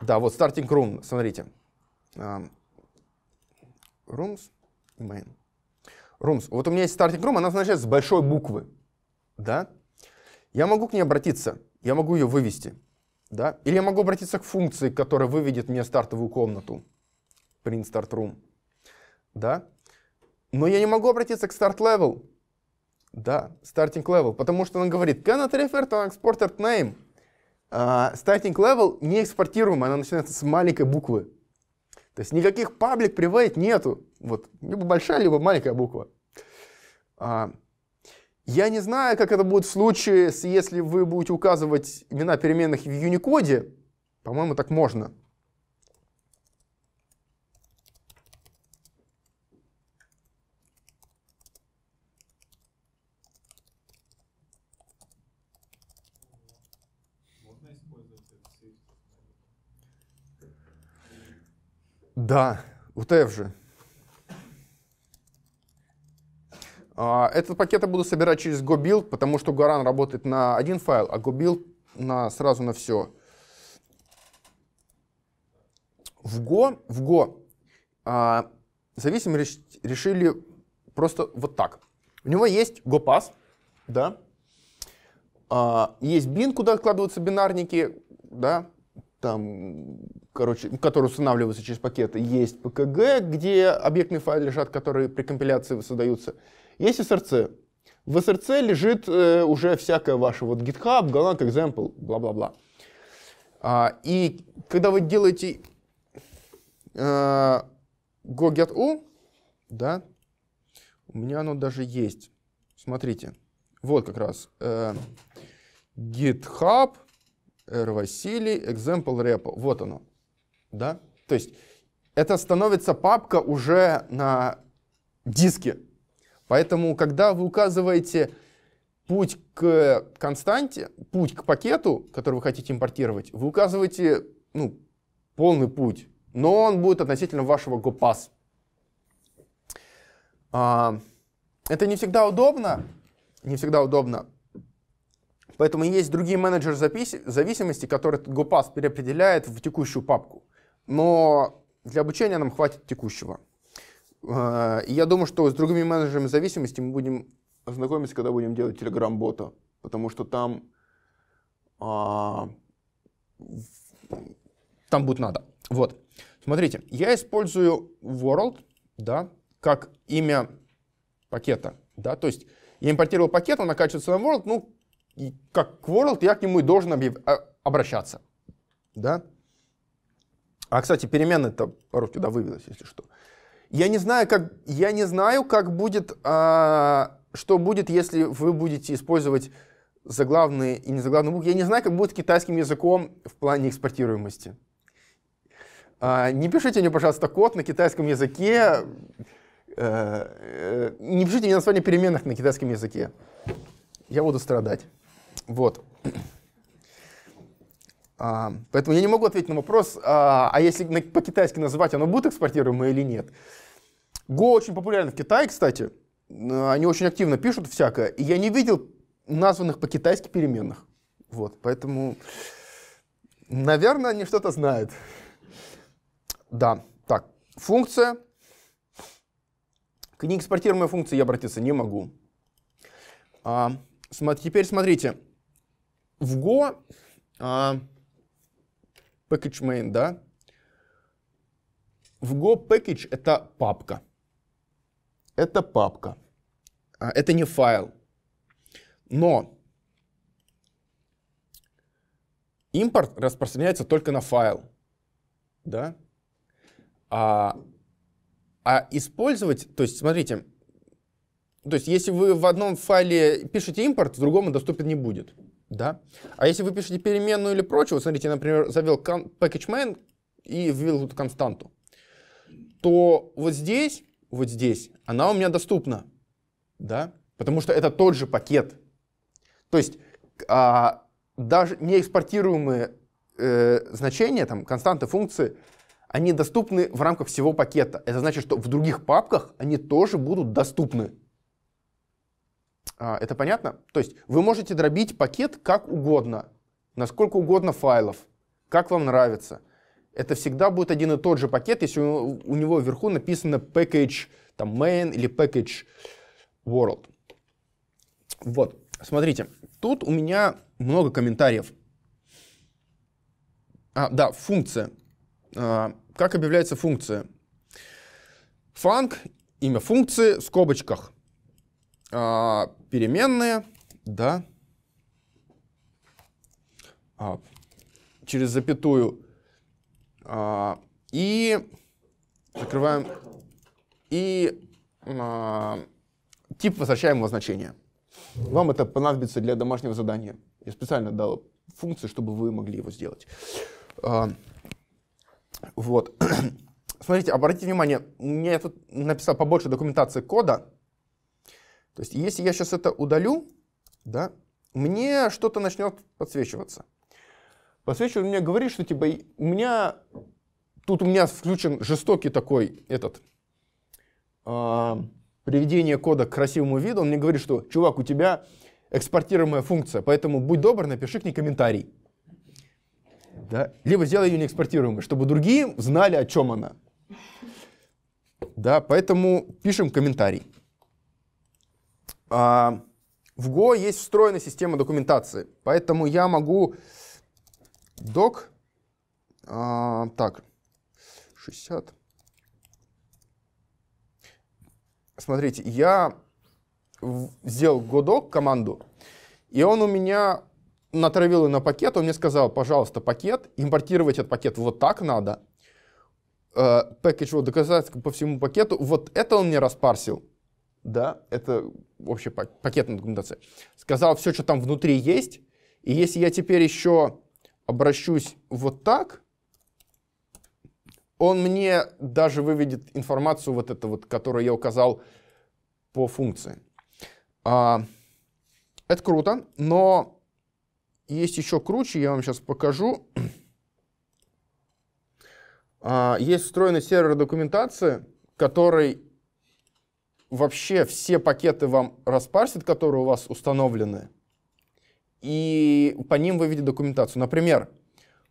да, вот starting room, смотрите. А, rooms main. Румс, вот у меня есть стартинг рум, она означает с большой буквы. Да? Я могу к ней обратиться, я могу ее вывести. Да? Или я могу обратиться к функции, которая выведет мне стартовую комнату. Print start room. Да? Но я не могу обратиться к start level. Да, starting level. Потому что он говорит, cannot refer to an exported name. Uh, starting level не экспортируемый, она начинается с маленькой буквы. То есть никаких паблик привейт нету. Вот, либо большая, либо маленькая буква. А, я не знаю, как это будет в случае, если вы будете указывать имена переменных в Unicode. По-моему, так можно. Да, УТФ же. А, этот пакет я буду собирать через GoBuild, потому что Гаран работает на один файл, а GoBuild на, сразу на все. В Go, в Go а, зависимость решили просто вот так. У него есть GoPass, да, а, есть bin, куда откладываются бинарники, да, там, короче, который устанавливается через пакеты, есть ПКГ, где объектные файлы лежат, которые при компиляции создаются. Есть SRC. В SRC лежит э, уже всякое ваше вот GitHub, Galant Example, бла-бла-бла. А, и когда вы делаете э, go-get-u, да, у меня оно даже есть. Смотрите, вот как раз э, GitHub R. Василий, example repo. Вот оно. Да? То есть это становится папка уже на диске. Поэтому, когда вы указываете путь к константе, путь к пакету, который вы хотите импортировать, вы указываете ну, полный путь, но он будет относительно вашего GoPass. А, это не всегда удобно, не всегда удобно, Поэтому есть другие менеджеры зависимости, которые GoPass переопределяет в текущую папку. Но для обучения нам хватит текущего. Э, и я думаю, что с другими менеджерами зависимости мы будем ознакомиться, когда будем делать Telegram-бота, потому что там, а, там будет надо. Вот. Смотрите, я использую World, да, как имя пакета, да, то есть я импортировал пакет, он накачивается на World, ну, как к World я к нему и должен а, обращаться. Да? А, кстати, перемены это ров туда вывелось, если что. Я не знаю, как, я не знаю, как будет, а, что будет, если вы будете использовать заглавные и незаглавные буквы. Я не знаю, как будет китайским языком в плане экспортируемости. А, не пишите мне, пожалуйста, код на китайском языке. А, не пишите мне название переменных на китайском языке. Я буду страдать. Вот. А, поэтому я не могу ответить на вопрос, а, а если по-китайски называть, оно будет экспортируемое или нет. Go очень популярен в Китае, кстати. А, они очень активно пишут всякое. И я не видел названных по-китайски переменных. Вот, поэтому, наверное, они что-то знают. Да, так, функция. К неэкспортируемой функции я обратиться не могу. А, Теперь смотрите, в Go uh, package main, да, в Go package это папка. Это папка. А, это не файл. Но импорт распространяется только на файл. Да? А, а использовать, то есть, смотрите, то есть, если вы в одном файле пишете импорт, в другом он доступен не будет. Да? А если вы пишете переменную или прочее, вот смотрите, например, завел packageMain и ввел эту константу, то вот здесь, вот здесь, она у меня доступна. Да? Потому что это тот же пакет. То есть, а, даже неэкспортируемые э, значения, там, константы, функции, они доступны в рамках всего пакета. Это значит, что в других папках они тоже будут доступны. А, это понятно? То есть вы можете дробить пакет как угодно, насколько угодно файлов, как вам нравится. Это всегда будет один и тот же пакет, если у него вверху написано package там, main или package world. Вот, смотрите, тут у меня много комментариев. А, да, функция. А, как объявляется функция? Func, имя функции, в скобочках – а, переменные, да, а, через запятую, а, и закрываем, и а, тип возвращаемого значения. Вам это понадобится для домашнего задания. Я специально дал функцию, чтобы вы могли его сделать. А, вот. Смотрите, обратите внимание, мне тут написал побольше документации кода, то есть если я сейчас это удалю, да, мне что-то начнет подсвечиваться. Подсвечивание мне говорит, что типа у меня, тут у меня включен жестокий такой этот, э, приведение кода к красивому виду, он мне говорит, что чувак, у тебя экспортируемая функция, поэтому будь добр, напиши к ней комментарий. Да? Либо сделай ее неэкспортируемой, чтобы другие знали, о чем она. Да, поэтому пишем комментарий. А, в Go есть встроенная система документации, поэтому я могу док, а, так, 60. Смотрите, я сделал годок команду, и он у меня натравил ее на пакет, он мне сказал, пожалуйста, пакет, импортировать этот пакет вот так надо, э, пакет uh, вот доказательств по всему пакету, вот это он мне распарсил, да, это общий пакетной документации, сказал все, что там внутри есть, и если я теперь еще обращусь вот так, он мне даже выведет информацию вот эту вот, которую я указал по функции. А, это круто, но есть еще круче, я вам сейчас покажу. А, есть встроенный сервер документации, который вообще все пакеты вам распарсит, которые у вас установлены, и по ним выведет документацию. Например,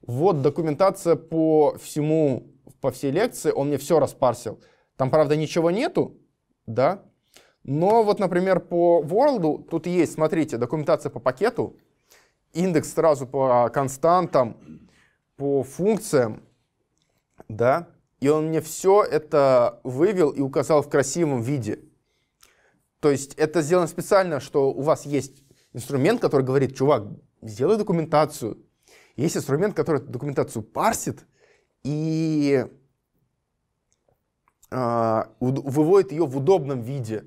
вот документация по всему, по всей лекции, он мне все распарсил. Там, правда, ничего нету, да, но вот, например, по World тут есть, смотрите, документация по пакету, индекс сразу по константам, по функциям, да, и он мне все это вывел и указал в красивом виде. То есть это сделано специально, что у вас есть инструмент, который говорит, чувак, сделай документацию. Есть инструмент, который эту документацию парсит и э, выводит ее в удобном виде.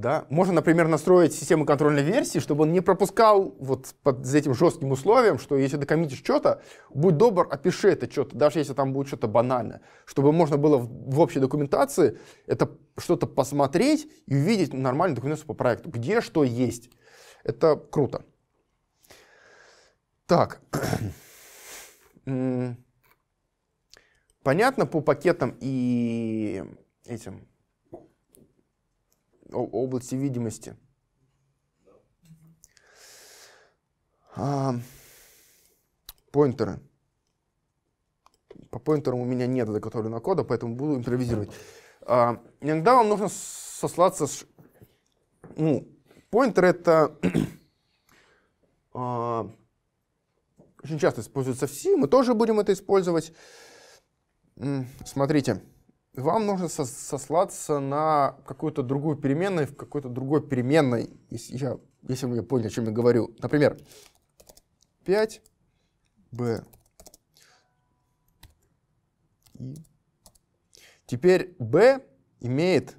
Да? Можно, например, настроить систему контрольной версии, чтобы он не пропускал вот под этим жестким условием, что если докоммитишь что-то, будь добр, опиши это что-то, даже если там будет что-то банальное. Чтобы можно было в, в общей документации это что-то посмотреть и увидеть нормальную документацию по проекту, где что есть. Это круто. Так. Понятно по пакетам и этим области видимости. А, поинтеры. По поинтерам у меня нет заготовленного кода, поэтому буду импровизировать. А, иногда вам нужно сослаться... С, ну, поинтер — это а, очень часто используется в C, мы тоже будем это использовать. Смотрите вам нужно сослаться на какую-то другую переменную в какой-то другой переменной, если, я, если вы поняли, о чем я говорю. Например, 5b и Теперь b имеет...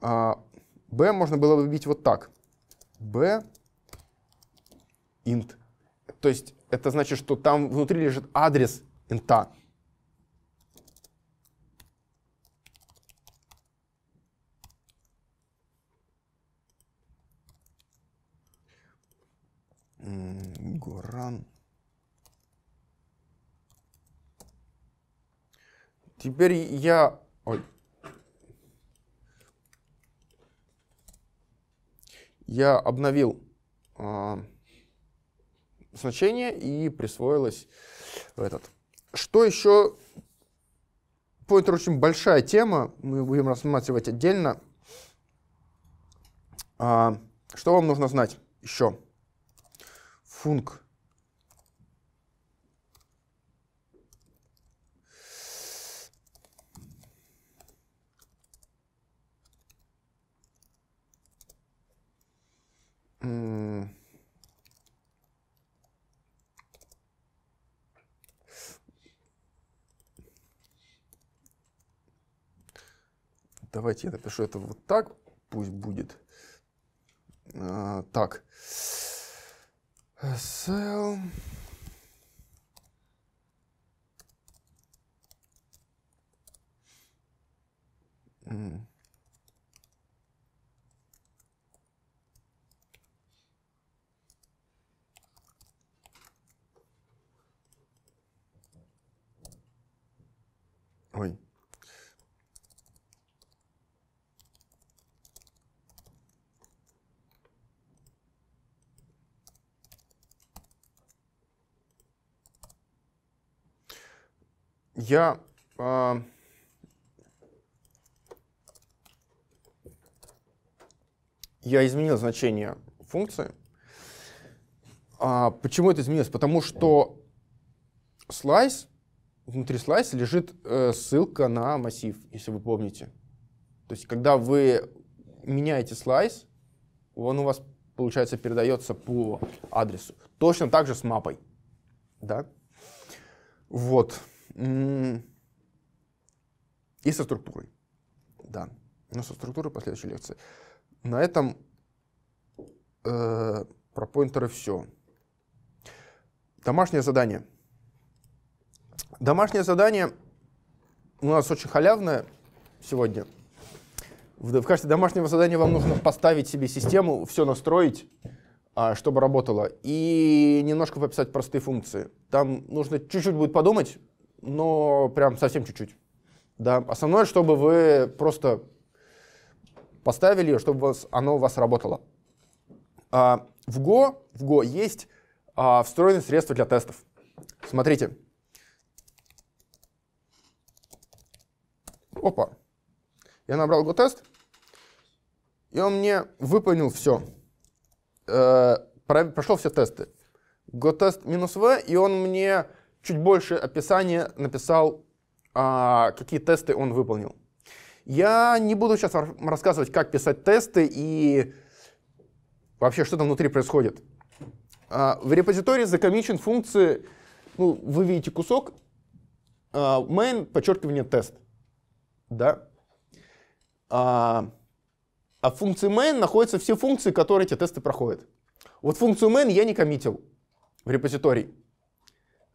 b а, можно было выбить вот так. b int. То есть это значит, что там внутри лежит адрес инта. Теперь я... Ой. Я обновил э, значение и присвоилось этот. Что еще? Pointer очень большая тема, мы будем рассматривать отдельно. А, что вам нужно знать еще? Функ Давайте я напишу это вот так, пусть будет. А, так. Sell. Mm. я э, я изменил значение функции. А, почему это изменилось? Потому что слайс, внутри слайса лежит э, ссылка на массив, если вы помните. То есть, когда вы меняете слайс, он у вас, получается, передается по адресу. Точно так же с мапой. Да? Вот. И со структурой. Да, но со структурой последующей лекции. На этом э, про поинтеры все. Домашнее задание. Домашнее задание у нас очень халявное сегодня. В, в качестве домашнего задания вам нужно поставить себе систему, все настроить, а, чтобы работало, и немножко пописать простые функции. Там нужно чуть-чуть будет подумать, но прям совсем чуть-чуть. Да. Основное, чтобы вы просто поставили ее, чтобы вас, оно у вас работало. А, в Go, в Go есть а, встроенные средства для тестов. Смотрите. Опа. Я набрал Go тест, и он мне выполнил все. Э, прошел все тесты. Go тест минус V, и он мне чуть больше описания написал, а, какие тесты он выполнил. Я не буду сейчас рассказывать, как писать тесты и вообще, что там внутри происходит. А, в репозитории закоммичен функции, ну, вы видите кусок, а, main, подчеркивание, тест. Да? А, а в функции main находятся все функции, которые эти тесты проходят. Вот функцию main я не коммитил в репозитории.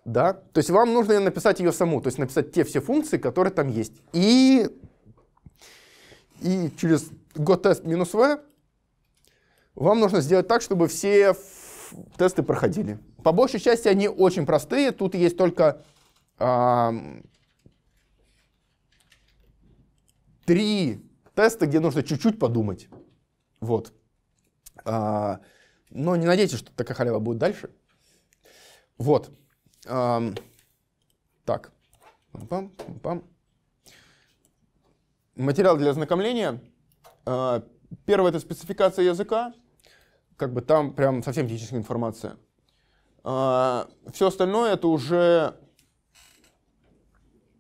Да? То есть вам нужно написать ее саму, то есть написать те все функции, которые там есть. И, и через gottest минус v вам нужно сделать так, чтобы все тесты проходили. По большей части они очень простые, тут есть только а, три теста, где нужно чуть-чуть подумать. Вот. А, но не надейтесь, что такая халява будет дальше. Вот так. Пам -пам -пам. Материал для ознакомления. А, первое — это спецификация языка. Как бы там прям совсем техническая информация. А, все остальное — это уже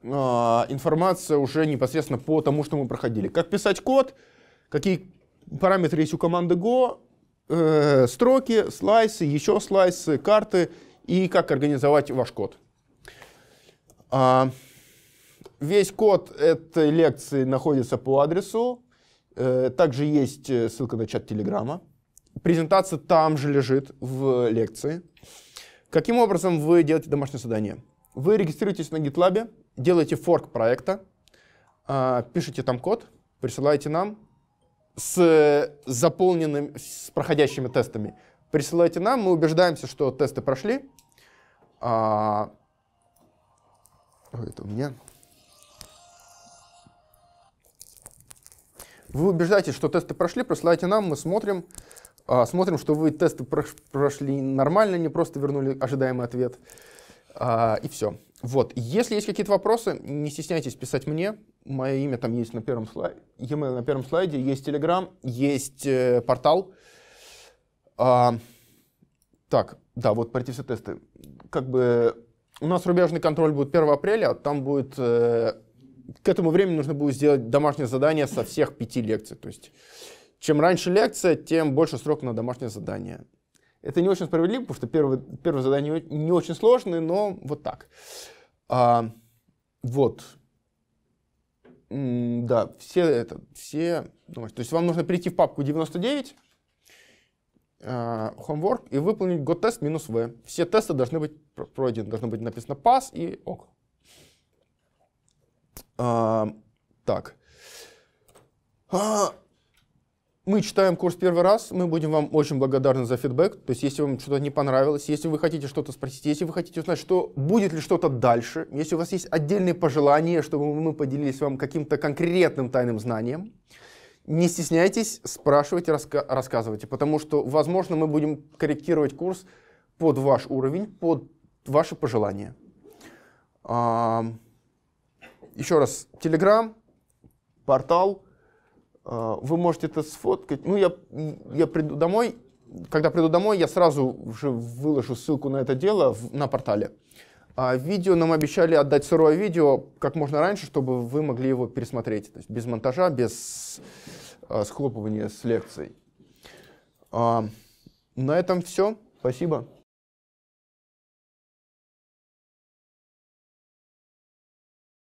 а, информация уже непосредственно по тому, что мы проходили. Как писать код, какие параметры есть у команды Go, э, строки, слайсы, еще слайсы, карты — и как организовать ваш код. А, весь код этой лекции находится по адресу. Э, также есть э, ссылка на чат Телеграма. Презентация там же лежит в лекции. Каким образом вы делаете домашнее задание? Вы регистрируетесь на GitLab, делаете форк проекта, а, пишете там код, присылаете нам с заполненными, с проходящими тестами. Присылайте нам, мы убеждаемся, что тесты прошли. А... это у меня. Вы убеждаетесь, что тесты прошли, Присылайте нам, мы смотрим, а, смотрим, что вы тесты прошли нормально, не просто вернули ожидаемый ответ. А, и все. Вот. Если есть какие-то вопросы, не стесняйтесь писать мне. Мое имя там есть на первом слайде. E-mail на первом слайде. Есть Telegram, есть э, портал. А, так, да, вот пройти все тесты. Как бы у нас рубежный контроль будет 1 апреля, там будет... Э, к этому времени нужно будет сделать домашнее задание со всех пяти лекций. То есть чем раньше лекция, тем больше срок на домашнее задание. Это не очень справедливо, потому что первое, первое задание не очень сложное, но вот так. А, вот. М да, все это, все... Ну, то есть вам нужно перейти в папку 99, Э, homework и выполнить go-test минус v. Все тесты должны быть пройдены, должно быть написано pass и ок. А, так. А, мы читаем курс первый раз, мы будем вам очень благодарны за фидбэк. То есть, если вам что-то не понравилось, если вы хотите что-то спросить, если вы хотите узнать, что будет ли что-то дальше, если у вас есть отдельные пожелания, чтобы мы поделились вам каким-то конкретным тайным знанием, не стесняйтесь, спрашивайте, раска рассказывайте, потому что, возможно, мы будем корректировать курс под ваш уровень, под ваши пожелания. А, еще раз, Telegram, портал. А, вы можете это сфоткать. Ну, я, я приду домой. Когда приду домой, я сразу же выложу ссылку на это дело в, на портале. А видео нам обещали отдать сырое видео как можно раньше, чтобы вы могли его пересмотреть. То есть без монтажа, без а, схлопывания с лекцией. А, на этом все. Спасибо.